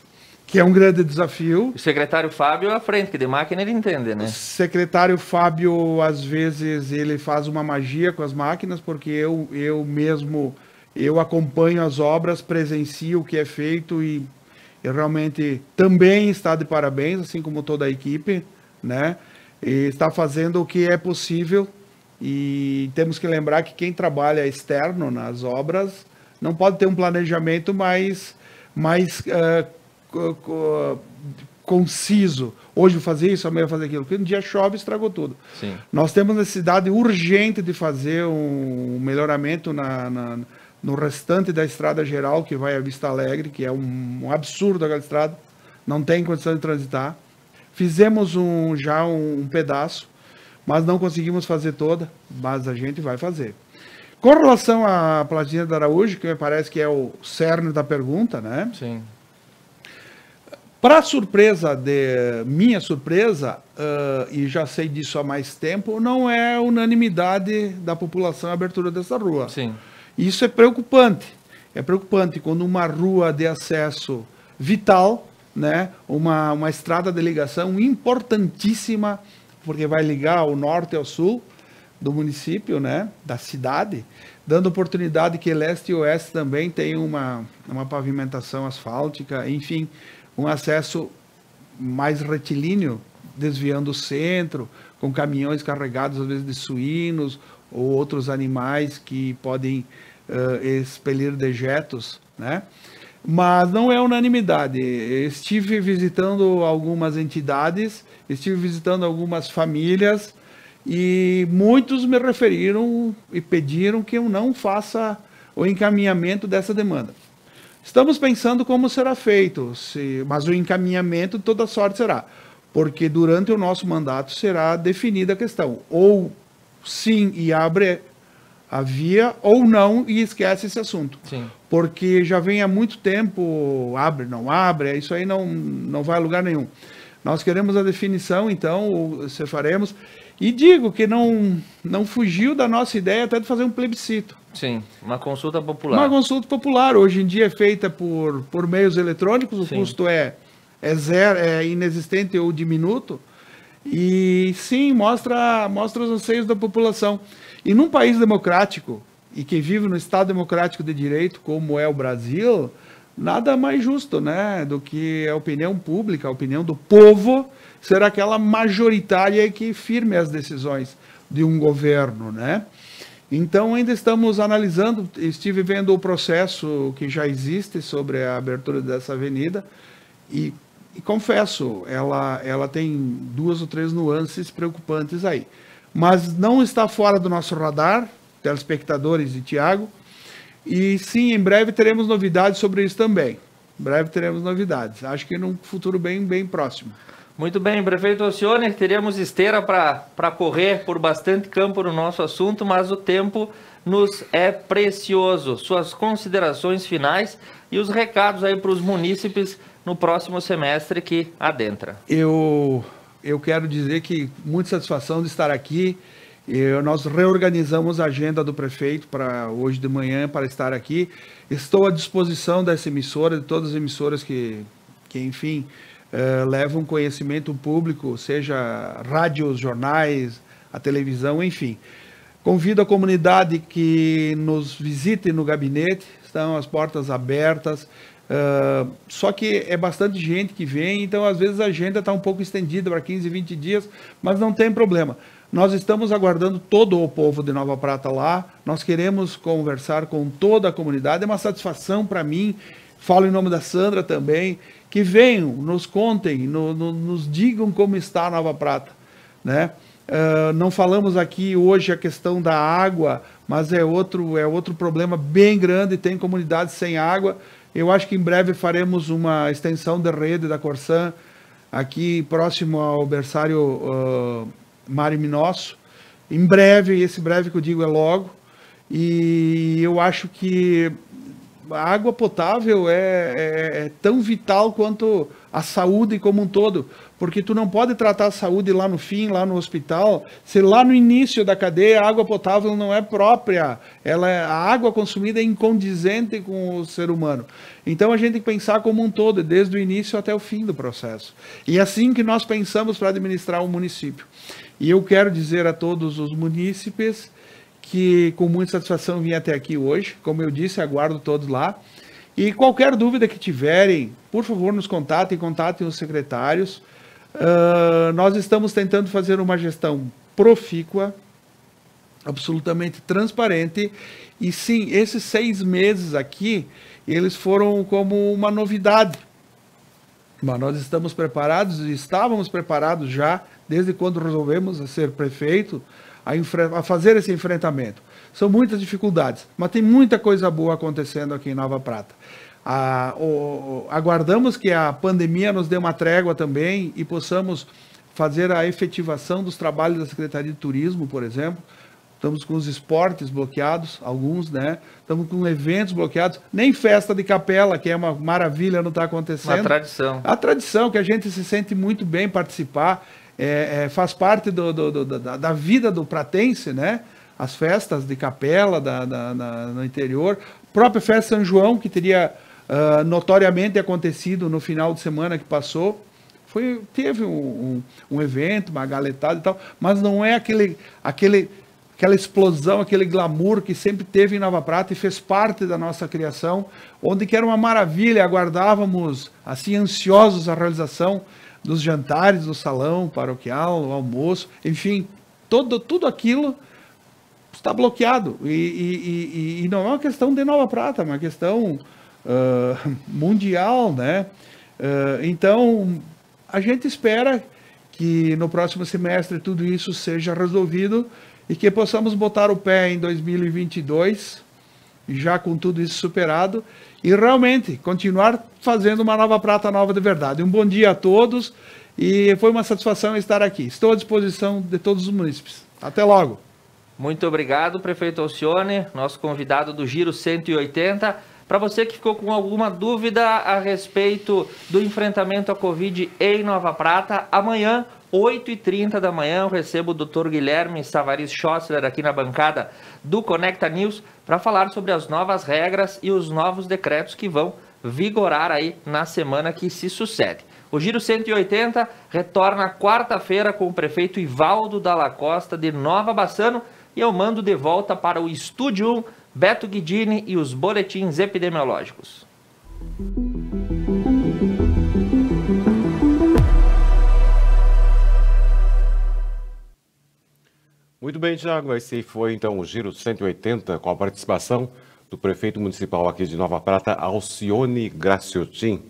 que é um grande desafio. O secretário Fábio é à frente, que de máquina ele entende, né? O secretário Fábio, às vezes, ele faz uma magia com as máquinas, porque eu, eu mesmo eu acompanho as obras, presencio o que é feito e, e realmente também está de parabéns, assim como toda a equipe, né? E está fazendo o que é possível e temos que lembrar que quem trabalha externo nas obras não pode ter um planejamento mais, mais uh, conciso. Hoje eu fazer isso, amanhã eu fazer aquilo. Porque um dia chove estragou tudo. Sim. Nós temos necessidade urgente de fazer um melhoramento na, na no restante da estrada geral, que vai a Vista Alegre, que é um, um absurdo aquela estrada, não tem condição de transitar. Fizemos um, já um, um pedaço, mas não conseguimos fazer toda, mas a gente vai fazer. Com relação à Platina da Araújo, que me parece que é o cerne da pergunta, né? Sim. Para surpresa de minha surpresa, uh, e já sei disso há mais tempo, não é unanimidade da população a abertura dessa rua. Sim. Isso é preocupante. É preocupante quando uma rua de acesso vital, né, uma, uma estrada de ligação importantíssima, porque vai ligar o norte ao sul do município, né, da cidade, dando oportunidade que leste e oeste também tenham uma, uma pavimentação asfáltica, enfim, um acesso mais retilíneo, desviando o centro, com caminhões carregados às vezes de suínos ou outros animais que podem uh, expelir dejetos, né? Mas não é unanimidade. Estive visitando algumas entidades, estive visitando algumas famílias e muitos me referiram e pediram que eu não faça o encaminhamento dessa demanda. Estamos pensando como será feito, se, mas o encaminhamento, toda sorte será, porque durante o nosso mandato será definida a questão. Ou sim e abre havia ou não e esquece esse assunto. Sim. Porque já vem há muito tempo, abre, não abre, isso aí não, não vai a lugar nenhum. Nós queremos a definição, então, se faremos. E digo que não, não fugiu da nossa ideia até de fazer um plebiscito. Sim, uma consulta popular. Uma consulta popular. Hoje em dia é feita por, por meios eletrônicos, o sim. custo é, é zero, é inexistente ou diminuto. E sim, mostra, mostra os anseios da população. E num país democrático, e que vive no Estado democrático de direito, como é o Brasil, nada mais justo né, do que a opinião pública, a opinião do povo, ser aquela majoritária que firme as decisões de um governo. Né? Então, ainda estamos analisando, estive vendo o processo que já existe sobre a abertura dessa avenida e, e confesso, ela, ela tem duas ou três nuances preocupantes aí mas não está fora do nosso radar, telespectadores e Tiago. E sim, em breve teremos novidades sobre isso também. Em breve teremos novidades. Acho que num futuro bem, bem próximo. Muito bem, prefeito Alcione, teremos esteira para correr por bastante campo no nosso assunto, mas o tempo nos é precioso. Suas considerações finais e os recados aí para os munícipes no próximo semestre que adentra. Eu eu quero dizer que muita satisfação de estar aqui. Eu, eh, nós reorganizamos a agenda do prefeito para hoje de manhã para estar aqui. Estou à disposição dessa emissora, de todas as emissoras que, que enfim, uh, levam conhecimento público, seja rádios, jornais, a televisão, enfim. Convido a comunidade que nos visite no gabinete, estão as portas abertas. Ah, só que é bastante gente que vem, então às vezes a agenda está um pouco estendida para 15, 20 dias, mas não tem problema. Nós estamos aguardando todo o povo de Nova Prata lá, nós queremos conversar com toda a comunidade, é uma satisfação para mim, falo em nome da Sandra também, que venham, nos contem, no, no, nos digam como está a Nova Prata. Né? Uh, não falamos aqui hoje a questão da água, mas é outro, é outro problema bem grande, tem comunidades sem água, eu acho que em breve faremos uma extensão de rede da Corsan aqui próximo ao berçário uh, ah, Mari Minosso. Em breve, esse breve que eu digo é logo. E eu acho que a água potável é, é, é, tão vital quanto a saúde como um todo, porque tu não pode tratar a saúde lá no fim, lá no hospital, se lá no início da cadeia a água potável não é própria, ela é, a água consumida é incondizente com o ser humano. Então a gente tem que pensar como um todo, desde o início até o fim do processo. E é assim que nós pensamos para administrar o um município. E eu quero dizer a todos os munícipes que com muita satisfação vim até aqui hoje. Como eu disse, aguardo todos lá. E qualquer dúvida que tiverem, por favor, nos contatem, contatem os secretários. Uh, nós estamos tentando fazer uma gestão profícua, absolutamente transparente. E sim, esses seis meses aqui, eles foram como uma novidade. Mas nós estamos preparados, e estávamos preparados já, desde quando resolvemos ser prefeito, a, a fazer esse enfrentamento. São muitas dificuldades, mas tem muita coisa boa acontecendo aqui em Nova Prata. A, o, aguardamos que a pandemia nos dê uma trégua também e possamos fazer a efetivação dos trabalhos da Secretaria de Turismo, por exemplo. Estamos com os esportes bloqueados, alguns, né? Estamos com eventos bloqueados, nem festa de capela, que é uma maravilha, não está acontecendo. A tradição. A tradição, que a gente se sente muito bem participar é, é, faz parte do, do, do, da, da, vida do pratense, né? As festas de capela da, da, da no interior, a própria festa São João, que teria uh, notoriamente acontecido no final de semana que passou, foi, teve um, um, um, evento, uma galetada e tal, mas não é aquele, aquele, aquela explosão, aquele glamour que sempre teve em Nova Prata e fez parte da nossa criação, onde que era uma maravilha, aguardávamos assim ansiosos a realização dos jantares do salão paroquial, o almoço, enfim, todo, tudo aquilo está bloqueado. E, e, e, e não é uma questão de Nova Prata, é uma questão uh, mundial, né? Uh, então, a gente espera que no próximo semestre tudo isso seja resolvido e que possamos botar o pé em 2022, já com tudo isso superado, e realmente continuar fazendo uma nova prata nova de verdade. Um bom dia a todos e foi uma satisfação estar aqui. Estou à disposição de todos os munícipes. Até logo. Muito obrigado, prefeito Alcione, nosso convidado do Giro 180. Para você que ficou com alguma dúvida a respeito do enfrentamento à Covid em Nova Prata, amanhã 8h30 da manhã, eu recebo o Dr. Guilherme Savaris Schossler aqui na bancada do Conecta News para falar sobre as novas regras e os novos decretos que vão vigorar aí na semana que se sucede. O Giro 180 retorna quarta-feira com o prefeito Ivaldo Dalla Costa de Nova Bassano e eu mando de volta para o Estúdio 1, Beto Guidini e os boletins epidemiológicos. Muito bem, Tiago. Esse foi então o Giro 180 com a participação do prefeito municipal aqui de Nova Prata, Alcione Graciotin.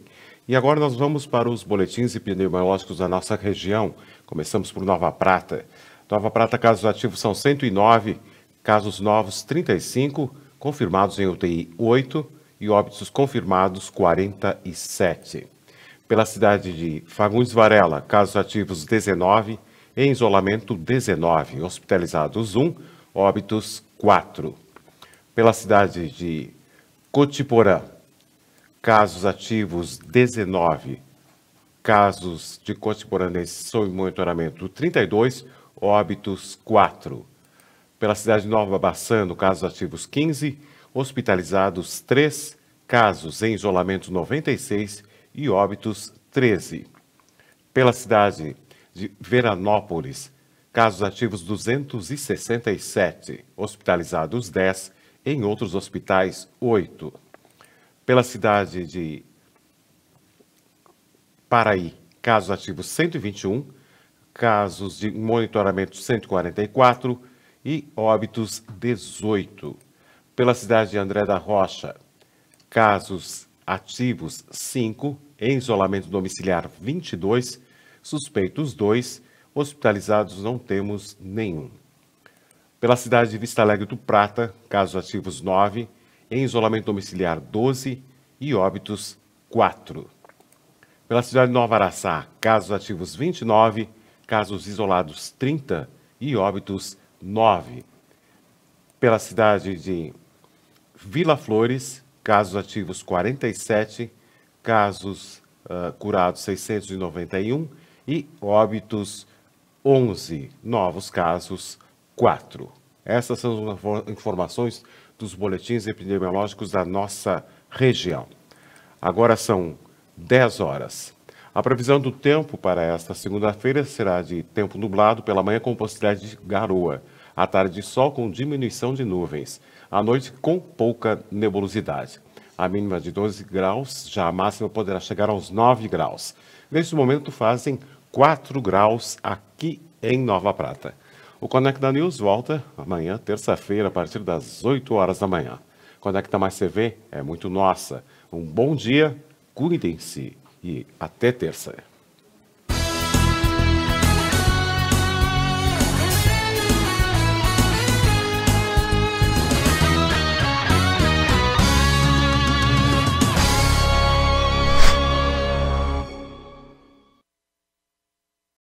E agora nós vamos para os boletins epidemiológicos da nossa região. Começamos por Nova Prata. Nova Prata, casos ativos são 109, casos novos 35, confirmados em UTI 8 e óbitos confirmados 47. Pela cidade de Fagundes Varela, casos ativos 19, em isolamento, 19. Hospitalizados, 1. Óbitos, 4. Pela cidade de Cotiporã, casos ativos, 19. Casos de cotiporanenses sob monitoramento, 32. Óbitos, 4. Pela cidade de Nova Bassano, casos ativos, 15. Hospitalizados, 3. Casos em isolamento, 96. E óbitos, 13. Pela cidade de de Veranópolis. Casos ativos 267, hospitalizados 10, em outros hospitais 8. Pela cidade de Paraí, casos ativos 121, casos de monitoramento 144 e óbitos 18. Pela cidade de André da Rocha, casos ativos 5, em isolamento domiciliar 22 Suspeitos dois, hospitalizados não temos nenhum. Pela cidade de Vista Alegre do Prata, casos ativos 9, em isolamento domiciliar 12 e óbitos 4. Pela cidade de Nova Araçá, casos ativos 29, casos isolados 30 e óbitos 9. Pela cidade de Vila Flores, casos ativos 47, casos uh, curados 691 e óbitos 11, novos casos 4. Essas são as informações dos boletins epidemiológicos da nossa região. Agora são 10 horas. A previsão do tempo para esta segunda-feira será de tempo nublado pela manhã com possibilidade de garoa. À tarde, sol com diminuição de nuvens. À noite, com pouca nebulosidade. A mínima de 12 graus, já a máxima poderá chegar aos 9 graus. Neste momento, fazem 4 graus aqui em Nova Prata. O Conecta News volta amanhã, terça-feira, a partir das 8 horas da manhã. Conecta Mais TV é muito nossa. Um bom dia, cuidem-se e até terça.